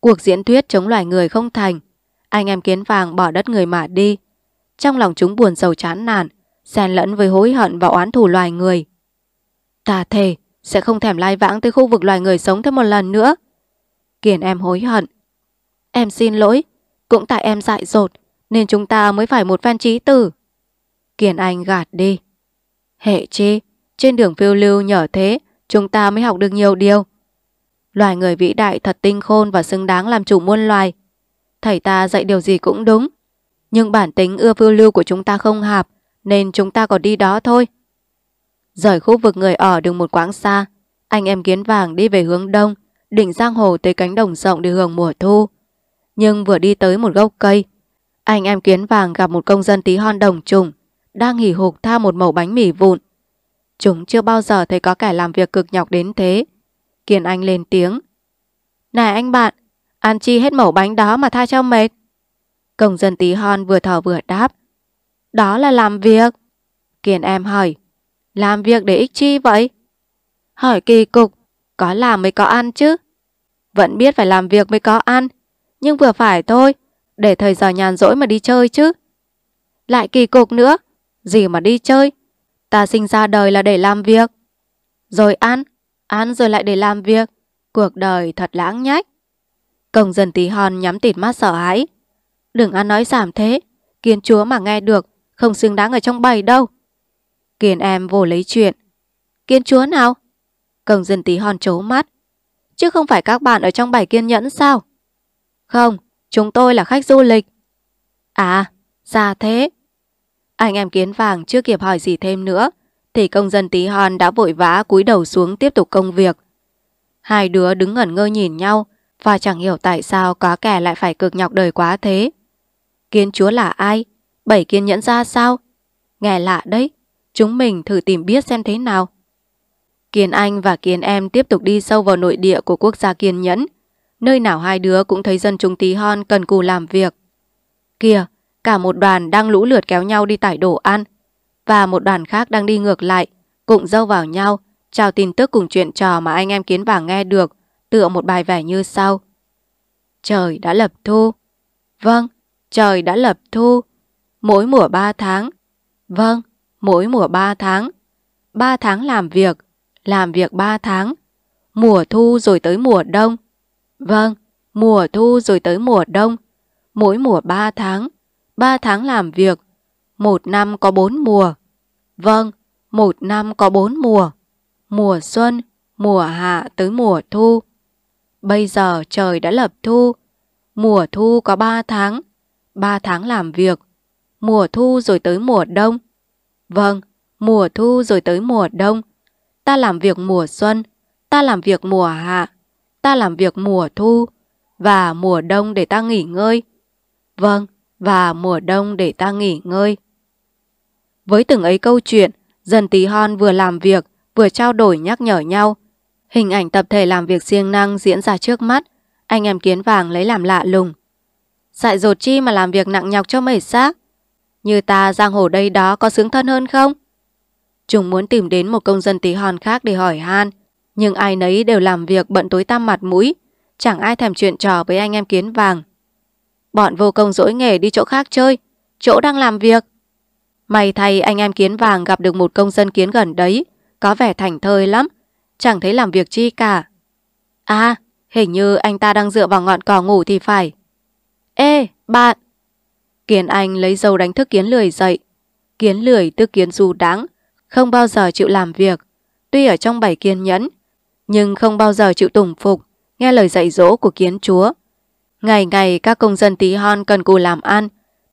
A: Cuộc diễn thuyết chống loài người không thành, anh em kiến vàng bỏ đất người mà đi. Trong lòng chúng buồn sầu chán nản, xen lẫn với hối hận và oán thù loài người. Ta thề, sẽ không thèm lai vãng tới khu vực loài người sống thêm một lần nữa. Kiền em hối hận. Em xin lỗi, cũng tại em dại dột, nên chúng ta mới phải một phen trí tử. Kiền Anh gạt đi. Hệ chi, trên đường phiêu lưu nhờ thế, chúng ta mới học được nhiều điều. Loài người vĩ đại thật tinh khôn và xứng đáng làm chủ muôn loài. Thầy ta dạy điều gì cũng đúng. Nhưng bản tính ưa phiêu lưu của chúng ta không hạp, nên chúng ta còn đi đó thôi. Rời khu vực người ở được một quãng xa, anh em kiến vàng đi về hướng đông, định giang hồ tới cánh đồng rộng để hưởng mùa thu. Nhưng vừa đi tới một gốc cây, anh em kiến vàng gặp một công dân tí hon đồng trùng, đang hỉ hục tha một mẩu bánh mì vụn. Chúng chưa bao giờ thấy có kẻ làm việc cực nhọc đến thế. Kiên Anh lên tiếng. Này anh bạn, ăn chi hết mẩu bánh đó mà tha cho mệt. Công dân tí hon vừa thở vừa đáp. Đó là làm việc. Kiên em hỏi. Làm việc để ích chi vậy? Hỏi kỳ cục, có làm mới có ăn chứ. Vẫn biết phải làm việc mới có ăn, nhưng vừa phải thôi. Để thời giờ nhàn rỗi mà đi chơi chứ. Lại kỳ cục nữa. Gì mà đi chơi? Ta sinh ra đời là để làm việc. Rồi ăn. Ăn rồi lại để làm việc. Cuộc đời thật lãng nhách. Công dân tí hòn nhắm tịt mắt sợ hãi. Đừng ăn nói giảm thế. Kiến chúa mà nghe được. Không xứng đáng ở trong bầy đâu. Kiên em vô lấy chuyện. kiến chúa nào? Công dân tí hòn trố mắt. Chứ không phải các bạn ở trong bài kiên nhẫn sao? Không, Chúng tôi là khách du lịch. À, ra thế. Anh em kiến vàng chưa kịp hỏi gì thêm nữa, thì công dân tí hon đã vội vã cúi đầu xuống tiếp tục công việc. Hai đứa đứng ngẩn ngơ nhìn nhau và chẳng hiểu tại sao có kẻ lại phải cực nhọc đời quá thế. Kiến chúa là ai? Bảy kiên nhẫn ra sao? Nghe lạ đấy, chúng mình thử tìm biết xem thế nào. kiến Anh và kiến Em tiếp tục đi sâu vào nội địa của quốc gia kiên nhẫn, Nơi nào hai đứa cũng thấy dân chúng tí hon cần cù làm việc. Kìa, cả một đoàn đang lũ lượt kéo nhau đi tải đồ ăn. Và một đoàn khác đang đi ngược lại, cụng dâu vào nhau, trao tin tức cùng chuyện trò mà anh em kiến vàng nghe được, tựa một bài vẻ như sau. Trời đã lập thu. Vâng, trời đã lập thu. Mỗi mùa ba tháng. Vâng, mỗi mùa ba tháng. ba tháng làm việc, làm việc ba tháng. Mùa thu rồi tới mùa đông, Vâng, mùa thu rồi tới mùa đông. Mỗi mùa 3 tháng, 3 tháng làm việc, một năm có 4 mùa. Vâng, một năm có 4 mùa. Mùa xuân, mùa hạ tới mùa thu. Bây giờ trời đã lập thu. Mùa thu có 3 tháng, 3 tháng làm việc. Mùa thu rồi tới mùa đông. Vâng, mùa thu rồi tới mùa đông. Ta làm việc mùa xuân, ta làm việc mùa hạ, ta làm việc mùa thu và mùa đông để ta nghỉ ngơi. Vâng, và mùa đông để ta nghỉ ngơi. Với từng ấy câu chuyện, dần tí hon vừa làm việc, vừa trao đổi nhắc nhở nhau. Hình ảnh tập thể làm việc siêng năng diễn ra trước mắt, anh em kiến vàng lấy làm lạ lùng. Dại dột chi mà làm việc nặng nhọc cho mệt xác? Như ta giang hồ đây đó có sướng thân hơn không? Chúng muốn tìm đến một công dân tí hon khác để hỏi han, nhưng ai nấy đều làm việc bận tối tăm mặt mũi, chẳng ai thèm chuyện trò với anh em kiến vàng. Bọn vô công dỗi nghề đi chỗ khác chơi, chỗ đang làm việc. May thay anh em kiến vàng gặp được một công dân kiến gần đấy, có vẻ thành thơi lắm, chẳng thấy làm việc chi cả. À, hình như anh ta đang dựa vào ngọn cỏ ngủ thì phải. Ê, bạn! Kiến Anh lấy dầu đánh thức kiến lười dậy. Kiến lười tức kiến dù đáng, không bao giờ chịu làm việc. Tuy ở trong bảy kiên nhẫn, nhưng không bao giờ chịu tùng phục, nghe lời dạy dỗ của kiến chúa. Ngày ngày các công dân tí hon cần cù làm ăn,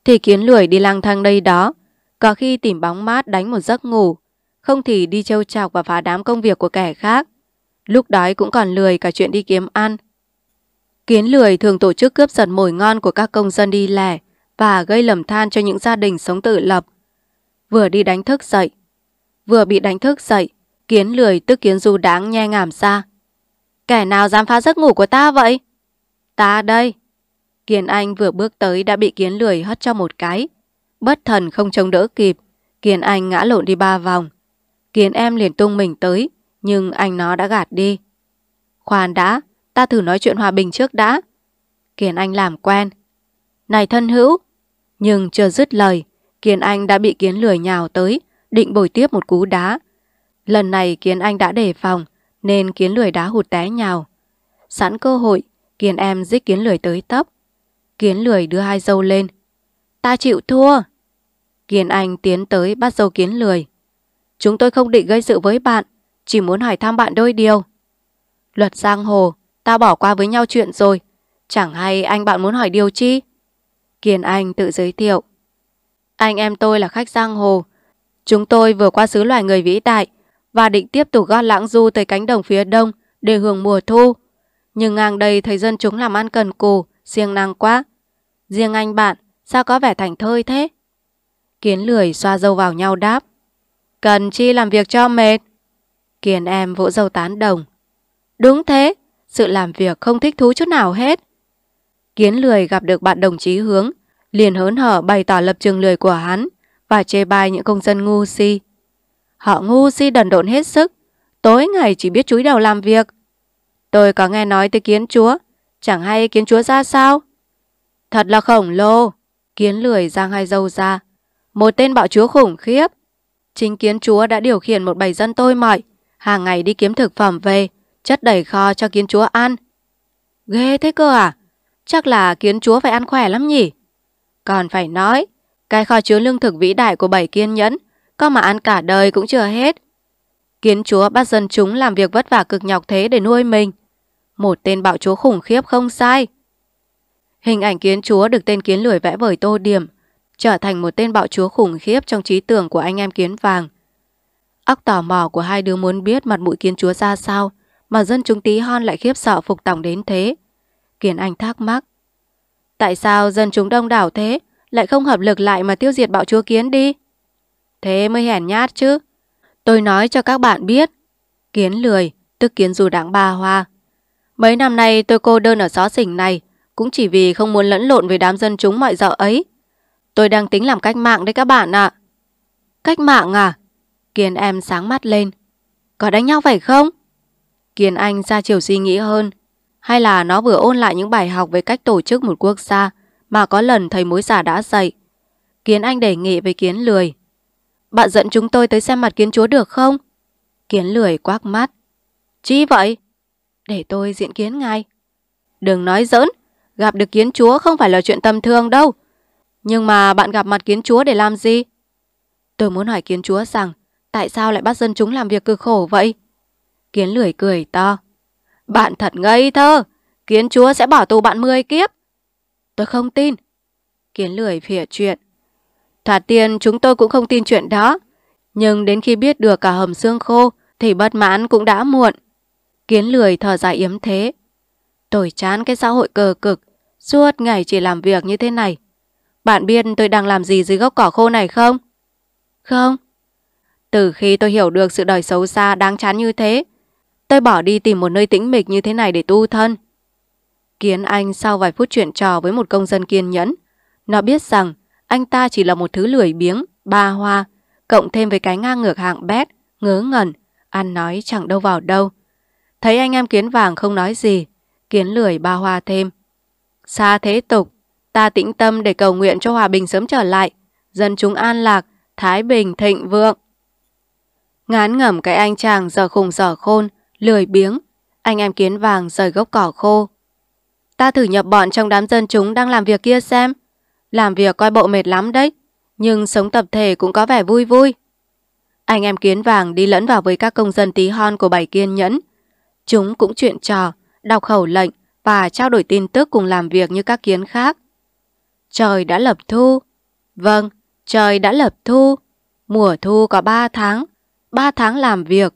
A: thì kiến lười đi lang thang đây đó, có khi tìm bóng mát đánh một giấc ngủ, không thì đi trêu chọc và phá đám công việc của kẻ khác. Lúc đói cũng còn lười cả chuyện đi kiếm ăn. Kiến lười thường tổ chức cướp giật mồi ngon của các công dân đi lẻ và gây lầm than cho những gia đình sống tự lập. Vừa đi đánh thức dậy, vừa bị đánh thức dậy, Kiến lười tức kiến du đáng nhe ngảm ra. Kẻ nào dám phá giấc ngủ của ta vậy? Ta đây. Kiến Anh vừa bước tới đã bị kiến lười hất cho một cái. Bất thần không chống đỡ kịp. Kiến Anh ngã lộn đi ba vòng. Kiến em liền tung mình tới, nhưng anh nó đã gạt đi. Khoan đã, ta thử nói chuyện hòa bình trước đã. Kiến Anh làm quen. Này thân hữu! Nhưng chưa dứt lời, Kiến Anh đã bị kiến lười nhào tới, định bồi tiếp một cú đá, Lần này Kiến Anh đã đề phòng, nên Kiến lười đá hụt té nhào. Sẵn cơ hội, Kiến em dích Kiến lười tới tấp. Kiến lười đưa hai dâu lên. Ta chịu thua. Kiến Anh tiến tới bắt dâu Kiến lười. Chúng tôi không định gây sự với bạn, chỉ muốn hỏi thăm bạn đôi điều. Luật giang hồ, ta bỏ qua với nhau chuyện rồi. Chẳng hay anh bạn muốn hỏi điều chi? kiến Anh tự giới thiệu. Anh em tôi là khách giang hồ. Chúng tôi vừa qua xứ loài người vĩ đại, và định tiếp tục gót lãng du tới cánh đồng phía đông để hưởng mùa thu. Nhưng ngang đây thấy dân chúng làm ăn cần cù, siêng năng quá. Riêng anh bạn, sao có vẻ thành thơi thế? Kiến lười xoa dâu vào nhau đáp. Cần chi làm việc cho mệt. kiến em vỗ dâu tán đồng. Đúng thế, sự làm việc không thích thú chút nào hết. Kiến lười gặp được bạn đồng chí hướng, liền hớn hở bày tỏ lập trường lười của hắn và chê bai những công dân ngu si. Họ ngu si đần độn hết sức, tối ngày chỉ biết chúi đầu làm việc. Tôi có nghe nói tới kiến chúa, chẳng hay kiến chúa ra sao? Thật là khổng lồ, kiến lười giang hai dâu ra. Một tên bạo chúa khủng khiếp. Chính kiến chúa đã điều khiển một bầy dân tôi mỏi, hàng ngày đi kiếm thực phẩm về, chất đầy kho cho kiến chúa ăn. Ghê thế cơ à? Chắc là kiến chúa phải ăn khỏe lắm nhỉ? Còn phải nói, cái kho chứa lương thực vĩ đại của bảy kiên nhẫn có mà ăn cả đời cũng chưa hết. Kiến chúa bắt dân chúng làm việc vất vả cực nhọc thế để nuôi mình. Một tên bạo chúa khủng khiếp không sai. Hình ảnh kiến chúa được tên kiến lười vẽ bởi tô điểm, trở thành một tên bạo chúa khủng khiếp trong trí tưởng của anh em kiến vàng. ốc tò mò của hai đứa muốn biết mặt mũi kiến chúa ra sao, mà dân chúng tí hon lại khiếp sợ phục tổng đến thế. Kiến Anh thắc mắc. Tại sao dân chúng đông đảo thế, lại không hợp lực lại mà tiêu diệt bạo chúa kiến đi? thế mới hèn nhát chứ. Tôi nói cho các bạn biết, kiến lười, tức kiến dù đáng ba hoa. Mấy năm nay tôi cô đơn ở xó xỉnh này, cũng chỉ vì không muốn lẫn lộn với đám dân chúng mọi dạo ấy. Tôi đang tính làm cách mạng đấy các bạn ạ. Cách mạng à? kiến em sáng mắt lên. Có đánh nhau phải không? kiến Anh ra chiều suy nghĩ hơn. Hay là nó vừa ôn lại những bài học về cách tổ chức một quốc gia mà có lần thầy mối giả đã dạy. Kiến Anh đề nghị với Kiến lười. Bạn dẫn chúng tôi tới xem mặt kiến chúa được không? Kiến lười quắc mắt. Chí vậy? Để tôi diện kiến ngài. Đừng nói giỡn, gặp được kiến chúa không phải là chuyện tầm thường đâu. Nhưng mà bạn gặp mặt kiến chúa để làm gì? Tôi muốn hỏi kiến chúa rằng tại sao lại bắt dân chúng làm việc cực khổ vậy? Kiến lười cười to. Bạn thật ngây thơ, kiến chúa sẽ bỏ tù bạn 10 kiếp. Tôi không tin. Kiến lười phỉa chuyện. Thoạt tiên chúng tôi cũng không tin chuyện đó. Nhưng đến khi biết được cả hầm xương khô thì bất mãn cũng đã muộn. Kiến lười thở dài yếm thế. Tôi chán cái xã hội cờ cực, suốt ngày chỉ làm việc như thế này. Bạn biết tôi đang làm gì dưới gốc cỏ khô này không? Không. Từ khi tôi hiểu được sự đời xấu xa đáng chán như thế, tôi bỏ đi tìm một nơi tĩnh mịch như thế này để tu thân. Kiến Anh sau vài phút chuyện trò với một công dân kiên nhẫn, nó biết rằng anh ta chỉ là một thứ lười biếng, ba hoa, cộng thêm với cái ngang ngược hạng bét, ngớ ngẩn, ăn nói chẳng đâu vào đâu. Thấy anh em kiến vàng không nói gì, kiến lười ba hoa thêm. Xa thế tục, ta tĩnh tâm để cầu nguyện cho hòa bình sớm trở lại, dân chúng an lạc, thái bình thịnh vượng. Ngán ngẩm cái anh chàng giờ khùng giờ khôn, lười biếng, anh em kiến vàng rời gốc cỏ khô. Ta thử nhập bọn trong đám dân chúng đang làm việc kia xem. Làm việc coi bộ mệt lắm đấy, nhưng sống tập thể cũng có vẻ vui vui. Anh em kiến vàng đi lẫn vào với các công dân tí hon của bảy kiên nhẫn. Chúng cũng chuyện trò, đọc khẩu lệnh và trao đổi tin tức cùng làm việc như các kiến khác. Trời đã lập thu. Vâng, trời đã lập thu. Mùa thu có 3 tháng. 3 tháng làm việc.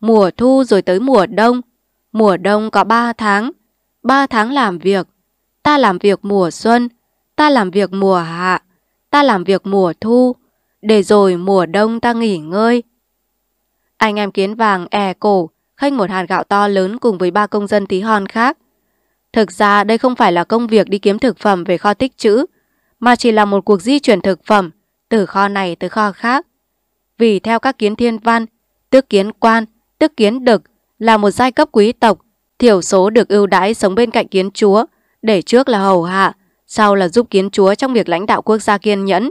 A: Mùa thu rồi tới mùa đông. Mùa đông có 3 tháng. 3 tháng làm việc. Ta làm việc mùa xuân. Ta làm việc mùa hạ, ta làm việc mùa thu, để rồi mùa đông ta nghỉ ngơi. Anh em kiến vàng è e cổ, khênh một hạt gạo to lớn cùng với ba công dân tí hon khác. Thực ra đây không phải là công việc đi kiếm thực phẩm về kho tích trữ, mà chỉ là một cuộc di chuyển thực phẩm từ kho này tới kho khác. Vì theo các kiến thiên văn, tức kiến quan, tức kiến đực là một giai cấp quý tộc, thiểu số được ưu đãi sống bên cạnh kiến chúa, để trước là hầu hạ, sau là giúp kiến chúa trong việc lãnh đạo quốc gia kiên nhẫn.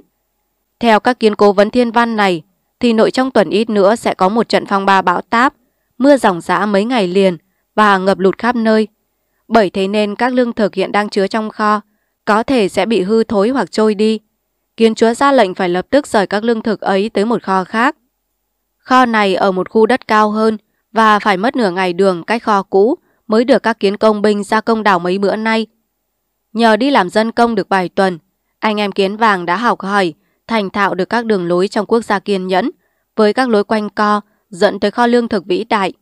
A: Theo các kiến cố vấn thiên văn này, thì nội trong tuần ít nữa sẽ có một trận phong ba bão táp, mưa ròng rã mấy ngày liền và ngập lụt khắp nơi. Bởi thế nên các lương thực hiện đang chứa trong kho có thể sẽ bị hư thối hoặc trôi đi. Kiến chúa ra lệnh phải lập tức rời các lương thực ấy tới một kho khác. Kho này ở một khu đất cao hơn và phải mất nửa ngày đường cách kho cũ mới được các kiến công binh ra công đảo mấy bữa nay Nhờ đi làm dân công được vài tuần, anh em kiến vàng đã học hỏi, thành thạo được các đường lối trong quốc gia kiên nhẫn, với các lối quanh co dẫn tới kho lương thực vĩ đại.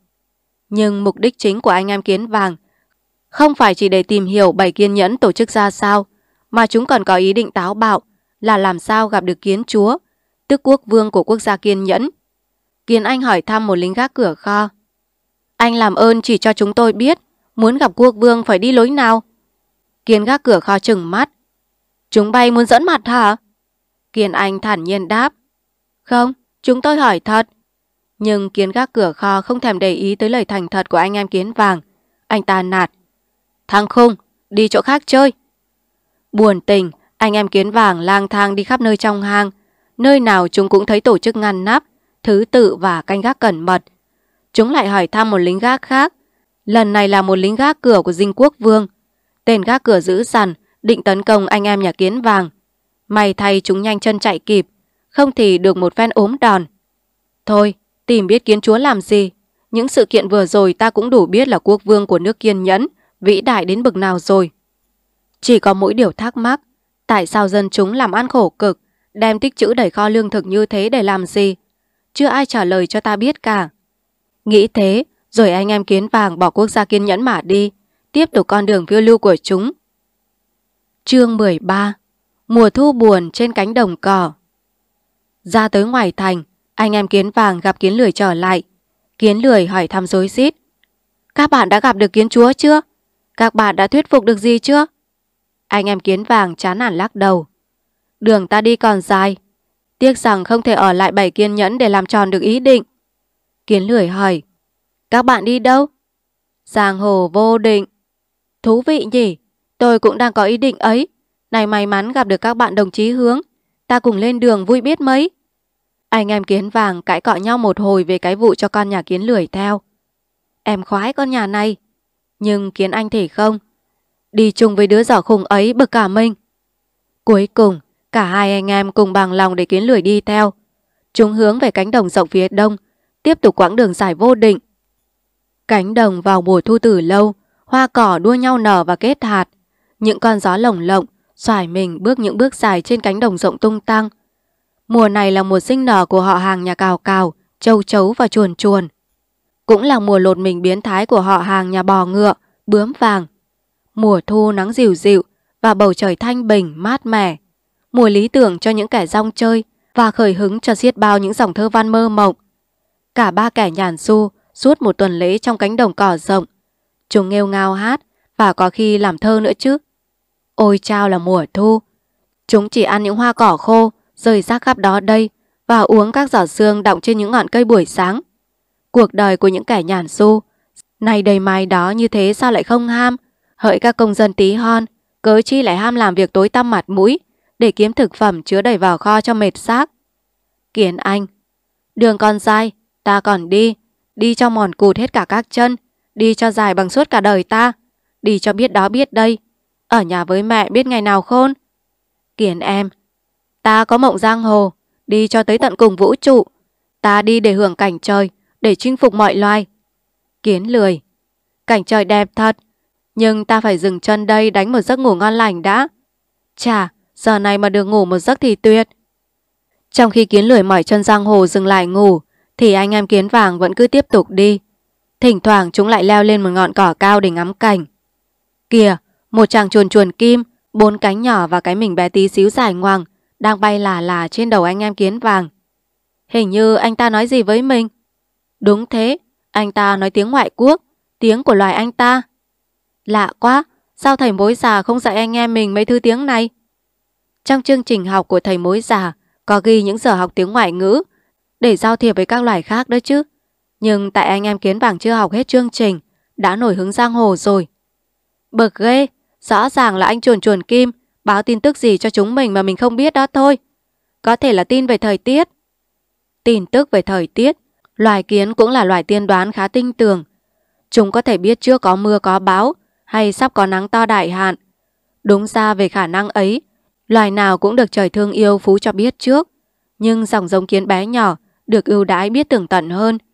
A: Nhưng mục đích chính của anh em kiến vàng không phải chỉ để tìm hiểu bảy kiên nhẫn tổ chức ra sao, mà chúng còn có ý định táo bạo là làm sao gặp được kiến chúa, tức quốc vương của quốc gia kiên nhẫn. Kiến Anh hỏi thăm một lính gác cửa kho. Anh làm ơn chỉ cho chúng tôi biết muốn gặp quốc vương phải đi lối nào? Kiên gác cửa kho chừng mắt. Chúng bay muốn dẫn mặt hả? Kiên Anh thản nhiên đáp. Không, chúng tôi hỏi thật. Nhưng kiến gác cửa kho không thèm để ý tới lời thành thật của anh em kiến vàng. Anh ta nạt. Thằng khung, đi chỗ khác chơi. Buồn tình, anh em kiến vàng lang thang đi khắp nơi trong hang. Nơi nào chúng cũng thấy tổ chức ngăn nắp, thứ tự và canh gác cẩn mật. Chúng lại hỏi thăm một lính gác khác. Lần này là một lính gác cửa của dinh quốc vương. Tên gác cửa giữ sàn, định tấn công anh em nhà kiến vàng. May thay chúng nhanh chân chạy kịp, không thì được một phen ốm đòn. Thôi, tìm biết kiến chúa làm gì. Những sự kiện vừa rồi ta cũng đủ biết là quốc vương của nước kiên nhẫn, vĩ đại đến bực nào rồi. Chỉ có mỗi điều thắc mắc, tại sao dân chúng làm ăn khổ cực, đem tích chữ đẩy kho lương thực như thế để làm gì? Chưa ai trả lời cho ta biết cả. Nghĩ thế, rồi anh em kiến vàng bỏ quốc gia kiên nhẫn mà đi tiếp tục con đường phiêu lưu của chúng. Chương 13 Mùa thu buồn trên cánh đồng cỏ Ra tới ngoài thành, anh em kiến vàng gặp kiến lười trở lại. Kiến lười hỏi thăm dối xít. Các bạn đã gặp được kiến chúa chưa? Các bạn đã thuyết phục được gì chưa? Anh em kiến vàng chán nản lắc đầu. Đường ta đi còn dài. Tiếc rằng không thể ở lại bảy kiên nhẫn để làm tròn được ý định. Kiến lười hỏi. Các bạn đi đâu? Giang hồ vô định. Thú vị nhỉ, tôi cũng đang có ý định ấy. Này may mắn gặp được các bạn đồng chí hướng, ta cùng lên đường vui biết mấy. Anh em kiến vàng cãi cọ nhau một hồi về cái vụ cho con nhà kiến lười theo. Em khoái con nhà này, nhưng kiến anh thể không. Đi chung với đứa giỏ khùng ấy bực cả mình. Cuối cùng, cả hai anh em cùng bằng lòng để kiến lười đi theo. Chúng hướng về cánh đồng rộng phía đông, tiếp tục quãng đường dài vô định. Cánh đồng vào mùa thu tử lâu, Hoa cỏ đua nhau nở và kết hạt. Những con gió lồng lộng, xoài mình bước những bước dài trên cánh đồng rộng tung tăng. Mùa này là mùa sinh nở của họ hàng nhà cào cào, châu chấu và chuồn chuồn. Cũng là mùa lột mình biến thái của họ hàng nhà bò ngựa, bướm vàng. Mùa thu nắng dịu dịu và bầu trời thanh bình, mát mẻ. Mùa lý tưởng cho những kẻ rong chơi và khởi hứng cho xiết bao những dòng thơ văn mơ mộng. Cả ba kẻ nhàn su suốt một tuần lễ trong cánh đồng cỏ rộng Chúng nghêu ngao hát và có khi làm thơ nữa chứ. Ôi chao là mùa thu. Chúng chỉ ăn những hoa cỏ khô, rơi rác khắp đó đây và uống các giọt sương đọng trên những ngọn cây buổi sáng. Cuộc đời của những kẻ nhàn su, này đầy mai đó như thế sao lại không ham, hỡi các công dân tí hon, cớ chi lại ham làm việc tối tăm mặt mũi để kiếm thực phẩm chứa đầy vào kho cho mệt xác. Kiến Anh, đường con dài, ta còn đi, đi cho mòn cụt hết cả các chân, Đi cho dài bằng suốt cả đời ta. Đi cho biết đó biết đây. Ở nhà với mẹ biết ngày nào khôn. Kiền em, ta có mộng giang hồ, đi cho tới tận cùng vũ trụ. Ta đi để hưởng cảnh trời, để chinh phục mọi loài. Kiến lười, cảnh trời đẹp thật, nhưng ta phải dừng chân đây đánh một giấc ngủ ngon lành đã. Chà, giờ này mà được ngủ một giấc thì tuyệt. Trong khi kiến lười mỏi chân giang hồ dừng lại ngủ, thì anh em kiến vàng vẫn cứ tiếp tục đi. Thỉnh thoảng chúng lại leo lên một ngọn cỏ cao để ngắm cảnh. Kìa, một chàng chuồn chuồn kim, bốn cánh nhỏ và cái mình bé tí xíu dài ngoằng đang bay lả lả trên đầu anh em kiến vàng. Hình như anh ta nói gì với mình? Đúng thế, anh ta nói tiếng ngoại quốc, tiếng của loài anh ta. Lạ quá, sao thầy mối già không dạy anh em mình mấy thứ tiếng này? Trong chương trình học của thầy mối già có ghi những giờ học tiếng ngoại ngữ để giao thiệp với các loài khác đó chứ. Nhưng tại anh em kiến bảng chưa học hết chương trình, đã nổi hứng giang hồ rồi. Bực ghê, rõ ràng là anh chuồn chuồn kim, báo tin tức gì cho chúng mình mà mình không biết đó thôi. Có thể là tin về thời tiết. Tin tức về thời tiết, loài kiến cũng là loài tiên đoán khá tinh tường. Chúng có thể biết chưa có mưa có báo hay sắp có nắng to đại hạn. Đúng ra về khả năng ấy, loài nào cũng được trời thương yêu phú cho biết trước. Nhưng dòng giống kiến bé nhỏ được ưu đãi biết tường tận hơn –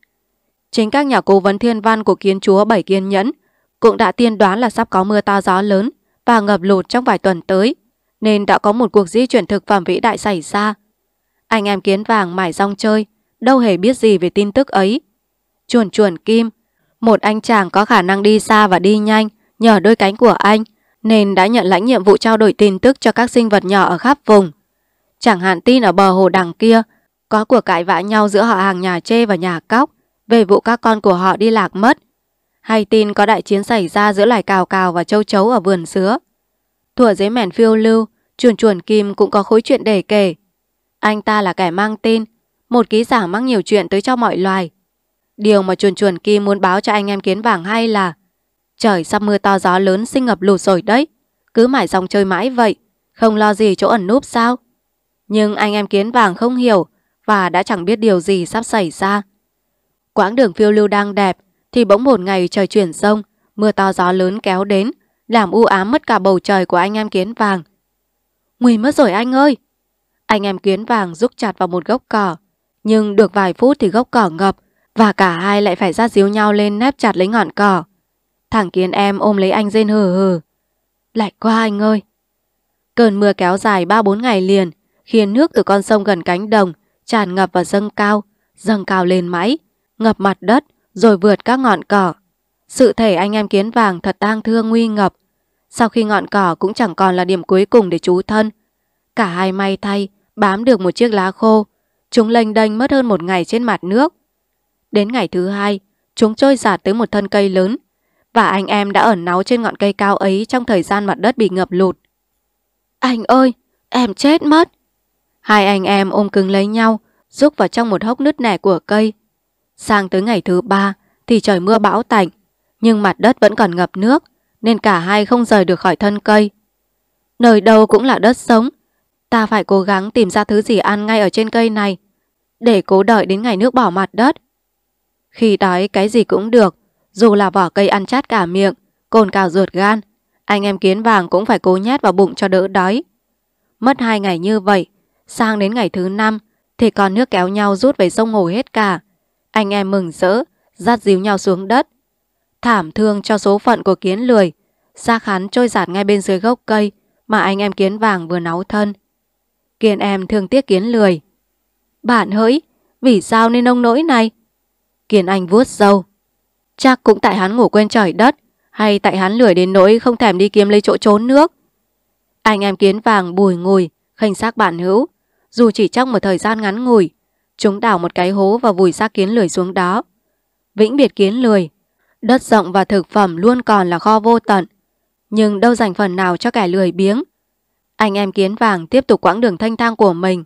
A: Chính các nhà cố vấn thiên văn của kiến chúa Bảy Kiên Nhẫn cũng đã tiên đoán là sắp có mưa to gió lớn và ngập lụt trong vài tuần tới, nên đã có một cuộc di chuyển thực phẩm vĩ đại xảy ra. Anh em kiến vàng mải rong chơi, đâu hề biết gì về tin tức ấy. Chuồn chuồn kim, một anh chàng có khả năng đi xa và đi nhanh nhờ đôi cánh của anh, nên đã nhận lãnh nhiệm vụ trao đổi tin tức cho các sinh vật nhỏ ở khắp vùng. Chẳng hạn tin ở bờ hồ đằng kia, có cuộc cãi vã nhau giữa họ hàng nhà chê và nhà cóc, về vụ các con của họ đi lạc mất, hay tin có đại chiến xảy ra giữa loài cào cào và châu chấu ở vườn sứa. Thủa dưới mẻn phiêu lưu, chuồn chuồn kim cũng có khối chuyện để kể. Anh ta là kẻ mang tin, một ký giả mang nhiều chuyện tới cho mọi loài. Điều mà chuồn chuồn kim muốn báo cho anh em kiến vàng hay là trời sắp mưa to gió lớn sinh ngập lụt rồi đấy, cứ mãi dòng chơi mãi vậy, không lo gì chỗ ẩn núp sao? Nhưng anh em kiến vàng không hiểu và đã chẳng biết điều gì sắp xảy ra. Quãng đường phiêu lưu đang đẹp thì bỗng một ngày trời chuyển sông, mưa to gió lớn kéo đến, làm u ám mất cả bầu trời của anh em kiến vàng. Nguy mất rồi anh ơi! Anh em kiến vàng rút chặt vào một gốc cỏ, nhưng được vài phút thì gốc cỏ ngập và cả hai lại phải ra díu nhau lên nép chặt lấy ngọn cỏ. Thằng kiến em ôm lấy anh rên hừ hừ. Lại qua anh ơi! Cơn mưa kéo dài 3-4 ngày liền, khiến nước từ con sông gần cánh đồng tràn ngập và dâng cao, dâng cao lên mãi ngập mặt đất, rồi vượt các ngọn cỏ. Sự thể anh em kiến vàng thật tang thương nguy ngập. Sau khi ngọn cỏ cũng chẳng còn là điểm cuối cùng để trú thân. Cả hai may thay, bám được một chiếc lá khô. Chúng lênh đênh mất hơn một ngày trên mặt nước. Đến ngày thứ hai, chúng trôi giạt tới một thân cây lớn và anh em đã ẩn náu trên ngọn cây cao ấy trong thời gian mặt đất bị ngập lụt. Anh ơi, em chết mất. Hai anh em ôm cứng lấy nhau, rúc vào trong một hốc nứt nẻ của cây, Sang tới ngày thứ ba thì trời mưa bão tạnh, nhưng mặt đất vẫn còn ngập nước, nên cả hai không rời được khỏi thân cây. Nơi đâu cũng là đất sống, ta phải cố gắng tìm ra thứ gì ăn ngay ở trên cây này, để cố đợi đến ngày nước bỏ mặt đất. Khi đói cái gì cũng được, dù là vỏ cây ăn chát cả miệng, cồn cào ruột gan, anh em kiến vàng cũng phải cố nhét vào bụng cho đỡ đói. Mất hai ngày như vậy, sang đến ngày thứ năm thì con nước kéo nhau rút về sông hồ hết cả. Anh em mừng rỡ, dắt díu nhau xuống đất. Thảm thương cho số phận của kiến lười, xác hắn trôi giạt ngay bên dưới gốc cây mà anh em kiến vàng vừa náu thân. Kiên em thương tiếc kiến lười. Bạn hỡi, vì sao nên ông nỗi này? Kiên anh vuốt râu. Chắc cũng tại hắn ngủ quên trời đất, hay tại hắn lười đến nỗi không thèm đi kiếm lấy chỗ trốn nước. Anh em kiến vàng bùi ngùi, khanh xác bạn hữu. Dù chỉ trong một thời gian ngắn ngủi, Chúng đào một cái hố và vùi xác kiến lười xuống đó. Vĩnh biệt kiến lười. Đất rộng và thực phẩm luôn còn là kho vô tận. Nhưng đâu dành phần nào cho kẻ lười biếng. Anh em kiến vàng tiếp tục quãng đường thanh thang của mình.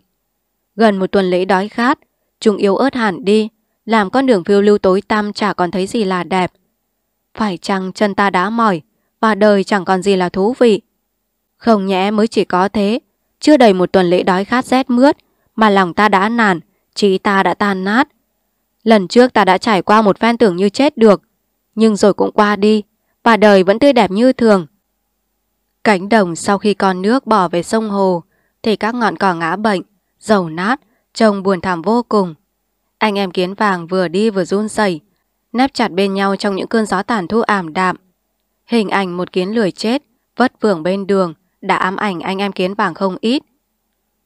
A: Gần một tuần lễ đói khát, chúng yếu ớt hẳn đi, làm con đường phiêu lưu tối tăm chả còn thấy gì là đẹp. Phải chăng chân ta đã mỏi và đời chẳng còn gì là thú vị. Không nhẽ mới chỉ có thế, chưa đầy một tuần lễ đói khát rét mướt mà lòng ta đã nản trí ta đã tan nát. Lần trước ta đã trải qua một phen tưởng như chết được, nhưng rồi cũng qua đi, và đời vẫn tươi đẹp như thường. Cánh đồng sau khi con nước bỏ về sông hồ, thì các ngọn cỏ ngã bệnh, dầu nát, trông buồn thảm vô cùng. Anh em kiến vàng vừa đi vừa run rẩy, nép chặt bên nhau trong những cơn gió tàn thu ảm đạm. Hình ảnh một kiến lười chết, vất vưởng bên đường, đã ám ảnh anh em kiến vàng không ít.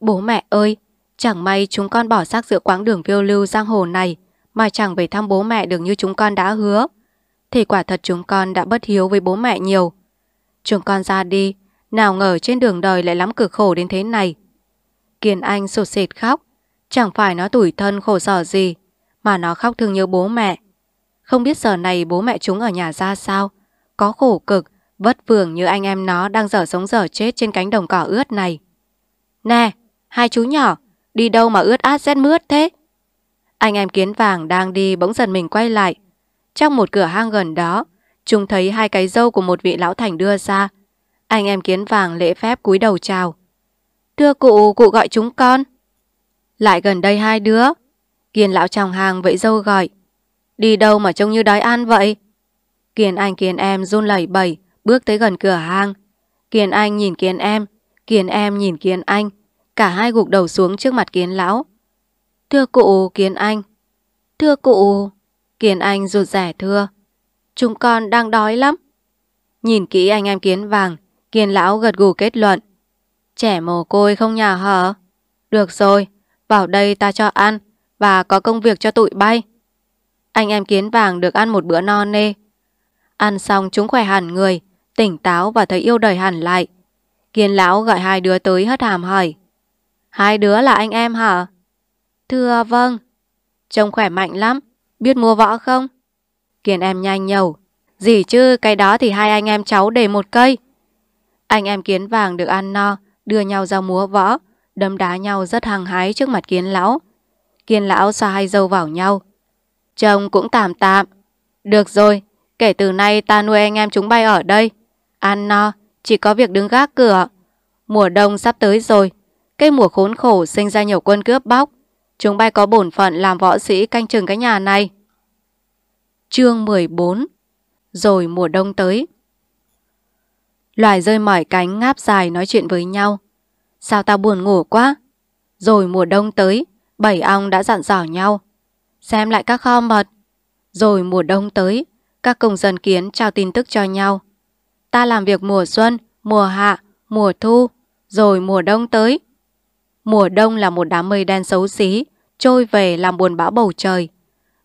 A: Bố mẹ ơi, Chẳng may chúng con bỏ xác giữa quãng đường phiêu lưu giang hồ này mà chẳng về thăm bố mẹ được như chúng con đã hứa. Thì quả thật chúng con đã bất hiếu với bố mẹ nhiều. Chúng con ra đi, nào ngờ trên đường đời lại lắm cực khổ đến thế này. kiền Anh sụt sịt khóc, chẳng phải nó tủi thân khổ sở gì, mà nó khóc thương nhớ bố mẹ. Không biết giờ này bố mẹ chúng ở nhà ra sao, có khổ cực, vất vưởng như anh em nó đang dở sống dở chết trên cánh đồng cỏ ướt này. Nè, hai chú nhỏ, Đi đâu mà ướt át rét mướt thế? Anh em kiến vàng đang đi bỗng dần mình quay lại. Trong một cửa hang gần đó, chúng thấy hai cái dâu của một vị lão thành đưa ra. Anh em kiến vàng lễ phép cúi đầu chào. Thưa cụ, cụ gọi chúng con. Lại gần đây hai đứa. Kiền lão trong hàng vẫy dâu gọi. Đi đâu mà trông như đói ăn vậy? Kiền anh kiền em run lẩy bẩy, bước tới gần cửa hang. Kiền anh nhìn kiền em, kiền em nhìn kiền anh. Cả hai gục đầu xuống trước mặt kiến lão. Thưa cụ kiến anh. Thưa cụ. Kiến anh rụt rẻ thưa. Chúng con đang đói lắm. Nhìn kỹ anh em kiến vàng, kiến lão gật gù kết luận. Trẻ mồ côi không nhà hở? Được rồi, vào đây ta cho ăn và có công việc cho tụi bay. Anh em kiến vàng được ăn một bữa no nê. Ăn xong chúng khỏe hẳn người, tỉnh táo và thấy yêu đời hẳn lại. Kiến lão gọi hai đứa tới hất hàm hỏi. Hai đứa là anh em hả? Thưa vâng. Trông khỏe mạnh lắm. Biết mua võ không? Kiền em nhanh nhẩu, Gì chứ, cái đó thì hai anh em cháu để một cây. Anh em kiến vàng được ăn no, đưa nhau ra múa võ, đấm đá nhau rất hăng hái trước mặt kiến lão. Kiến lão xoa hai dâu vào nhau. Chồng cũng tạm tạm. Được rồi, kể từ nay ta nuôi anh em chúng bay ở đây. Ăn no, chỉ có việc đứng gác cửa. Mùa đông sắp tới rồi, Cây mùa khốn khổ sinh ra nhiều quân cướp bóc. Chúng bay có bổn phận làm võ sĩ canh chừng cái nhà này. chương 14 Rồi mùa đông tới. Loài rơi mỏi cánh ngáp dài nói chuyện với nhau. Sao ta buồn ngủ quá? Rồi mùa đông tới, bảy ong đã dặn dò nhau. Xem lại các kho mật. Rồi mùa đông tới, các công dân kiến trao tin tức cho nhau. Ta làm việc mùa xuân, mùa hạ, mùa thu, rồi mùa đông tới. Mùa đông là một đám mây đen xấu xí, trôi về làm buồn bã bầu trời.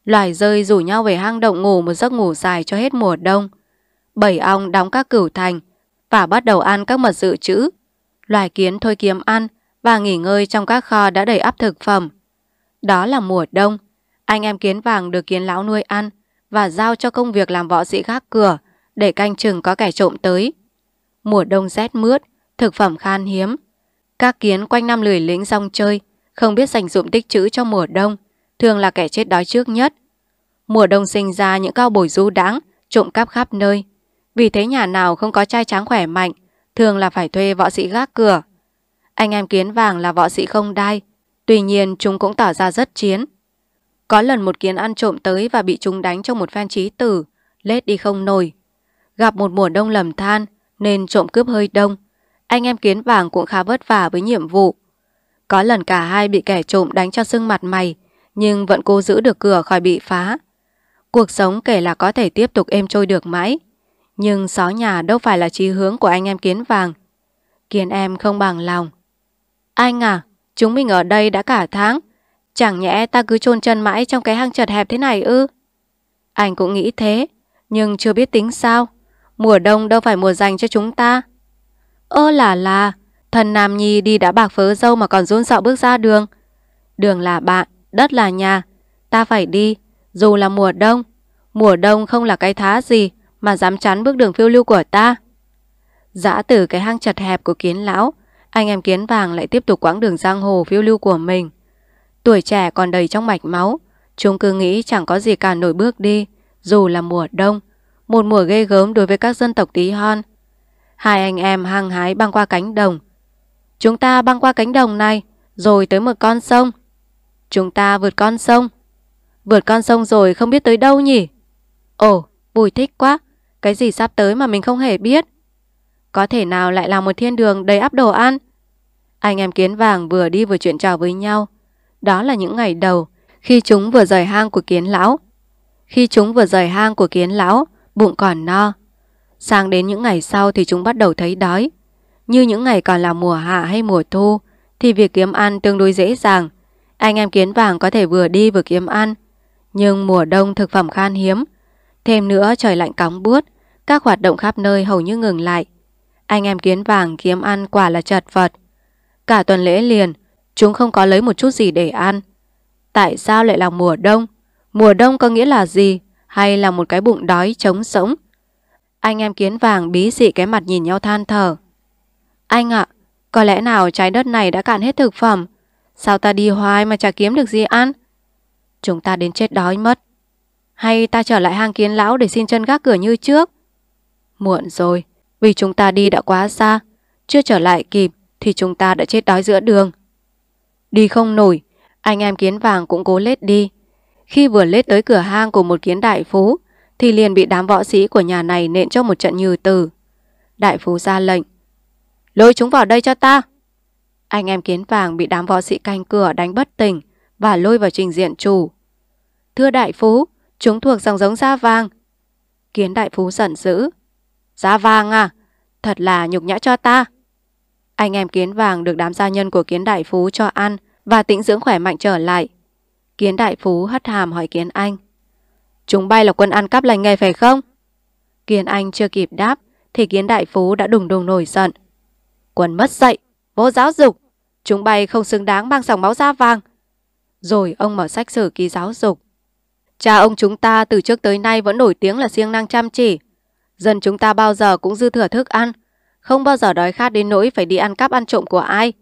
A: Loài rơi rủ nhau về hang động ngủ một giấc ngủ dài cho hết mùa đông. Bảy ong đóng các cửu thành và bắt đầu ăn các mật dự trữ. Loài kiến thôi kiếm ăn và nghỉ ngơi trong các kho đã đầy ắp thực phẩm. Đó là mùa đông. Anh em kiến vàng được kiến lão nuôi ăn và giao cho công việc làm võ sĩ gác cửa để canh chừng có kẻ trộm tới. Mùa đông rét mướt, thực phẩm khan hiếm, các kiến quanh năm lười lĩnh rong chơi, không biết dành dụng tích trữ cho mùa đông, thường là kẻ chết đói trước nhất. Mùa đông sinh ra những cao bồi du đáng, trộm cắp khắp nơi. Vì thế nhà nào không có trai tráng khỏe mạnh, thường là phải thuê võ sĩ gác cửa. Anh em kiến vàng là võ sĩ không đai, tuy nhiên chúng cũng tỏ ra rất chiến. Có lần một kiến ăn trộm tới và bị chúng đánh trong một phen trí tử, lết đi không nổi. Gặp một mùa đông lầm than nên trộm cướp hơi đông, anh em kiến vàng cũng khá vất vả với nhiệm vụ. Có lần cả hai bị kẻ trộm đánh cho sưng mặt mày, nhưng vẫn cố giữ được cửa khỏi bị phá. Cuộc sống kể là có thể tiếp tục êm trôi được mãi. Nhưng xó nhà đâu phải là chí hướng của anh em kiến vàng. Kiến em không bằng lòng. Anh à, chúng mình ở đây đã cả tháng. Chẳng nhẽ ta cứ chôn chân mãi trong cái hang chật hẹp thế này ư? Anh cũng nghĩ thế, nhưng chưa biết tính sao. Mùa đông đâu phải mùa dành cho chúng ta. Ơ là là, thần Nam Nhi đi đã bạc phớ dâu mà còn run sợ bước ra đường. Đường là bạn, đất là nhà, ta phải đi, dù là mùa đông. Mùa đông không là cái thá gì mà dám chắn bước đường phiêu lưu của ta. Giã từ cái hang chật hẹp của kiến lão, anh em kiến vàng lại tiếp tục quãng đường giang hồ phiêu lưu của mình. Tuổi trẻ còn đầy trong mạch máu, chúng cứ nghĩ chẳng có gì cả nổi bước đi, dù là mùa đông. Một mùa ghê gớm đối với các dân tộc tí hon, Hai anh em hăng hái băng qua cánh đồng. Chúng ta băng qua cánh đồng này, rồi tới một con sông. Chúng ta vượt con sông. Vượt con sông rồi không biết tới đâu nhỉ? Ồ, Bùi thích quá. Cái gì sắp tới mà mình không hề biết. Có thể nào lại là một thiên đường đầy ắp đồ ăn? Anh em kiến vàng vừa đi vừa chuyện trò với nhau. Đó là những ngày đầu, khi chúng vừa rời hang của kiến lão. Khi chúng vừa rời hang của kiến lão, bụng còn no, Sang đến những ngày sau thì chúng bắt đầu thấy đói. Như những ngày còn là mùa hạ hay mùa thu thì việc kiếm ăn tương đối dễ dàng. Anh em kiến vàng có thể vừa đi vừa kiếm ăn. Nhưng mùa đông thực phẩm khan hiếm. Thêm nữa trời lạnh cóng buốt, các hoạt động khắp nơi hầu như ngừng lại. Anh em kiến vàng kiếm ăn quả là chật vật. Cả tuần lễ liền, chúng không có lấy một chút gì để ăn. Tại sao lại là mùa đông? Mùa đông có nghĩa là gì? Hay là một cái bụng đói trống sống? Anh em kiến vàng bí dị cái mặt nhìn nhau than thở. Anh ạ, có lẽ nào trái đất này đã cạn hết thực phẩm? Sao ta đi hoài mà chả kiếm được gì ăn? Chúng ta đến chết đói mất. Hay ta trở lại hang kiến lão để xin chân gác cửa như trước? Muộn rồi, vì chúng ta đi đã quá xa. Chưa trở lại kịp thì chúng ta đã chết đói giữa đường. Đi không nổi, anh em kiến vàng cũng cố lết đi. Khi vừa lết tới cửa hang của một kiến đại phú, thì liền bị đám võ sĩ của nhà này nện cho một trận như từ. Đại phú ra lệnh. Lôi chúng vào đây cho ta. Anh em kiến vàng bị đám võ sĩ canh cửa đánh bất tỉnh và lôi vào trình diện chủ. Thưa đại phú, chúng thuộc dòng giống da vàng. Kiến đại phú giận dữ. Da vàng à? Thật là nhục nhã cho ta. Anh em kiến vàng được đám gia nhân của kiến đại phú cho ăn và tĩnh dưỡng khỏe mạnh trở lại. Kiến đại phú hất hàm hỏi kiến anh. Chúng bay là quân ăn cắp lành nghề phải không? Kiên Anh chưa kịp đáp, thì kiến đại phú đã đùng đùng nổi giận. Quân mất dạy, vô giáo dục, chúng bay không xứng đáng mang dòng máu da vàng. Rồi ông mở sách sử ký giáo dục. Cha ông chúng ta từ trước tới nay vẫn nổi tiếng là siêng năng chăm chỉ. Dân chúng ta bao giờ cũng dư thừa thức ăn, không bao giờ đói khát đến nỗi phải đi ăn cắp ăn trộm của ai.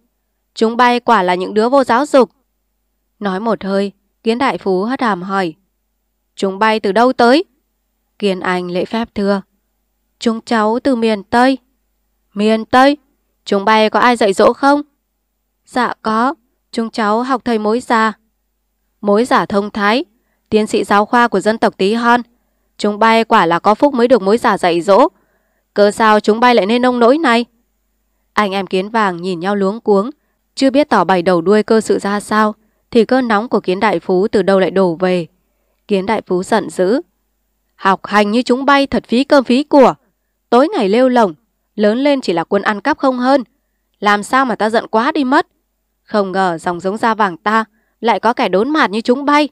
A: Chúng bay quả là những đứa vô giáo dục. Nói một hơi, kiến đại phú hất hàm hỏi. Chúng bay từ đâu tới? Kiên Anh lễ phép thưa. Chúng cháu từ miền Tây. Miền Tây? Chúng bay có ai dạy dỗ không? Dạ có, chúng cháu học thầy mối già. Mối giả thông thái, tiến sĩ giáo khoa của dân tộc tí hon. Chúng bay quả là có phúc mới được mối giả dạy dỗ. Cớ sao chúng bay lại nên nông nỗi này? Anh em kiến vàng nhìn nhau luống cuống, chưa biết tỏ bày đầu đuôi cơ sự ra sao, thì cơn nóng của kiến đại phú từ đâu lại đổ về, Kiến đại phú giận dữ. Học hành như chúng bay thật phí cơm phí của. Tối ngày lêu lồng, lớn lên chỉ là quân ăn cắp không hơn. Làm sao mà ta giận quá đi mất. Không ngờ dòng giống da vàng ta lại có kẻ đốn mạt như chúng bay.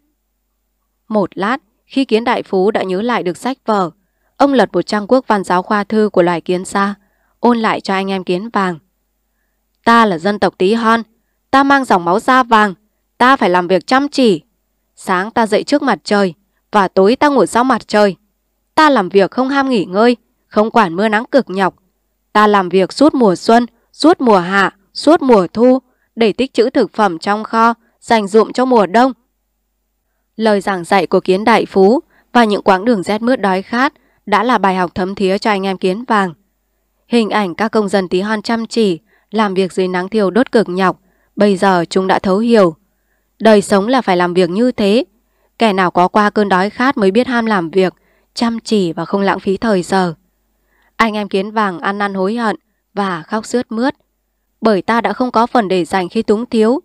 A: Một lát, khi kiến đại phú đã nhớ lại được sách vở, ông lật một trang quốc văn giáo khoa thư của loài kiến xa, ôn lại cho anh em kiến vàng. Ta là dân tộc tí hon, ta mang dòng máu da vàng, ta phải làm việc chăm chỉ, Sáng ta dậy trước mặt trời, và tối ta ngủ sau mặt trời. Ta làm việc không ham nghỉ ngơi, không quản mưa nắng cực nhọc. Ta làm việc suốt mùa xuân, suốt mùa hạ, suốt mùa thu, để tích trữ thực phẩm trong kho, dành dụm cho mùa đông. Lời giảng dạy của kiến đại phú và những quãng đường rét mướt đói khát đã là bài học thấm thía cho anh em kiến vàng. Hình ảnh các công dân tí hon chăm chỉ, làm việc dưới nắng thiêu đốt cực nhọc, bây giờ chúng đã thấu hiểu Đời sống là phải làm việc như thế. Kẻ nào có qua cơn đói khát mới biết ham làm việc, chăm chỉ và không lãng phí thời giờ. Anh em kiến vàng ăn năn hối hận và khóc sướt mướt. Bởi ta đã không có phần để dành khi túng thiếu.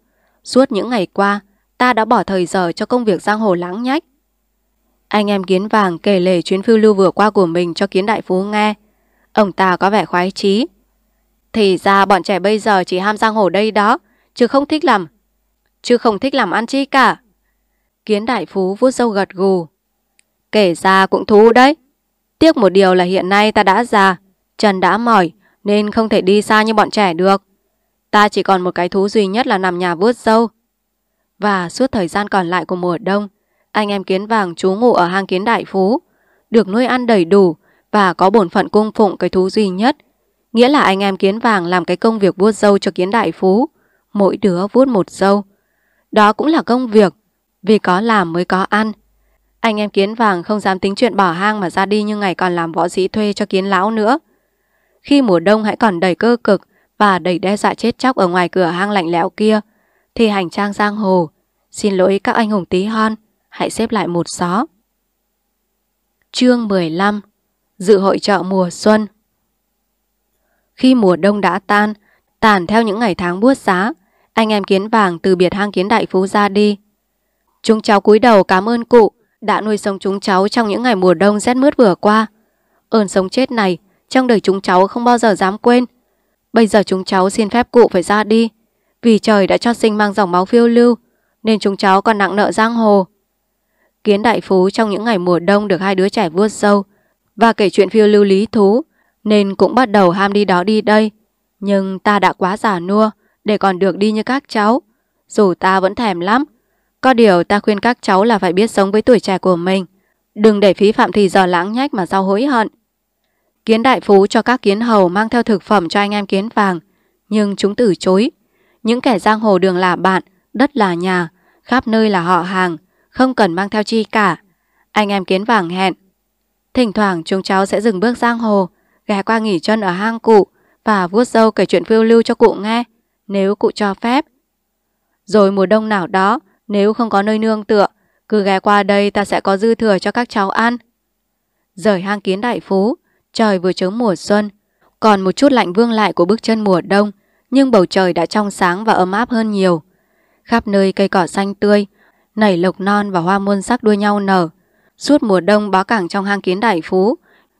A: Suốt những ngày qua, ta đã bỏ thời giờ cho công việc giang hồ láng nhách. Anh em kiến vàng kể lể chuyến phiêu lưu vừa qua của mình cho kiến đại phú nghe. Ông ta có vẻ khoái chí. Thì ra bọn trẻ bây giờ chỉ ham giang hồ đây đó, chứ không thích làm chứ không thích làm ăn chi cả. Kiến đại phú vuốt râu gật gù. Kể ra cũng thú đấy. Tiếc một điều là hiện nay ta đã già, chân đã mỏi nên không thể đi xa như bọn trẻ được. Ta chỉ còn một cái thú duy nhất là nằm nhà vuốt râu. Và suốt thời gian còn lại của mùa đông, anh em kiến vàng trú ngụ ở hang kiến đại phú, được nuôi ăn đầy đủ và có bổn phận cung phụng cái thú duy nhất. Nghĩa là anh em kiến vàng làm cái công việc vuốt dâu cho kiến đại phú. Mỗi đứa vuốt một dâu, đó cũng là công việc, vì có làm mới có ăn. Anh em kiến vàng không dám tính chuyện bỏ hang mà ra đi như ngày còn làm võ sĩ thuê cho kiến lão nữa. Khi mùa đông hãy còn đầy cơ cực và đầy đe dọa chết chóc ở ngoài cửa hang lạnh lẽo kia, thì hành trang giang hồ, xin lỗi các anh hùng tí hon, hãy xếp lại một xó. Chương 15 Dự hội chợ mùa xuân Khi mùa đông đã tan, tàn theo những ngày tháng buốt giá, anh em kiến vàng từ biệt hang kiến đại phú ra đi. Chúng cháu cúi đầu cảm ơn cụ đã nuôi sống chúng cháu trong những ngày mùa đông rét mướt vừa qua. Ơn sống chết này trong đời chúng cháu không bao giờ dám quên. Bây giờ chúng cháu xin phép cụ phải ra đi. Vì trời đã cho sinh mang dòng máu phiêu lưu nên chúng cháu còn nặng nợ giang hồ. Kiến đại phú trong những ngày mùa đông được hai đứa trẻ vuốt sâu và kể chuyện phiêu lưu lý thú nên cũng bắt đầu ham đi đó đi đây. Nhưng ta đã quá già nua để còn được đi như các cháu. Dù ta vẫn thèm lắm. Có điều ta khuyên các cháu là phải biết sống với tuổi trẻ của mình. Đừng để phí phạm thì giờ lãng nhách mà sau hối hận. Kiến đại phú cho các kiến hầu mang theo thực phẩm cho anh em kiến vàng. Nhưng chúng từ chối. Những kẻ giang hồ đường là bạn, đất là nhà, khắp nơi là họ hàng, không cần mang theo chi cả. Anh em kiến vàng hẹn. Thỉnh thoảng chúng cháu sẽ dừng bước giang hồ, ghé qua nghỉ chân ở hang cụ và vuốt dâu kể chuyện phiêu lưu cho cụ nghe nếu cụ cho phép. Rồi mùa đông nào đó, nếu không có nơi nương tựa, cứ ghé qua đây ta sẽ có dư thừa cho các cháu ăn. Rời hang kiến đại phú, trời vừa chớm mùa xuân, còn một chút lạnh vương lại của bước chân mùa đông, nhưng bầu trời đã trong sáng và ấm áp hơn nhiều. Khắp nơi cây cỏ xanh tươi, nảy lộc non và hoa muôn sắc đua nhau nở. Suốt mùa đông bó cảng trong hang kiến đại phú,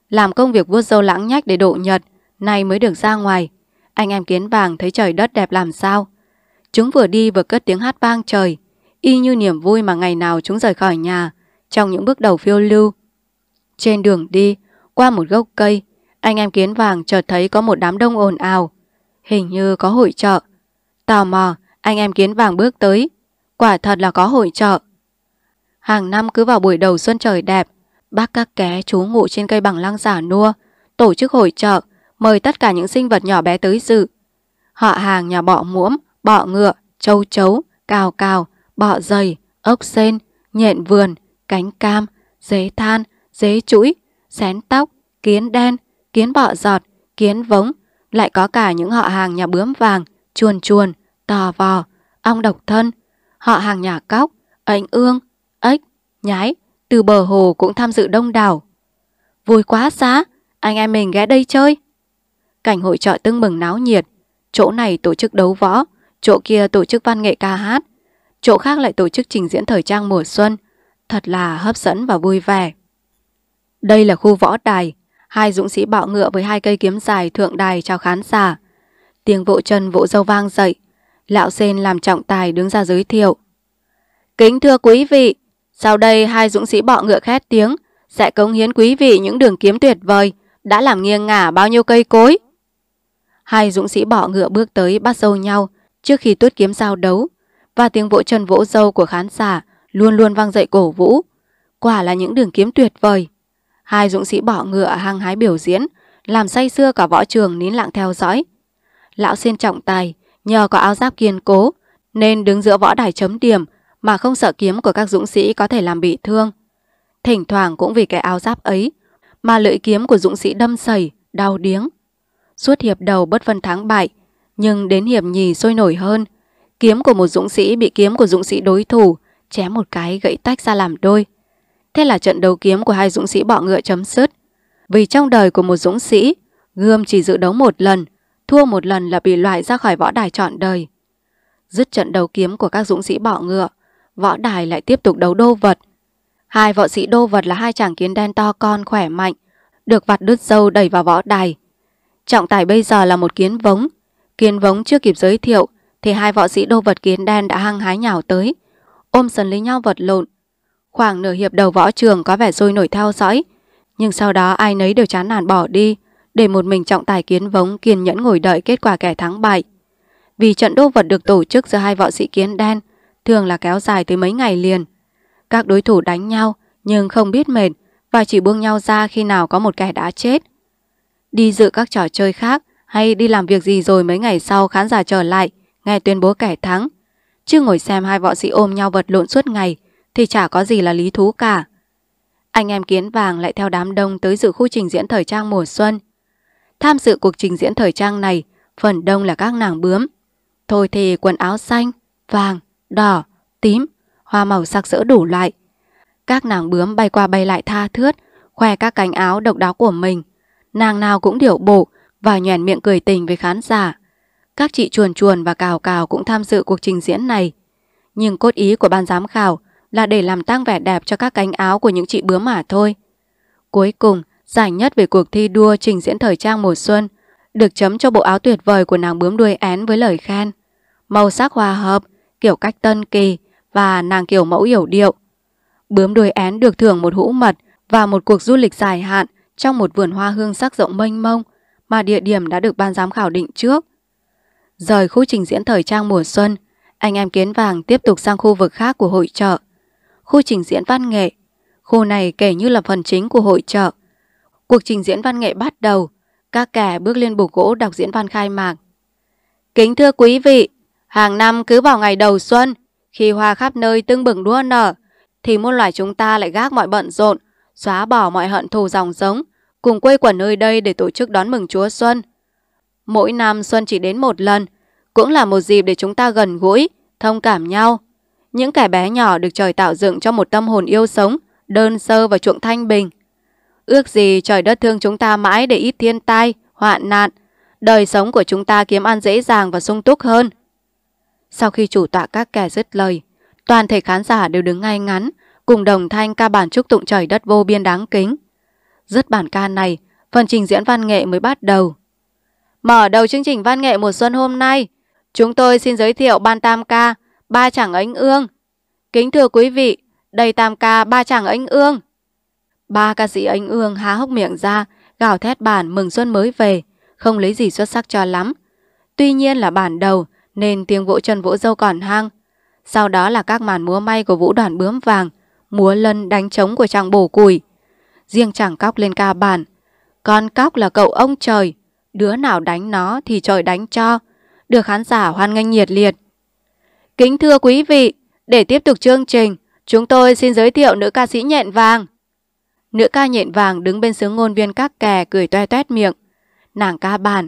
A: làm công việc vuốt dâu lãng nhách để độ nhật, nay mới được ra ngoài. Anh em kiến vàng thấy trời đất đẹp làm sao. Chúng vừa đi vừa cất tiếng hát vang trời, y như niềm vui mà ngày nào chúng rời khỏi nhà, trong những bước đầu phiêu lưu. Trên đường đi, qua một gốc cây, anh em kiến vàng chợt thấy có một đám đông ồn ào. Hình như có hội chợ. Tò mò, anh em kiến vàng bước tới. Quả thật là có hội chợ. Hàng năm cứ vào buổi đầu xuân trời đẹp, bác các ké chú ngụ trên cây bằng lăng giả nua, tổ chức hội chợ mời tất cả những sinh vật nhỏ bé tới dự. Họ hàng nhà bọ muỗm, bọ ngựa, châu chấu, cào cào, bọ dày, ốc sên, nhện vườn, cánh cam, dế than, dế chuỗi, xén tóc, kiến đen, kiến bọ giọt, kiến vống, lại có cả những họ hàng nhà bướm vàng, chuồn chuồn, tò vò, ong độc thân, họ hàng nhà cóc, ảnh ương, ếch, nhái, từ bờ hồ cũng tham dự đông đảo. Vui quá xá, anh em mình ghé đây chơi. Cảnh hội trọ tưng bừng náo nhiệt, chỗ này tổ chức đấu võ, chỗ kia tổ chức văn nghệ ca hát, chỗ khác lại tổ chức trình diễn thời trang mùa xuân, thật là hấp dẫn và vui vẻ. Đây là khu võ đài, hai dũng sĩ bạo ngựa với hai cây kiếm dài thượng đài chào khán giả. Tiếng vỗ chân vỗ dâu vang dậy, lão sen làm trọng tài đứng ra giới thiệu. Kính thưa quý vị, sau đây hai dũng sĩ bọ ngựa khét tiếng sẽ cống hiến quý vị những đường kiếm tuyệt vời đã làm nghiêng ngả bao nhiêu cây cối. Hai dũng sĩ bỏ ngựa bước tới bắt dâu nhau trước khi tuốt kiếm giao đấu và tiếng vỗ chân vỗ dâu của khán giả luôn luôn vang dậy cổ vũ. Quả là những đường kiếm tuyệt vời. Hai dũng sĩ bỏ ngựa hăng hái biểu diễn làm say sưa cả võ trường nín lặng theo dõi. Lão xin trọng tài nhờ có áo giáp kiên cố nên đứng giữa võ đài chấm điểm mà không sợ kiếm của các dũng sĩ có thể làm bị thương. Thỉnh thoảng cũng vì cái áo giáp ấy mà lưỡi kiếm của dũng sĩ đâm sẩy, đau điếng. Suốt hiệp đầu bất phân thắng bại, nhưng đến hiệp nhì sôi nổi hơn. Kiếm của một dũng sĩ bị kiếm của dũng sĩ đối thủ, chém một cái gãy tách ra làm đôi. Thế là trận đấu kiếm của hai dũng sĩ bọ ngựa chấm dứt. Vì trong đời của một dũng sĩ, gươm chỉ dự đấu một lần, thua một lần là bị loại ra khỏi võ đài trọn đời. Dứt trận đấu kiếm của các dũng sĩ bọ ngựa, võ đài lại tiếp tục đấu đô vật. Hai võ sĩ đô vật là hai chàng kiến đen to con khỏe mạnh, được vặt đứt dâu đẩy vào võ đài, Trọng tài bây giờ là một kiến vống. Kiến vống chưa kịp giới thiệu thì hai võ sĩ đô vật kiến đen đã hăng hái nhào tới, ôm sần lấy nhau vật lộn. Khoảng nửa hiệp đầu võ trường có vẻ sôi nổi theo dõi, nhưng sau đó ai nấy đều chán nản bỏ đi, để một mình trọng tài kiến vống kiên nhẫn ngồi đợi kết quả kẻ thắng bại. Vì trận đô vật được tổ chức giữa hai võ sĩ kiến đen thường là kéo dài tới mấy ngày liền. Các đối thủ đánh nhau nhưng không biết mệt và chỉ buông nhau ra khi nào có một kẻ đã chết đi dự các trò chơi khác hay đi làm việc gì rồi mấy ngày sau khán giả trở lại, nghe tuyên bố kẻ thắng. Chứ ngồi xem hai võ sĩ ôm nhau vật lộn suốt ngày thì chả có gì là lý thú cả. Anh em kiến vàng lại theo đám đông tới dự khu trình diễn thời trang mùa xuân. Tham dự cuộc trình diễn thời trang này, phần đông là các nàng bướm. Thôi thì quần áo xanh, vàng, đỏ, tím, hoa màu sắc sỡ đủ loại. Các nàng bướm bay qua bay lại tha thướt, khoe các cánh áo độc đáo của mình nàng nào cũng điệu bộ và nhoẻn miệng cười tình với khán giả. Các chị chuồn chuồn và cào cào cũng tham dự cuộc trình diễn này. Nhưng cốt ý của ban giám khảo là để làm tăng vẻ đẹp cho các cánh áo của những chị bướm mà thôi. Cuối cùng, giải nhất về cuộc thi đua trình diễn thời trang mùa xuân được chấm cho bộ áo tuyệt vời của nàng bướm đuôi én với lời khen. Màu sắc hòa hợp, kiểu cách tân kỳ và nàng kiểu mẫu hiểu điệu. Bướm đuôi én được thưởng một hũ mật và một cuộc du lịch dài hạn trong một vườn hoa hương sắc rộng mênh mông mà địa điểm đã được ban giám khảo định trước. Rời khu trình diễn thời trang mùa xuân, anh em kiến vàng tiếp tục sang khu vực khác của hội trợ. Khu trình diễn văn nghệ, khu này kể như là phần chính của hội trợ. Cuộc trình diễn văn nghệ bắt đầu, các kẻ bước lên bục gỗ đọc diễn văn khai mạc. Kính thưa quý vị, hàng năm cứ vào ngày đầu xuân, khi hoa khắp nơi tưng bừng đua nở, thì môn loài chúng ta lại gác mọi bận rộn, xóa bỏ mọi hận thù dòng giống, cùng quây quần nơi đây để tổ chức đón mừng Chúa Xuân. Mỗi năm Xuân chỉ đến một lần, cũng là một dịp để chúng ta gần gũi, thông cảm nhau. Những kẻ bé nhỏ được trời tạo dựng cho một tâm hồn yêu sống, đơn sơ và chuộng thanh bình. Ước gì trời đất thương chúng ta mãi để ít thiên tai, hoạn nạn, đời sống của chúng ta kiếm ăn dễ dàng và sung túc hơn. Sau khi chủ tọa các kẻ dứt lời, toàn thể khán giả đều đứng ngay ngắn, cùng đồng thanh ca bản chúc tụng trời đất vô biên đáng kính. Dứt bản ca này, phần trình diễn văn nghệ mới bắt đầu. Mở đầu chương trình văn nghệ mùa xuân hôm nay, chúng tôi xin giới thiệu ban tam ca, ba chàng ánh ương. Kính thưa quý vị, đây tam ca ba chàng ánh ương. Ba ca sĩ ánh ương há hốc miệng ra, gào thét bản mừng xuân mới về, không lấy gì xuất sắc cho lắm. Tuy nhiên là bản đầu, nên tiếng vỗ chân vỗ dâu còn hang. Sau đó là các màn múa may của vũ đoàn bướm vàng, múa lân đánh trống của chàng bổ củi. Riêng chàng cóc lên ca bàn. Con cóc là cậu ông trời, đứa nào đánh nó thì trời đánh cho. Được khán giả hoan nghênh nhiệt liệt. Kính thưa quý vị, để tiếp tục chương trình, chúng tôi xin giới thiệu nữ ca sĩ nhện vàng. Nữ ca nhện vàng đứng bên sướng ngôn viên các kè cười toe toét miệng. Nàng ca bàn,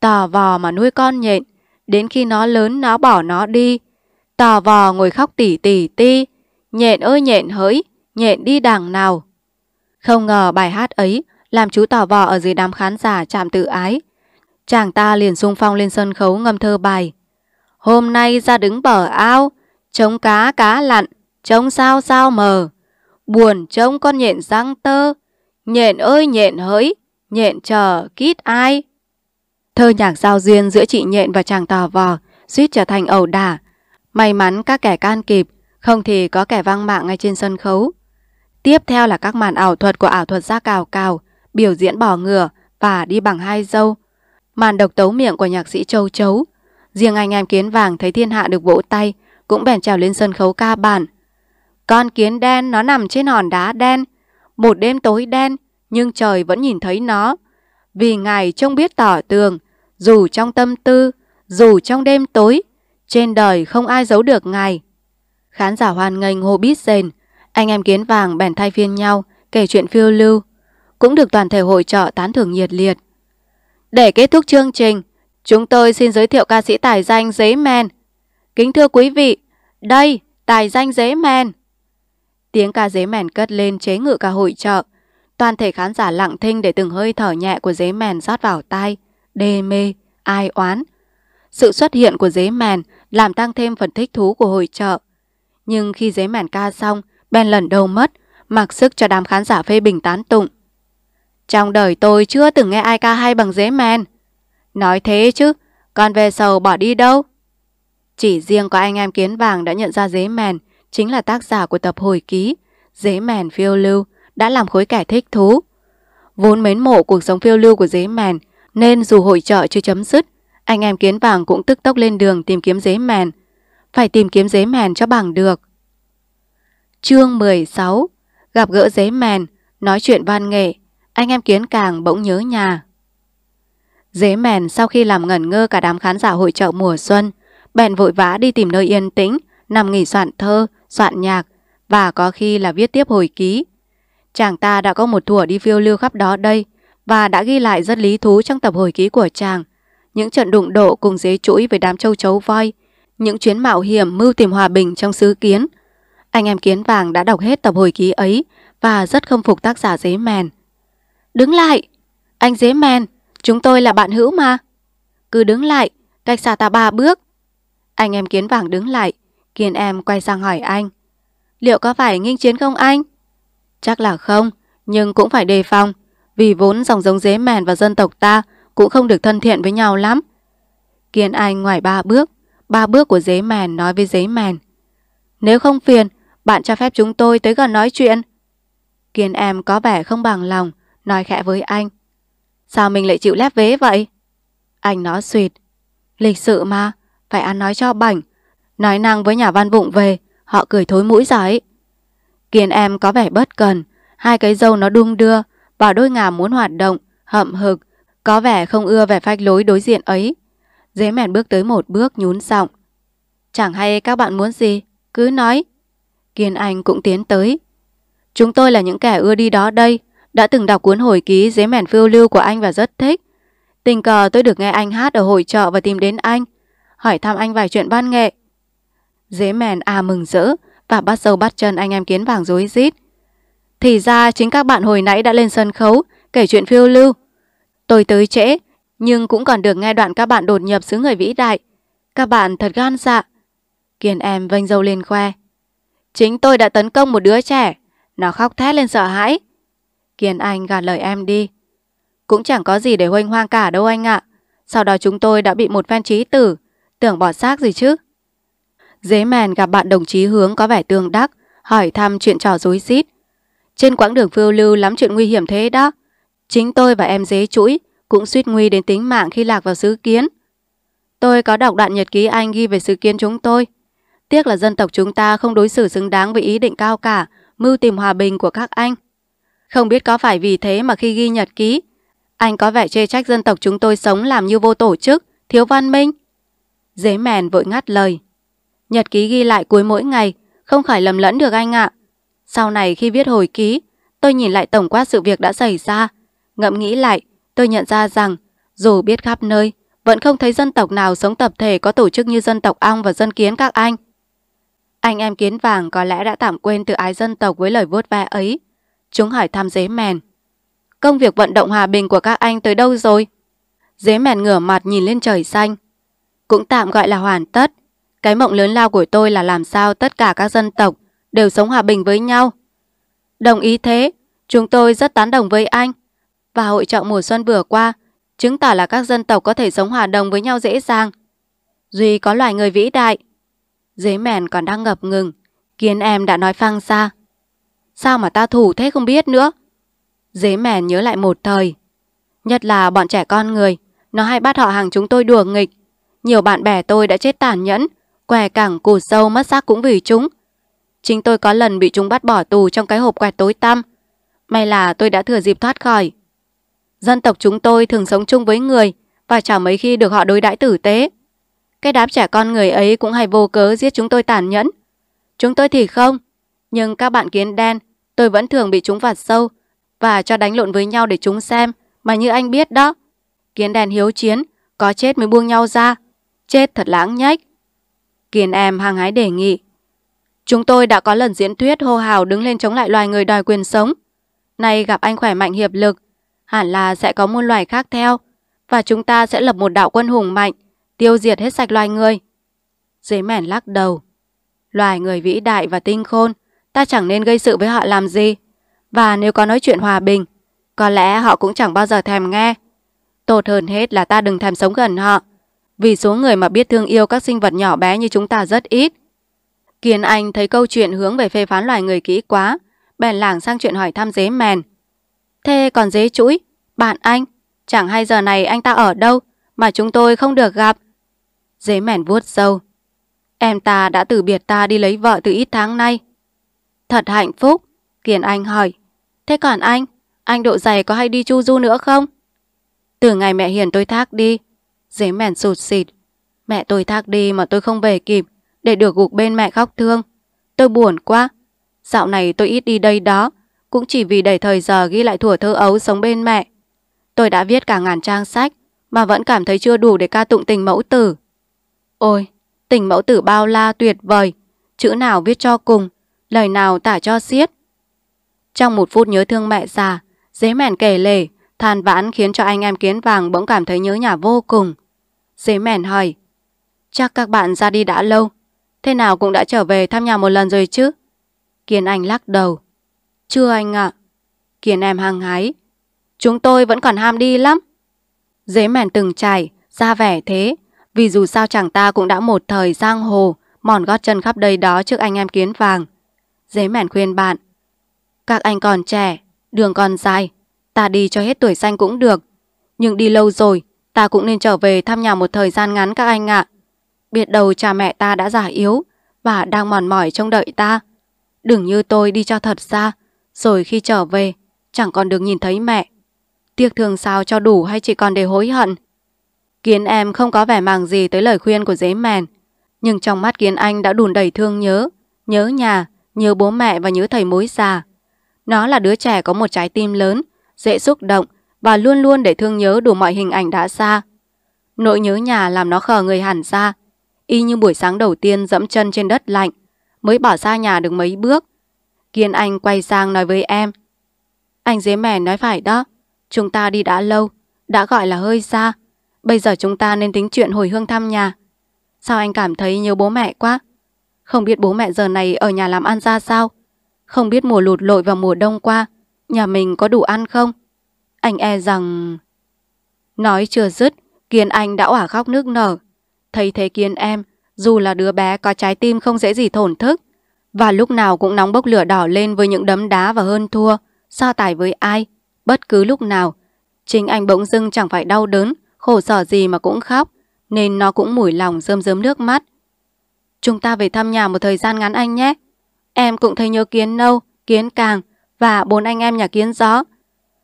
A: tò vò mà nuôi con nhện, đến khi nó lớn nó bỏ nó đi. Tò vò ngồi khóc tỉ tỉ ti, Nhện ơi nhện hỡi, nhện đi đảng nào. Không ngờ bài hát ấy làm chú tò vò ở dưới đám khán giả chạm tự ái. Chàng ta liền sung phong lên sân khấu ngâm thơ bài. Hôm nay ra đứng bờ ao, trông cá cá lặn, trông sao sao mờ. Buồn trông con nhện răng tơ, nhện ơi nhện hỡi, nhện chờ kít ai. Thơ nhạc giao duyên giữa chị nhện và chàng tò vò suýt trở thành ẩu đả. May mắn các kẻ can kịp không thì có kẻ văng mạng ngay trên sân khấu. Tiếp theo là các màn ảo thuật của ảo thuật gia cào cào, biểu diễn bỏ ngựa và đi bằng hai dâu. Màn độc tấu miệng của nhạc sĩ Châu Chấu. Riêng anh em kiến vàng thấy thiên hạ được vỗ tay, cũng bèn trèo lên sân khấu ca bản. Con kiến đen nó nằm trên hòn đá đen, một đêm tối đen, nhưng trời vẫn nhìn thấy nó. Vì ngài trông biết tỏ tường, dù trong tâm tư, dù trong đêm tối, trên đời không ai giấu được ngài. Khán giả hoan nghênh Hobbit rền, anh em kiến vàng bèn thay phiên nhau, kể chuyện phiêu lưu, cũng được toàn thể hội trợ tán thưởng nhiệt liệt. Để kết thúc chương trình, chúng tôi xin giới thiệu ca sĩ tài danh Dế Men. Kính thưa quý vị, đây, tài danh Dế Men. Tiếng ca Dế Men cất lên chế ngự cả hội trợ Toàn thể khán giả lặng thinh để từng hơi thở nhẹ của Dế Men rót vào tai, đê mê, ai oán. Sự xuất hiện của Dế Men làm tăng thêm phần thích thú của hội trợ nhưng khi dế màn ca xong, Ben lần đầu mất, mặc sức cho đám khán giả phê bình tán tụng. Trong đời tôi chưa từng nghe ai ca hay bằng dế men. Nói thế chứ, con về sầu bỏ đi đâu? Chỉ riêng có anh em kiến vàng đã nhận ra dế mèn, chính là tác giả của tập hồi ký Dế mèn phiêu lưu, đã làm khối kẻ thích thú. Vốn mến mộ cuộc sống phiêu lưu của dế mèn, nên dù hội trợ chưa chấm dứt, anh em kiến vàng cũng tức tốc lên đường tìm kiếm dế mèn phải tìm kiếm giấy mèn cho bằng được. Chương 16 Gặp gỡ giấy mèn, nói chuyện văn nghệ, anh em kiến càng bỗng nhớ nhà. giấy mèn sau khi làm ngẩn ngơ cả đám khán giả hội chợ mùa xuân, bèn vội vã đi tìm nơi yên tĩnh, nằm nghỉ soạn thơ, soạn nhạc và có khi là viết tiếp hồi ký. Chàng ta đã có một thủa đi phiêu lưu khắp đó đây và đã ghi lại rất lý thú trong tập hồi ký của chàng. Những trận đụng độ cùng dế chuỗi với đám châu chấu voi, những chuyến mạo hiểm mưu tìm hòa bình trong xứ kiến. Anh em kiến vàng đã đọc hết tập hồi ký ấy và rất không phục tác giả dế mèn. Đứng lại! Anh dế mèn, chúng tôi là bạn hữu mà. Cứ đứng lại, cách xa ta ba bước. Anh em kiến vàng đứng lại, kiến em quay sang hỏi anh. Liệu có phải nghinh chiến không anh? Chắc là không, nhưng cũng phải đề phòng, vì vốn dòng giống dế mèn và dân tộc ta cũng không được thân thiện với nhau lắm. kiến Anh ngoài ba bước, ba bước của giấy màn nói với giấy màn. Nếu không phiền, bạn cho phép chúng tôi tới gần nói chuyện. Kiên em có vẻ không bằng lòng, nói khẽ với anh. Sao mình lại chịu lép vế vậy? Anh nó suyệt. Lịch sự mà, phải ăn nói cho bảnh. Nói năng với nhà văn vụng về, họ cười thối mũi giấy. Kiên em có vẻ bất cần, hai cái dâu nó đung đưa, và đôi ngà muốn hoạt động, hậm hực, có vẻ không ưa vẻ phách lối đối diện ấy. Dế mèn bước tới một bước nhún giọng. Chẳng hay các bạn muốn gì, cứ nói. Kiên Anh cũng tiến tới. Chúng tôi là những kẻ ưa đi đó đây, đã từng đọc cuốn hồi ký Dế mèn phiêu lưu của anh và rất thích. Tình cờ tôi được nghe anh hát ở hội chợ và tìm đến anh, hỏi thăm anh vài chuyện văn nghệ. Dế mèn à mừng rỡ và bắt sâu bắt chân anh em kiến vàng rối rít. Thì ra chính các bạn hồi nãy đã lên sân khấu kể chuyện phiêu lưu. Tôi tới trễ nhưng cũng còn được nghe đoạn các bạn đột nhập xứ người vĩ đại. Các bạn thật gan dạ. Kiên em vênh dâu lên khoe. Chính tôi đã tấn công một đứa trẻ. Nó khóc thét lên sợ hãi. Kiên anh gạt lời em đi. Cũng chẳng có gì để hoanh hoang cả đâu anh ạ. Sau đó chúng tôi đã bị một phen trí tử. Tưởng bỏ xác gì chứ. Dế mèn gặp bạn đồng chí hướng có vẻ tương đắc. Hỏi thăm chuyện trò dối xít. Trên quãng đường phiêu lưu lắm chuyện nguy hiểm thế đó. Chính tôi và em dế chuỗi cũng suýt nguy đến tính mạng khi lạc vào xứ kiến. Tôi có đọc đoạn nhật ký anh ghi về sự kiến chúng tôi. Tiếc là dân tộc chúng ta không đối xử xứng đáng với ý định cao cả, mưu tìm hòa bình của các anh. Không biết có phải vì thế mà khi ghi nhật ký, anh có vẻ chê trách dân tộc chúng tôi sống làm như vô tổ chức, thiếu văn minh. Dế mèn vội ngắt lời. Nhật ký ghi lại cuối mỗi ngày, không khỏi lầm lẫn được anh ạ. Sau này khi viết hồi ký, tôi nhìn lại tổng quát sự việc đã xảy ra, ngẫm nghĩ lại tôi nhận ra rằng dù biết khắp nơi, vẫn không thấy dân tộc nào sống tập thể có tổ chức như dân tộc ong và dân kiến các anh. Anh em kiến vàng có lẽ đã tạm quên tự ái dân tộc với lời vuốt ve ấy. Chúng hỏi thăm dế mèn. Công việc vận động hòa bình của các anh tới đâu rồi? Dế mèn ngửa mặt nhìn lên trời xanh. Cũng tạm gọi là hoàn tất. Cái mộng lớn lao của tôi là làm sao tất cả các dân tộc đều sống hòa bình với nhau. Đồng ý thế, chúng tôi rất tán đồng với anh và hội trợ mùa xuân vừa qua, chứng tỏ là các dân tộc có thể sống hòa đồng với nhau dễ dàng. Duy có loài người vĩ đại. Dưới mèn còn đang ngập ngừng, kiến em đã nói phăng xa. Sao mà ta thủ thế không biết nữa? Dế mèn nhớ lại một thời. Nhất là bọn trẻ con người, nó hay bắt họ hàng chúng tôi đùa nghịch. Nhiều bạn bè tôi đã chết tàn nhẫn, què cẳng củ sâu mất xác cũng vì chúng. Chính tôi có lần bị chúng bắt bỏ tù trong cái hộp quẹt tối tăm. May là tôi đã thừa dịp thoát khỏi. Dân tộc chúng tôi thường sống chung với người và chả mấy khi được họ đối đãi tử tế. Cái đám trẻ con người ấy cũng hay vô cớ giết chúng tôi tàn nhẫn. Chúng tôi thì không, nhưng các bạn kiến đen, tôi vẫn thường bị chúng vặt sâu và cho đánh lộn với nhau để chúng xem mà như anh biết đó. Kiến đen hiếu chiến, có chết mới buông nhau ra. Chết thật lãng nhách. Kiền em hàng hái đề nghị. Chúng tôi đã có lần diễn thuyết hô hào đứng lên chống lại loài người đòi quyền sống. Nay gặp anh khỏe mạnh hiệp lực, hẳn là sẽ có muôn loài khác theo, và chúng ta sẽ lập một đạo quân hùng mạnh, tiêu diệt hết sạch loài người. Dế mẻn lắc đầu, loài người vĩ đại và tinh khôn, ta chẳng nên gây sự với họ làm gì. Và nếu có nói chuyện hòa bình, có lẽ họ cũng chẳng bao giờ thèm nghe. Tốt hơn hết là ta đừng thèm sống gần họ, vì số người mà biết thương yêu các sinh vật nhỏ bé như chúng ta rất ít. Kiến Anh thấy câu chuyện hướng về phê phán loài người kỹ quá, bèn lảng sang chuyện hỏi thăm dế mèn. Thế còn dế chuỗi, bạn anh, chẳng hay giờ này anh ta ở đâu mà chúng tôi không được gặp. Dế mẻn vuốt sâu. Em ta đã từ biệt ta đi lấy vợ từ ít tháng nay. Thật hạnh phúc, Kiền Anh hỏi. Thế còn anh, anh độ dày có hay đi chu du nữa không? Từ ngày mẹ Hiền tôi thác đi, dế mẻn sụt xịt. Mẹ tôi thác đi mà tôi không về kịp để được gục bên mẹ khóc thương. Tôi buồn quá. Dạo này tôi ít đi đây đó cũng chỉ vì đẩy thời giờ ghi lại thủa thơ ấu sống bên mẹ. Tôi đã viết cả ngàn trang sách mà vẫn cảm thấy chưa đủ để ca tụng tình mẫu tử. Ôi, tình mẫu tử bao la tuyệt vời, chữ nào viết cho cùng, lời nào tả cho xiết. Trong một phút nhớ thương mẹ già, dế mèn kể lể, than vãn khiến cho anh em kiến vàng bỗng cảm thấy nhớ nhà vô cùng. Dế mèn hỏi, chắc các bạn ra đi đã lâu, thế nào cũng đã trở về thăm nhà một lần rồi chứ? Kiến Anh lắc đầu. Chưa anh ạ. À. Kiền em hăng hái. Chúng tôi vẫn còn ham đi lắm. Dế mèn từng trải, ra vẻ thế. Vì dù sao chàng ta cũng đã một thời giang hồ, mòn gót chân khắp đây đó trước anh em kiến vàng. Dế mèn khuyên bạn. Các anh còn trẻ, đường còn dài. Ta đi cho hết tuổi xanh cũng được. Nhưng đi lâu rồi, ta cũng nên trở về thăm nhà một thời gian ngắn các anh ạ. À. Biết đầu cha mẹ ta đã già yếu và đang mòn mỏi trong đợi ta. Đừng như tôi đi cho thật xa, rồi khi trở về, chẳng còn được nhìn thấy mẹ. Tiếc thương sao cho đủ hay chỉ còn để hối hận? Kiến em không có vẻ màng gì tới lời khuyên của dế mèn. Nhưng trong mắt Kiến Anh đã đùn đầy thương nhớ. Nhớ nhà, nhớ bố mẹ và nhớ thầy mối già. Nó là đứa trẻ có một trái tim lớn, dễ xúc động và luôn luôn để thương nhớ đủ mọi hình ảnh đã xa. Nỗi nhớ nhà làm nó khờ người hẳn ra. Y như buổi sáng đầu tiên dẫm chân trên đất lạnh, mới bỏ xa nhà được mấy bước Kiên Anh quay sang nói với em. Anh dế mẻ nói phải đó. Chúng ta đi đã lâu, đã gọi là hơi xa. Bây giờ chúng ta nên tính chuyện hồi hương thăm nhà. Sao anh cảm thấy nhớ bố mẹ quá? Không biết bố mẹ giờ này ở nhà làm ăn ra sao? Không biết mùa lụt lội vào mùa đông qua, nhà mình có đủ ăn không? Anh e rằng... Nói chưa dứt, Kiên Anh đã ỏa khóc nước nở. Thấy thế Kiên em, dù là đứa bé có trái tim không dễ gì thổn thức, và lúc nào cũng nóng bốc lửa đỏ lên với những đấm đá và hơn thua, so tài với ai, bất cứ lúc nào. Chính anh bỗng dưng chẳng phải đau đớn, khổ sở gì mà cũng khóc, nên nó cũng mủi lòng rơm rớm nước mắt. Chúng ta về thăm nhà một thời gian ngắn anh nhé. Em cũng thấy nhớ kiến nâu, kiến càng và bốn anh em nhà kiến gió.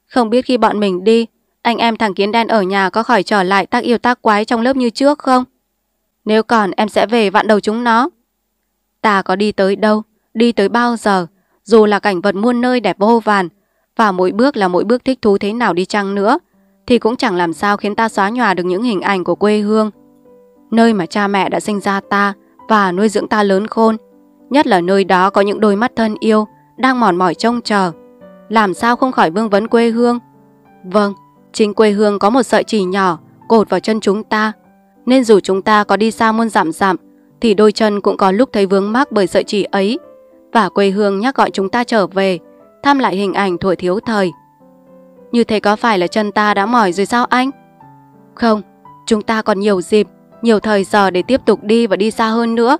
A: Không biết khi bọn mình đi, anh em thằng kiến đen ở nhà có khỏi trở lại tác yêu tác quái trong lớp như trước không? Nếu còn em sẽ về vặn đầu chúng nó. Ta có đi tới đâu, đi tới bao giờ, dù là cảnh vật muôn nơi đẹp vô vàn, và mỗi bước là mỗi bước thích thú thế nào đi chăng nữa, thì cũng chẳng làm sao khiến ta xóa nhòa được những hình ảnh của quê hương. Nơi mà cha mẹ đã sinh ra ta và nuôi dưỡng ta lớn khôn, nhất là nơi đó có những đôi mắt thân yêu đang mòn mỏi trông chờ. Làm sao không khỏi vương vấn quê hương? Vâng, chính quê hương có một sợi chỉ nhỏ cột vào chân chúng ta, nên dù chúng ta có đi xa muôn dặm dặm thì đôi chân cũng có lúc thấy vướng mắc bởi sợi chỉ ấy và quê hương nhắc gọi chúng ta trở về, thăm lại hình ảnh thuở thiếu thời. Như thế có phải là chân ta đã mỏi rồi sao anh? Không, chúng ta còn nhiều dịp, nhiều thời giờ để tiếp tục đi và đi xa hơn nữa.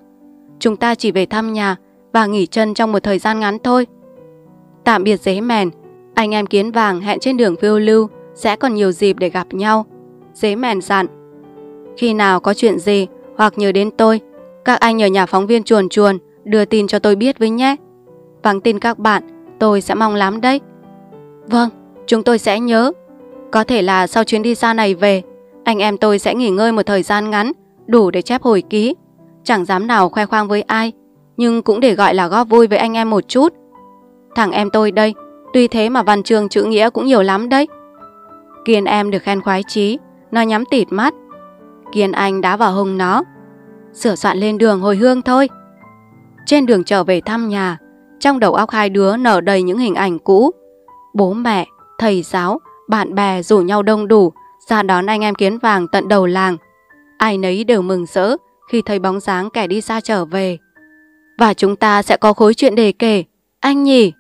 A: Chúng ta chỉ về thăm nhà và nghỉ chân trong một thời gian ngắn thôi. Tạm biệt dế mèn, anh em kiến vàng hẹn trên đường phiêu lưu sẽ còn nhiều dịp để gặp nhau. Dế mèn dặn, khi nào có chuyện gì hoặc nhớ đến tôi các anh ở nhà phóng viên chuồn chuồn đưa tin cho tôi biết với nhé. Vắng tin các bạn, tôi sẽ mong lắm đấy. Vâng, chúng tôi sẽ nhớ. Có thể là sau chuyến đi xa này về, anh em tôi sẽ nghỉ ngơi một thời gian ngắn, đủ để chép hồi ký. Chẳng dám nào khoe khoang với ai, nhưng cũng để gọi là góp vui với anh em một chút. Thằng em tôi đây, tuy thế mà văn chương chữ nghĩa cũng nhiều lắm đấy. Kiên em được khen khoái chí, nó nhắm tịt mắt. Kiên anh đá vào hông nó, sửa soạn lên đường hồi hương thôi. Trên đường trở về thăm nhà, trong đầu óc hai đứa nở đầy những hình ảnh cũ. Bố mẹ, thầy giáo, bạn bè rủ nhau đông đủ, ra đón anh em kiến vàng tận đầu làng. Ai nấy đều mừng rỡ khi thấy bóng dáng kẻ đi xa trở về. Và chúng ta sẽ có khối chuyện để kể, anh nhỉ?